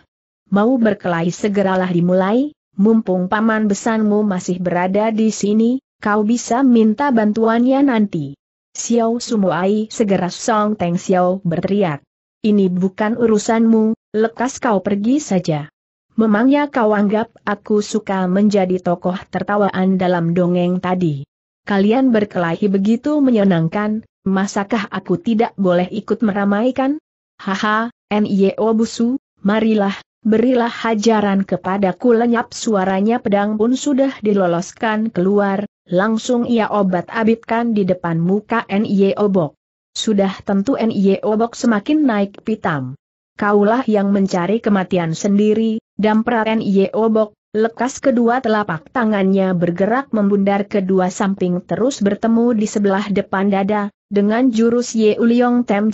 Mau berkelahi segeralah dimulai, mumpung paman besanmu masih berada di sini, kau bisa minta bantuannya nanti. Xiao Sumuai segera Song Teng Xiao berteriak. Ini bukan urusanmu, lekas kau pergi saja. Memangnya kau anggap aku suka menjadi tokoh tertawaan dalam dongeng tadi? kalian berkelahi begitu menyenangkan, masakah aku tidak boleh ikut meramaikan? Haha, N.I.O. Busu, marilah, berilah hajaran kepadaku lenyap suaranya pedang pun sudah diloloskan keluar, langsung ia obat abitkan di depan muka N.I.O. Bok. Sudah tentu N.I.O. Bok semakin naik pitam. Kaulah yang mencari kematian sendiri, damprat N.I.O. Bok, Lekas kedua telapak tangannya bergerak membundar kedua samping terus bertemu di sebelah depan dada, dengan jurus Ye Uliong Tem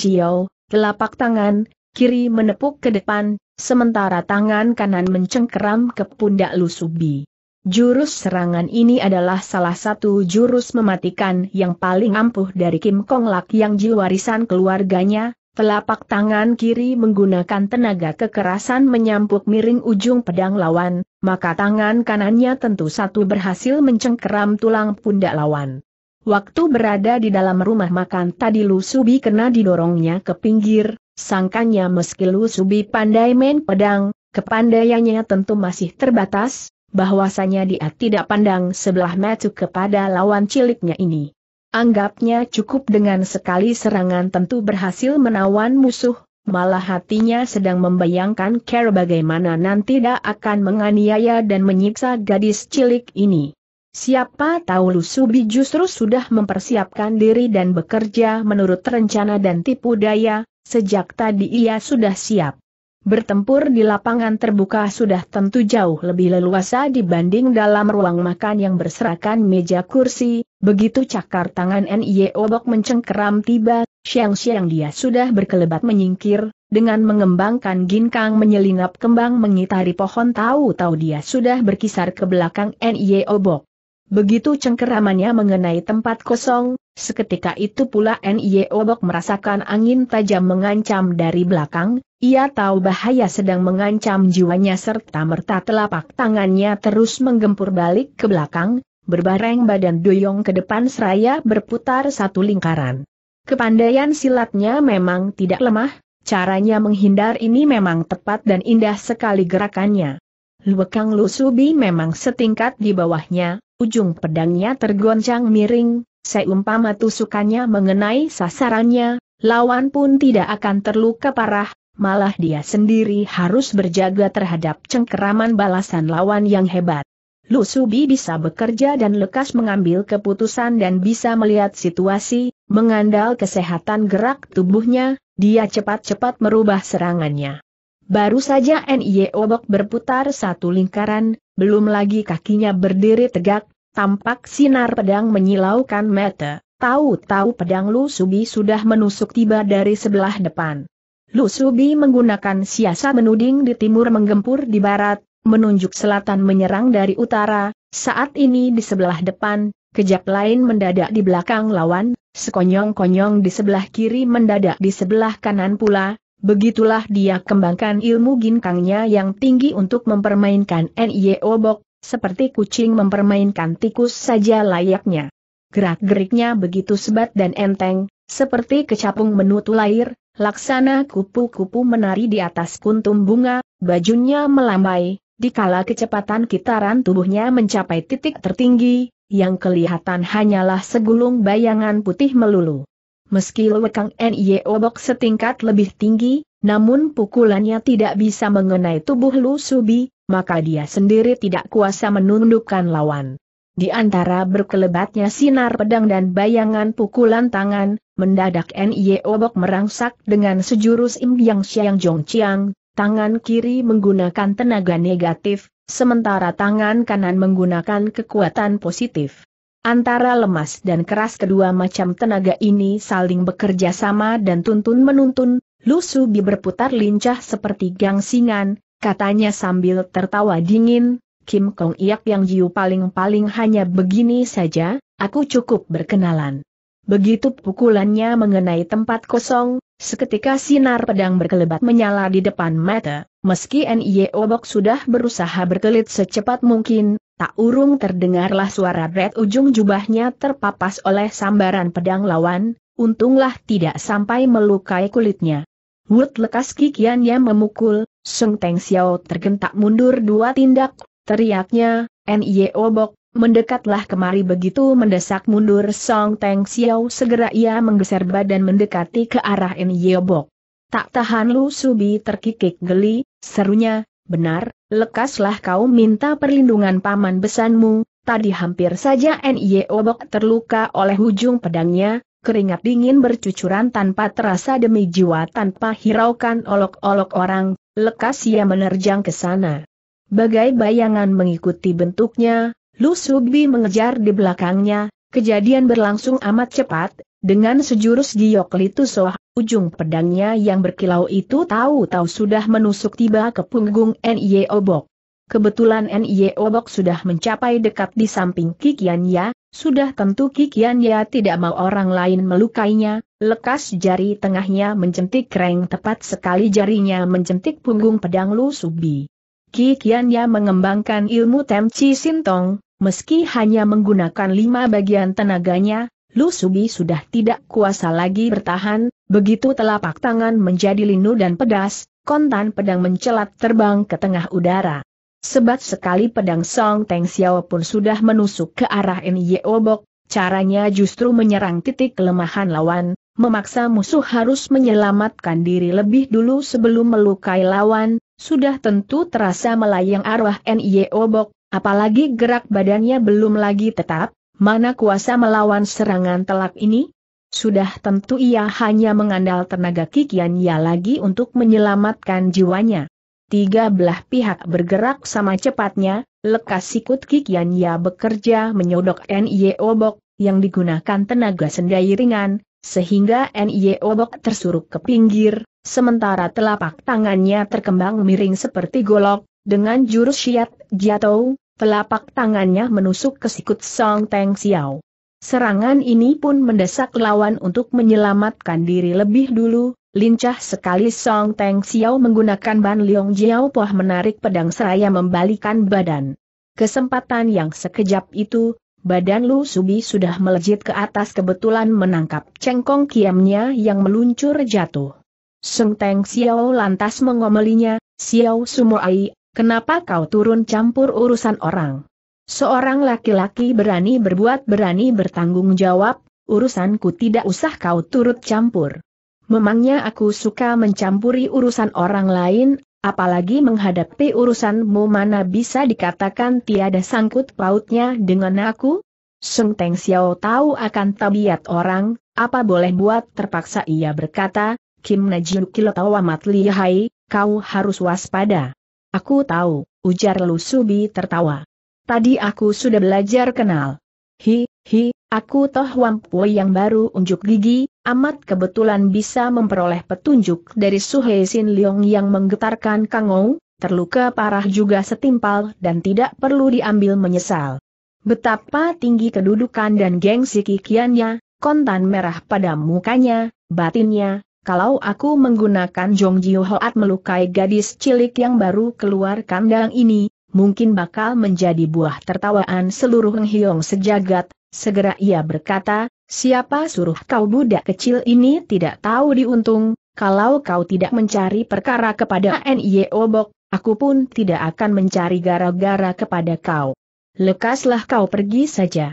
telapak tangan, kiri menepuk ke depan, sementara tangan kanan mencengkeram ke pundak Lusubi. Jurus serangan ini adalah salah satu jurus mematikan yang paling ampuh dari Kim Kong Lak yang jiwarisan keluarganya, Telapak tangan kiri menggunakan tenaga kekerasan menyampuk miring ujung pedang lawan, maka tangan kanannya tentu satu berhasil mencengkeram tulang pundak lawan. Waktu berada di dalam rumah makan tadi Lusubi kena didorongnya ke pinggir, sangkanya meski Lusubi pandai main pedang, kepandaiannya tentu masih terbatas, bahwasanya dia tidak pandang sebelah mata kepada lawan ciliknya ini. Anggapnya cukup dengan sekali serangan tentu berhasil menawan musuh, malah hatinya sedang membayangkan Care bagaimana nanti dia akan menganiaya dan menyiksa gadis cilik ini. Siapa tahu Lusubi justru sudah mempersiapkan diri dan bekerja menurut rencana dan tipu daya, sejak tadi ia sudah siap. Bertempur di lapangan terbuka sudah tentu jauh lebih leluasa dibanding dalam ruang makan yang berserakan meja kursi, begitu cakar tangan NIE Obok mencengkeram tiba, Siang siang dia sudah berkelebat menyingkir, dengan mengembangkan ginkang menyelinap kembang mengitari pohon tahu-tahu dia sudah berkisar ke belakang Nye Obok. Begitu cengkeramannya mengenai tempat kosong, seketika itu pula Nye Obok merasakan angin tajam mengancam dari belakang, ia tahu bahaya sedang mengancam jiwanya serta merta telapak tangannya terus menggempur balik ke belakang, berbareng badan doyong ke depan seraya berputar satu lingkaran. Kepandaian silatnya memang tidak lemah, caranya menghindar ini memang tepat dan indah sekali gerakannya. Luekang Lusubi memang setingkat di bawahnya, ujung pedangnya tergoncang miring, seumpama tusukannya mengenai sasarannya, lawan pun tidak akan terluka parah, malah dia sendiri harus berjaga terhadap cengkeraman balasan lawan yang hebat. Lu Subi bisa bekerja dan lekas mengambil keputusan dan bisa melihat situasi, mengandal kesehatan gerak tubuhnya, dia cepat-cepat merubah serangannya. Baru saja NIE Obok berputar satu lingkaran, belum lagi kakinya berdiri tegak, tampak sinar pedang menyilaukan mata. Tahu-tahu pedang Lu Subi sudah menusuk tiba dari sebelah depan. Lu Subi menggunakan siasa menuding di timur menggempur di barat, menunjuk selatan menyerang dari utara, saat ini di sebelah depan, kejap lain mendadak di belakang lawan, sekonyong-konyong di sebelah kiri mendadak di sebelah kanan pula, begitulah dia kembangkan ilmu ginkangnya yang tinggi untuk mempermainkan N.Y. Obok, seperti kucing mempermainkan tikus saja layaknya. Gerak-geriknya begitu sebat dan enteng, seperti kecapung menutu lair, laksana kupu-kupu menari di atas kuntum bunga, bajunya melambai, Dikala kecepatan kitaran tubuhnya mencapai titik tertinggi, yang kelihatan hanyalah segulung bayangan putih melulu. Meski Lewekang NIO obok setingkat lebih tinggi, namun pukulannya tidak bisa mengenai tubuh Lu Subi, maka dia sendiri tidak kuasa menundukkan lawan. Di antara berkelebatnya sinar pedang dan bayangan pukulan tangan, mendadak NIO Bok merangsak dengan sejurus Im Yang Xiang Jong Chiang, tangan kiri menggunakan tenaga negatif, sementara tangan kanan menggunakan kekuatan positif. Antara lemas dan keras kedua macam tenaga ini saling bekerja sama dan tuntun-menuntun, Lusubi berputar lincah seperti gangsingan, katanya sambil tertawa dingin, Kim Kong Iak yang Jiu paling-paling hanya begini saja, aku cukup berkenalan. Begitu pukulannya mengenai tempat kosong, seketika sinar pedang berkelebat menyala di depan mata, meski Nye Obok sudah berusaha berkelit secepat mungkin, tak urung terdengarlah suara red ujung jubahnya terpapas oleh sambaran pedang lawan, untunglah tidak sampai melukai kulitnya. Wood lekas kikiannya memukul, Sung Teng Xiao tergentak mundur dua tindak, teriaknya, Nye Obok, Mendekatlah kemari begitu mendesak mundur Song Teng Xiao segera ia menggeser badan mendekati ke arah N Yeobok. Tak tahan Lu Subi terkikik geli, serunya, benar, lekaslah kau minta perlindungan paman besanmu, tadi hampir saja N Yeobok terluka oleh ujung pedangnya, keringat dingin bercucuran tanpa terasa demi jiwa tanpa hiraukan olok-olok orang, lekas ia menerjang ke sana. Bagai bayangan mengikuti bentuknya, Lu Subi mengejar di belakangnya, kejadian berlangsung amat cepat, dengan sejurus giok litusoh, ujung pedangnya yang berkilau itu tahu-tahu sudah menusuk tiba ke punggung N.I.E. Obok. Kebetulan N.I.E. Obok sudah mencapai dekat di samping Kikianya, sudah tentu Kikianya tidak mau orang lain melukainya, lekas jari tengahnya mencentik kereng tepat sekali jarinya mencentik punggung pedang Lu Subi. Kikianya mengembangkan ilmu Temci Sintong, Meski hanya menggunakan lima bagian tenaganya, Lu Sugi sudah tidak kuasa lagi bertahan, begitu telapak tangan menjadi linu dan pedas, kontan pedang mencelat terbang ke tengah udara. Sebat sekali pedang Song Teng Xiao pun sudah menusuk ke arah Nye Obok, caranya justru menyerang titik kelemahan lawan, memaksa musuh harus menyelamatkan diri lebih dulu sebelum melukai lawan, sudah tentu terasa melayang arwah Nye Obok. Apalagi gerak badannya belum lagi tetap, mana kuasa melawan serangan telak ini? Sudah tentu ia hanya mengandal tenaga kikiannya lagi untuk menyelamatkan jiwanya. Tiga belah pihak bergerak sama cepatnya, lekas sikut kikiannya bekerja menyodok NIE Obok, yang digunakan tenaga sendai ringan, sehingga NIE Obok tersuruk ke pinggir, sementara telapak tangannya terkembang miring seperti golok, dengan jurus syiat jatuh, Telapak tangannya menusuk ke sikut Song Teng Xiao. Serangan ini pun mendesak lawan untuk menyelamatkan diri lebih dulu, lincah sekali Song Teng Xiao menggunakan Ban Leong Jiao Poh menarik pedang seraya membalikan badan. Kesempatan yang sekejap itu, badan Lu Subi sudah melejit ke atas kebetulan menangkap cengkong kiamnya yang meluncur jatuh. Song Teng Xiao lantas mengomelinya, Xiao Sumoai, Kenapa kau turun campur urusan orang? Seorang laki-laki berani berbuat berani bertanggung jawab, urusanku tidak usah kau turut campur. Memangnya aku suka mencampuri urusan orang lain, apalagi menghadapi urusanmu mana bisa dikatakan tiada sangkut pautnya dengan aku? Sung Teng Xiao tahu akan tabiat orang, apa boleh buat terpaksa ia berkata, Kim Najiu Kilotawa Matlihai, kau harus waspada. Aku tahu, ujar Lu Subi tertawa. Tadi aku sudah belajar kenal. Hi, hi, aku toh wampui yang baru unjuk gigi, amat kebetulan bisa memperoleh petunjuk dari Suhe Sin Leong yang menggetarkan Kangou, terluka parah juga setimpal dan tidak perlu diambil menyesal. Betapa tinggi kedudukan dan gengsi kikiannya, kontan merah pada mukanya, batinnya, kalau aku menggunakan Jong Jiu Hoat melukai gadis cilik yang baru keluar kandang ini, mungkin bakal menjadi buah tertawaan seluruh Hiong sejagat, segera ia berkata, siapa suruh kau budak kecil ini tidak tahu diuntung, kalau kau tidak mencari perkara kepada Nye Obok, aku pun tidak akan mencari gara-gara kepada kau. Lekaslah kau pergi saja.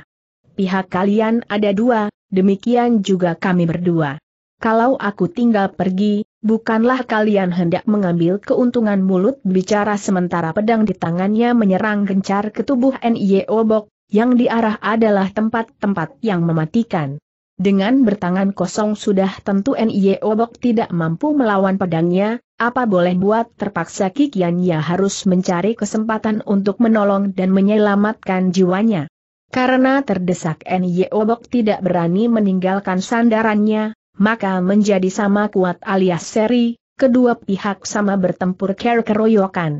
Pihak kalian ada dua, demikian juga kami berdua kalau aku tinggal pergi, bukanlah kalian hendak mengambil keuntungan mulut bicara sementara pedang di tangannya menyerang gencar ke tubuh Nie Obok, yang diarah adalah tempat-tempat yang mematikan. Dengan bertangan kosong sudah tentu Nye Obok tidak mampu melawan pedangnya, apa boleh buat terpaksa Kikian Kikiannya harus mencari kesempatan untuk menolong dan menyelamatkan jiwanya. Karena terdesak N.Y. Obok tidak berani meninggalkan sandarannya, maka menjadi sama kuat alias seri, kedua pihak sama bertempur kerkeroyokan. keroyokan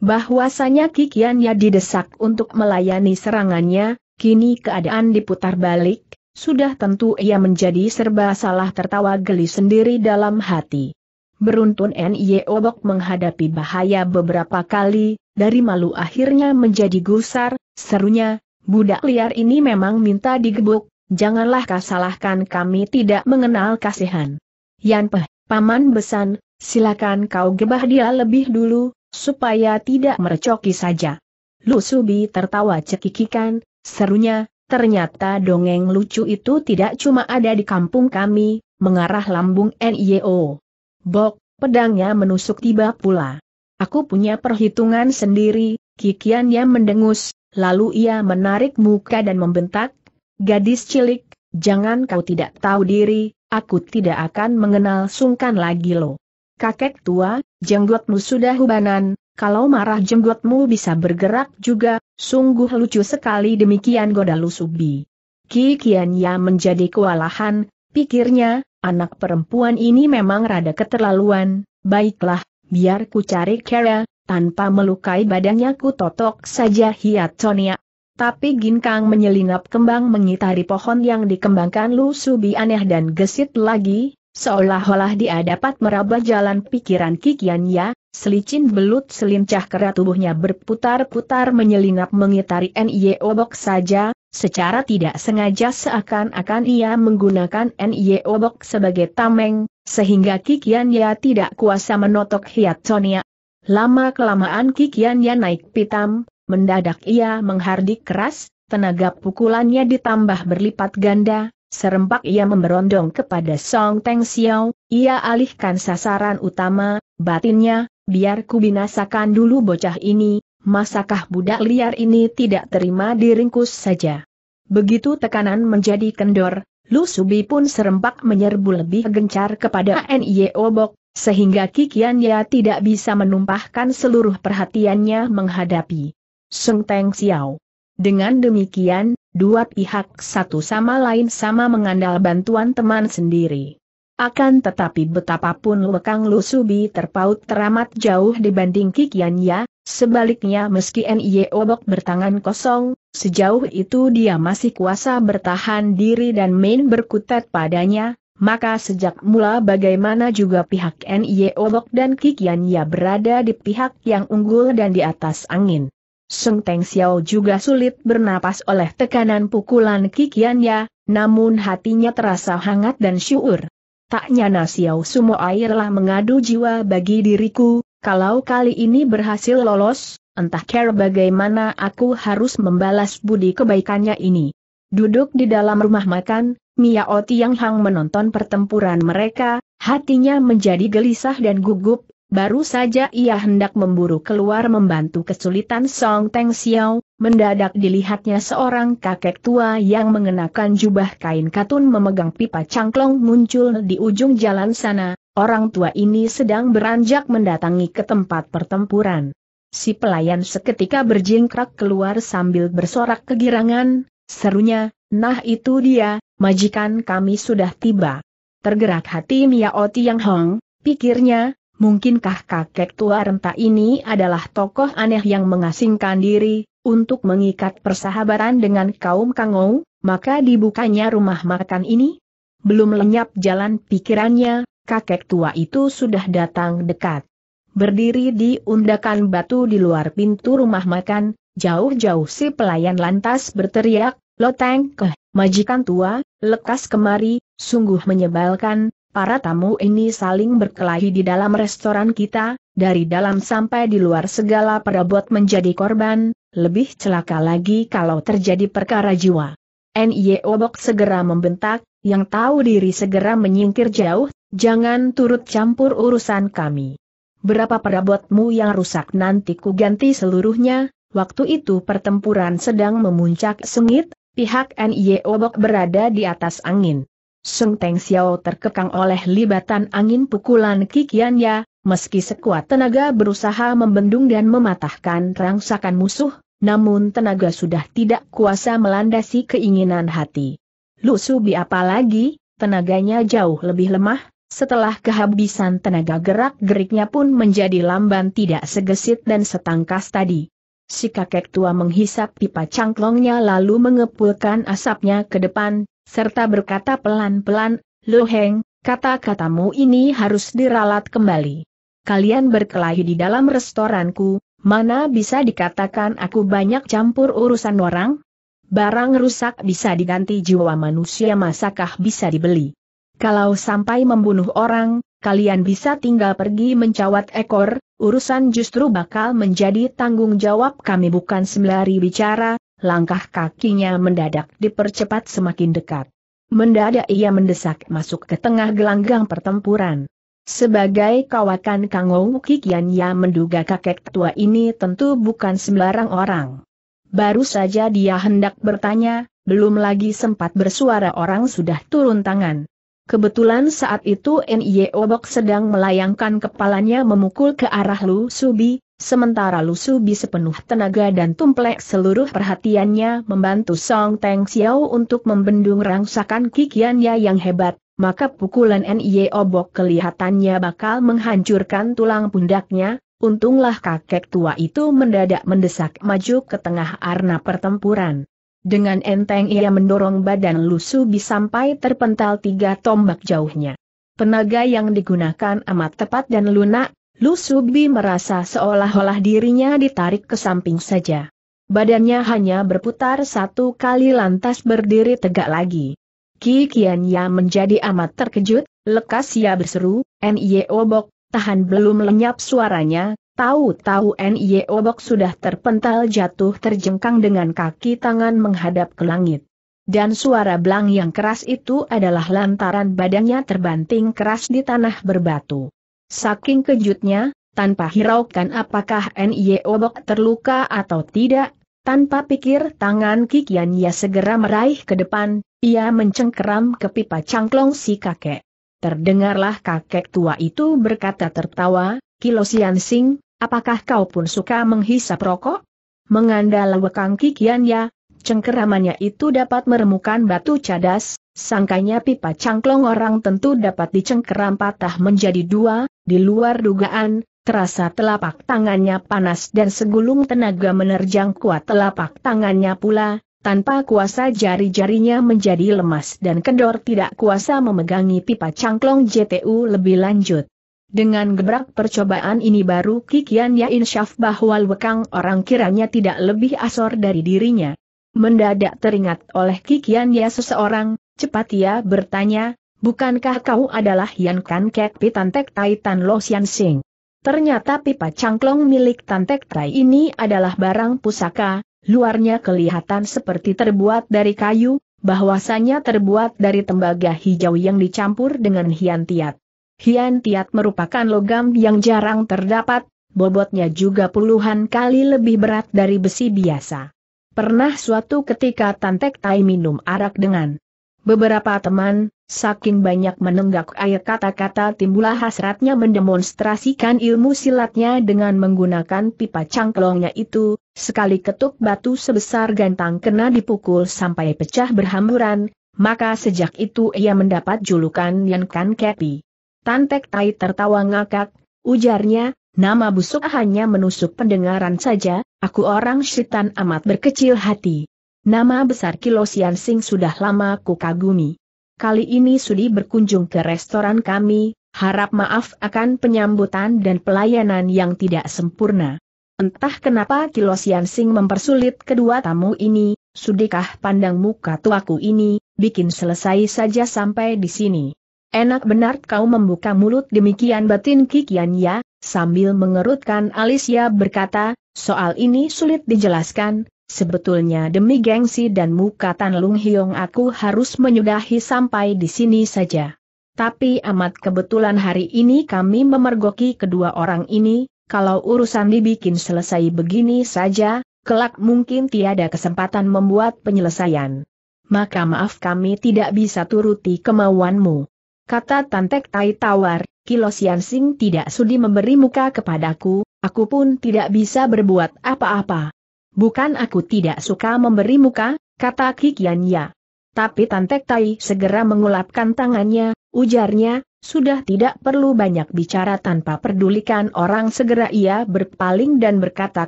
Bahwasanya Kikiannya didesak untuk melayani serangannya, kini keadaan diputar balik, sudah tentu ia menjadi serba salah tertawa geli sendiri dalam hati. Beruntun N.Y. E Obok menghadapi bahaya beberapa kali, dari malu akhirnya menjadi gusar, serunya, budak liar ini memang minta digebuk, janganlah kau salahkan kami tidak mengenal kasihan. Yanpeh, Paman Besan, silakan kau gebah dia lebih dulu, supaya tidak merecoki saja. Lu Subi tertawa cekikikan, serunya, ternyata dongeng lucu itu tidak cuma ada di kampung kami, mengarah lambung NIO. Bok, pedangnya menusuk tiba pula. Aku punya perhitungan sendiri, kikiannya mendengus, lalu ia menarik muka dan membentak, Gadis cilik, jangan kau tidak tahu diri, aku tidak akan mengenal sungkan lagi lo. Kakek tua, jenggotmu sudah hubanan, kalau marah jenggotmu bisa bergerak juga, sungguh lucu sekali demikian goda lusubi. Ki Kianya menjadi kewalahan, pikirnya, anak perempuan ini memang rada keterlaluan, baiklah, biar ku cari Kera, tanpa melukai badannya ku totok saja hiatonia, tapi Ginkang menyelinap kembang mengitari pohon yang dikembangkan Lu Subi aneh dan gesit lagi, seolah-olah dia dapat meraba jalan pikiran Kikian ya, selicin belut selincah kera tubuhnya berputar-putar menyelinap mengitari Nye Obok saja, secara tidak sengaja seakan-akan ia menggunakan Nye Obok sebagai tameng, sehingga Kikian ya tidak kuasa menotok Hiat Sonia. Lama-kelamaan Kikian ya naik pitam, mendadak ia menghardik keras, tenaga pukulannya ditambah berlipat ganda, serempak ia memberondong kepada Song Teng Xiao, ia alihkan sasaran utama, batinnya, biar ku binasakan dulu bocah ini, masakah budak liar ini tidak terima diringkus saja. Begitu tekanan menjadi kendor, Lu Subi pun serempak menyerbu lebih gencar kepada Nye Obok, sehingga Kikian ya tidak bisa menumpahkan seluruh perhatiannya menghadapi Seng Teng Xiao. Dengan demikian, dua pihak satu sama lain sama mengandal bantuan teman sendiri. Akan tetapi betapapun Lekang Lusubi terpaut teramat jauh dibanding Kikiannya, sebaliknya meski NIE Obok bertangan kosong, sejauh itu dia masih kuasa bertahan diri dan main berkutat padanya, maka sejak mula bagaimana juga pihak NIE Obok dan Kikiannya berada di pihak yang unggul dan di atas angin. Seng Teng Xiao juga sulit bernapas oleh tekanan pukulan kikiannya, namun hatinya terasa hangat dan syukur. Tak nyana Xiao Sumo airlah mengadu jiwa bagi diriku, kalau kali ini berhasil lolos, entah care bagaimana aku harus membalas budi kebaikannya ini. Duduk di dalam rumah makan, Miao Hang menonton pertempuran mereka, hatinya menjadi gelisah dan gugup, Baru saja ia hendak memburu keluar membantu kesulitan Song Teng Xiao, mendadak dilihatnya seorang kakek tua yang mengenakan jubah kain katun memegang pipa cangklong muncul di ujung jalan sana, orang tua ini sedang beranjak mendatangi ke tempat pertempuran. Si pelayan seketika berjingkrak keluar sambil bersorak kegirangan, serunya, nah itu dia, majikan kami sudah tiba. Tergerak hati Miao Yang Hong, pikirnya, Mungkinkah kakek tua renta ini adalah tokoh aneh yang mengasingkan diri, untuk mengikat persahabatan dengan kaum Kangou, maka dibukanya rumah makan ini? Belum lenyap jalan pikirannya, kakek tua itu sudah datang dekat. Berdiri di undakan batu di luar pintu rumah makan, jauh-jauh si pelayan lantas berteriak, Loteng ke, majikan tua, lekas kemari, sungguh menyebalkan, para tamu ini saling berkelahi di dalam restoran kita, dari dalam sampai di luar segala perabot menjadi korban, lebih celaka lagi kalau terjadi perkara jiwa. NIE Obok segera membentak, yang tahu diri segera menyingkir jauh, jangan turut campur urusan kami. Berapa perabotmu yang rusak nanti ku ganti seluruhnya, waktu itu pertempuran sedang memuncak sengit, pihak NIE Obok berada di atas angin. Sung Teng Xiao terkekang oleh libatan angin pukulan kikiannya, meski sekuat tenaga berusaha membendung dan mematahkan rangsakan musuh, namun tenaga sudah tidak kuasa melandasi keinginan hati. Lu Su Subi apalagi, tenaganya jauh lebih lemah, setelah kehabisan tenaga gerak-geriknya pun menjadi lamban tidak segesit dan setangkas tadi. Si kakek tua menghisap pipa cangklongnya lalu mengepulkan asapnya ke depan, serta berkata pelan-pelan, Heng, kata-katamu ini harus diralat kembali. Kalian berkelahi di dalam restoranku, mana bisa dikatakan aku banyak campur urusan orang? Barang rusak bisa diganti jiwa manusia masakah bisa dibeli? Kalau sampai membunuh orang, kalian bisa tinggal pergi mencawat ekor, urusan justru bakal menjadi tanggung jawab kami bukan sembari bicara, langkah kakinya mendadak dipercepat semakin dekat. Mendadak ia mendesak masuk ke tengah gelanggang pertempuran. Sebagai kawakan Kang Kikian ia menduga kakek tua ini tentu bukan sembarang orang. Baru saja dia hendak bertanya, belum lagi sempat bersuara orang sudah turun tangan. Kebetulan saat itu Nie Obok sedang melayangkan kepalanya memukul ke arah Lu Subi, sementara Lu Subi sepenuh tenaga dan tumplek seluruh perhatiannya membantu Song Teng Xiao untuk membendung rangsakan kikiannya yang hebat, maka pukulan Nie Obok kelihatannya bakal menghancurkan tulang pundaknya, untunglah kakek tua itu mendadak mendesak maju ke tengah arena pertempuran. Dengan enteng ia mendorong badan Lusubi sampai terpental tiga tombak jauhnya. Penaga yang digunakan amat tepat dan lunak, Lusubi merasa seolah-olah dirinya ditarik ke samping saja. Badannya hanya berputar satu kali lantas berdiri tegak lagi. Ki Ya menjadi amat terkejut, lekas ia berseru, Nye Bok, tahan belum lenyap suaranya, Tahu-tahu NIO Obok sudah terpental jatuh terjengkang dengan kaki tangan menghadap ke langit. Dan suara belang yang keras itu adalah lantaran badannya terbanting keras di tanah berbatu. Saking kejutnya, tanpa hiraukan apakah NIO Obok terluka atau tidak, tanpa pikir tangan kikian ia segera meraih ke depan, ia mencengkeram ke pipa cangklong si kakek. Terdengarlah kakek tua itu berkata tertawa, Sian Sing, Apakah kau pun suka menghisap rokok? Mengandalkan wekang ya, cengkeramannya itu dapat meremukan batu cadas, sangkanya pipa cangklong orang tentu dapat dicengkeram patah menjadi dua, di luar dugaan, terasa telapak tangannya panas dan segulung tenaga menerjang kuat telapak tangannya pula, tanpa kuasa jari-jarinya menjadi lemas dan kendor tidak kuasa memegangi pipa cangklong JTU lebih lanjut. Dengan gebrak percobaan ini baru Kikian Kikiannya insyaf bahwa Wekang orang kiranya tidak lebih asor dari dirinya. Mendadak teringat oleh Kikian Kikiannya seseorang, cepat ia bertanya, bukankah kau adalah Yan Kan Kek Pitantek Tai Tan Lo Sian Sing? Ternyata pipa cangklong milik Tantek Tai ini adalah barang pusaka, luarnya kelihatan seperti terbuat dari kayu, bahwasanya terbuat dari tembaga hijau yang dicampur dengan hiantiat. Hian Tiat merupakan logam yang jarang terdapat, bobotnya juga puluhan kali lebih berat dari besi biasa. Pernah suatu ketika Tantek Tai minum arak dengan beberapa teman, saking banyak menenggak air kata-kata timbulah hasratnya mendemonstrasikan ilmu silatnya dengan menggunakan pipa cangklongnya itu, sekali ketuk batu sebesar gantang kena dipukul sampai pecah berhamburan, maka sejak itu ia mendapat julukan Yankan Kan Kepi. Tantek Tai tertawa ngakak, ujarnya, nama busuk hanya menusuk pendengaran saja, aku orang syaitan amat berkecil hati. Nama besar Kilosian Sing sudah lama ku kagumi. Kali ini Sudi berkunjung ke restoran kami, harap maaf akan penyambutan dan pelayanan yang tidak sempurna. Entah kenapa Kilosian Sing mempersulit kedua tamu ini, sudikah pandang muka tuaku ini, bikin selesai saja sampai di sini. Enak benar kau membuka mulut demikian batin kikiannya, sambil mengerutkan alis ya berkata, soal ini sulit dijelaskan, sebetulnya demi gengsi dan muka Tan Lung Hiong aku harus menyudahi sampai di sini saja. Tapi amat kebetulan hari ini kami memergoki kedua orang ini, kalau urusan dibikin selesai begini saja, kelak mungkin tiada kesempatan membuat penyelesaian. Maka maaf kami tidak bisa turuti kemauanmu kata Tantek Tai tawar, Kilosian Sing tidak sudi memberi muka kepadaku, aku pun tidak bisa berbuat apa-apa. Bukan aku tidak suka memberi muka, kata Kikianya. Tapi Tantek Tai segera mengulapkan tangannya, ujarnya, sudah tidak perlu banyak bicara tanpa pedulikan orang segera ia berpaling dan berkata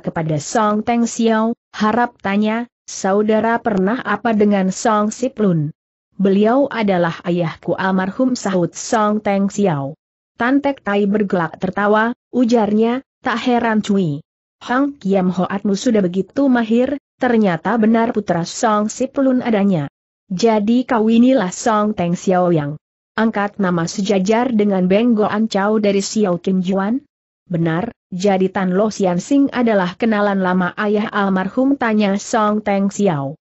kepada Song Teng Xiao, harap tanya, saudara pernah apa dengan Song Siplun? Beliau adalah ayahku almarhum sahut Song Teng Xiao. Tantek Tai bergelak tertawa, ujarnya, tak heran cuy. Hang Kiam Hoatmu sudah begitu mahir, ternyata benar putra Song si pelun adanya. Jadi kau inilah Song Teng Xiao yang angkat nama sejajar dengan Beng An Chau dari Xiao Kim Juan? Benar, jadi Tan Lo Sian Sing adalah kenalan lama ayah almarhum tanya Song Teng Xiao.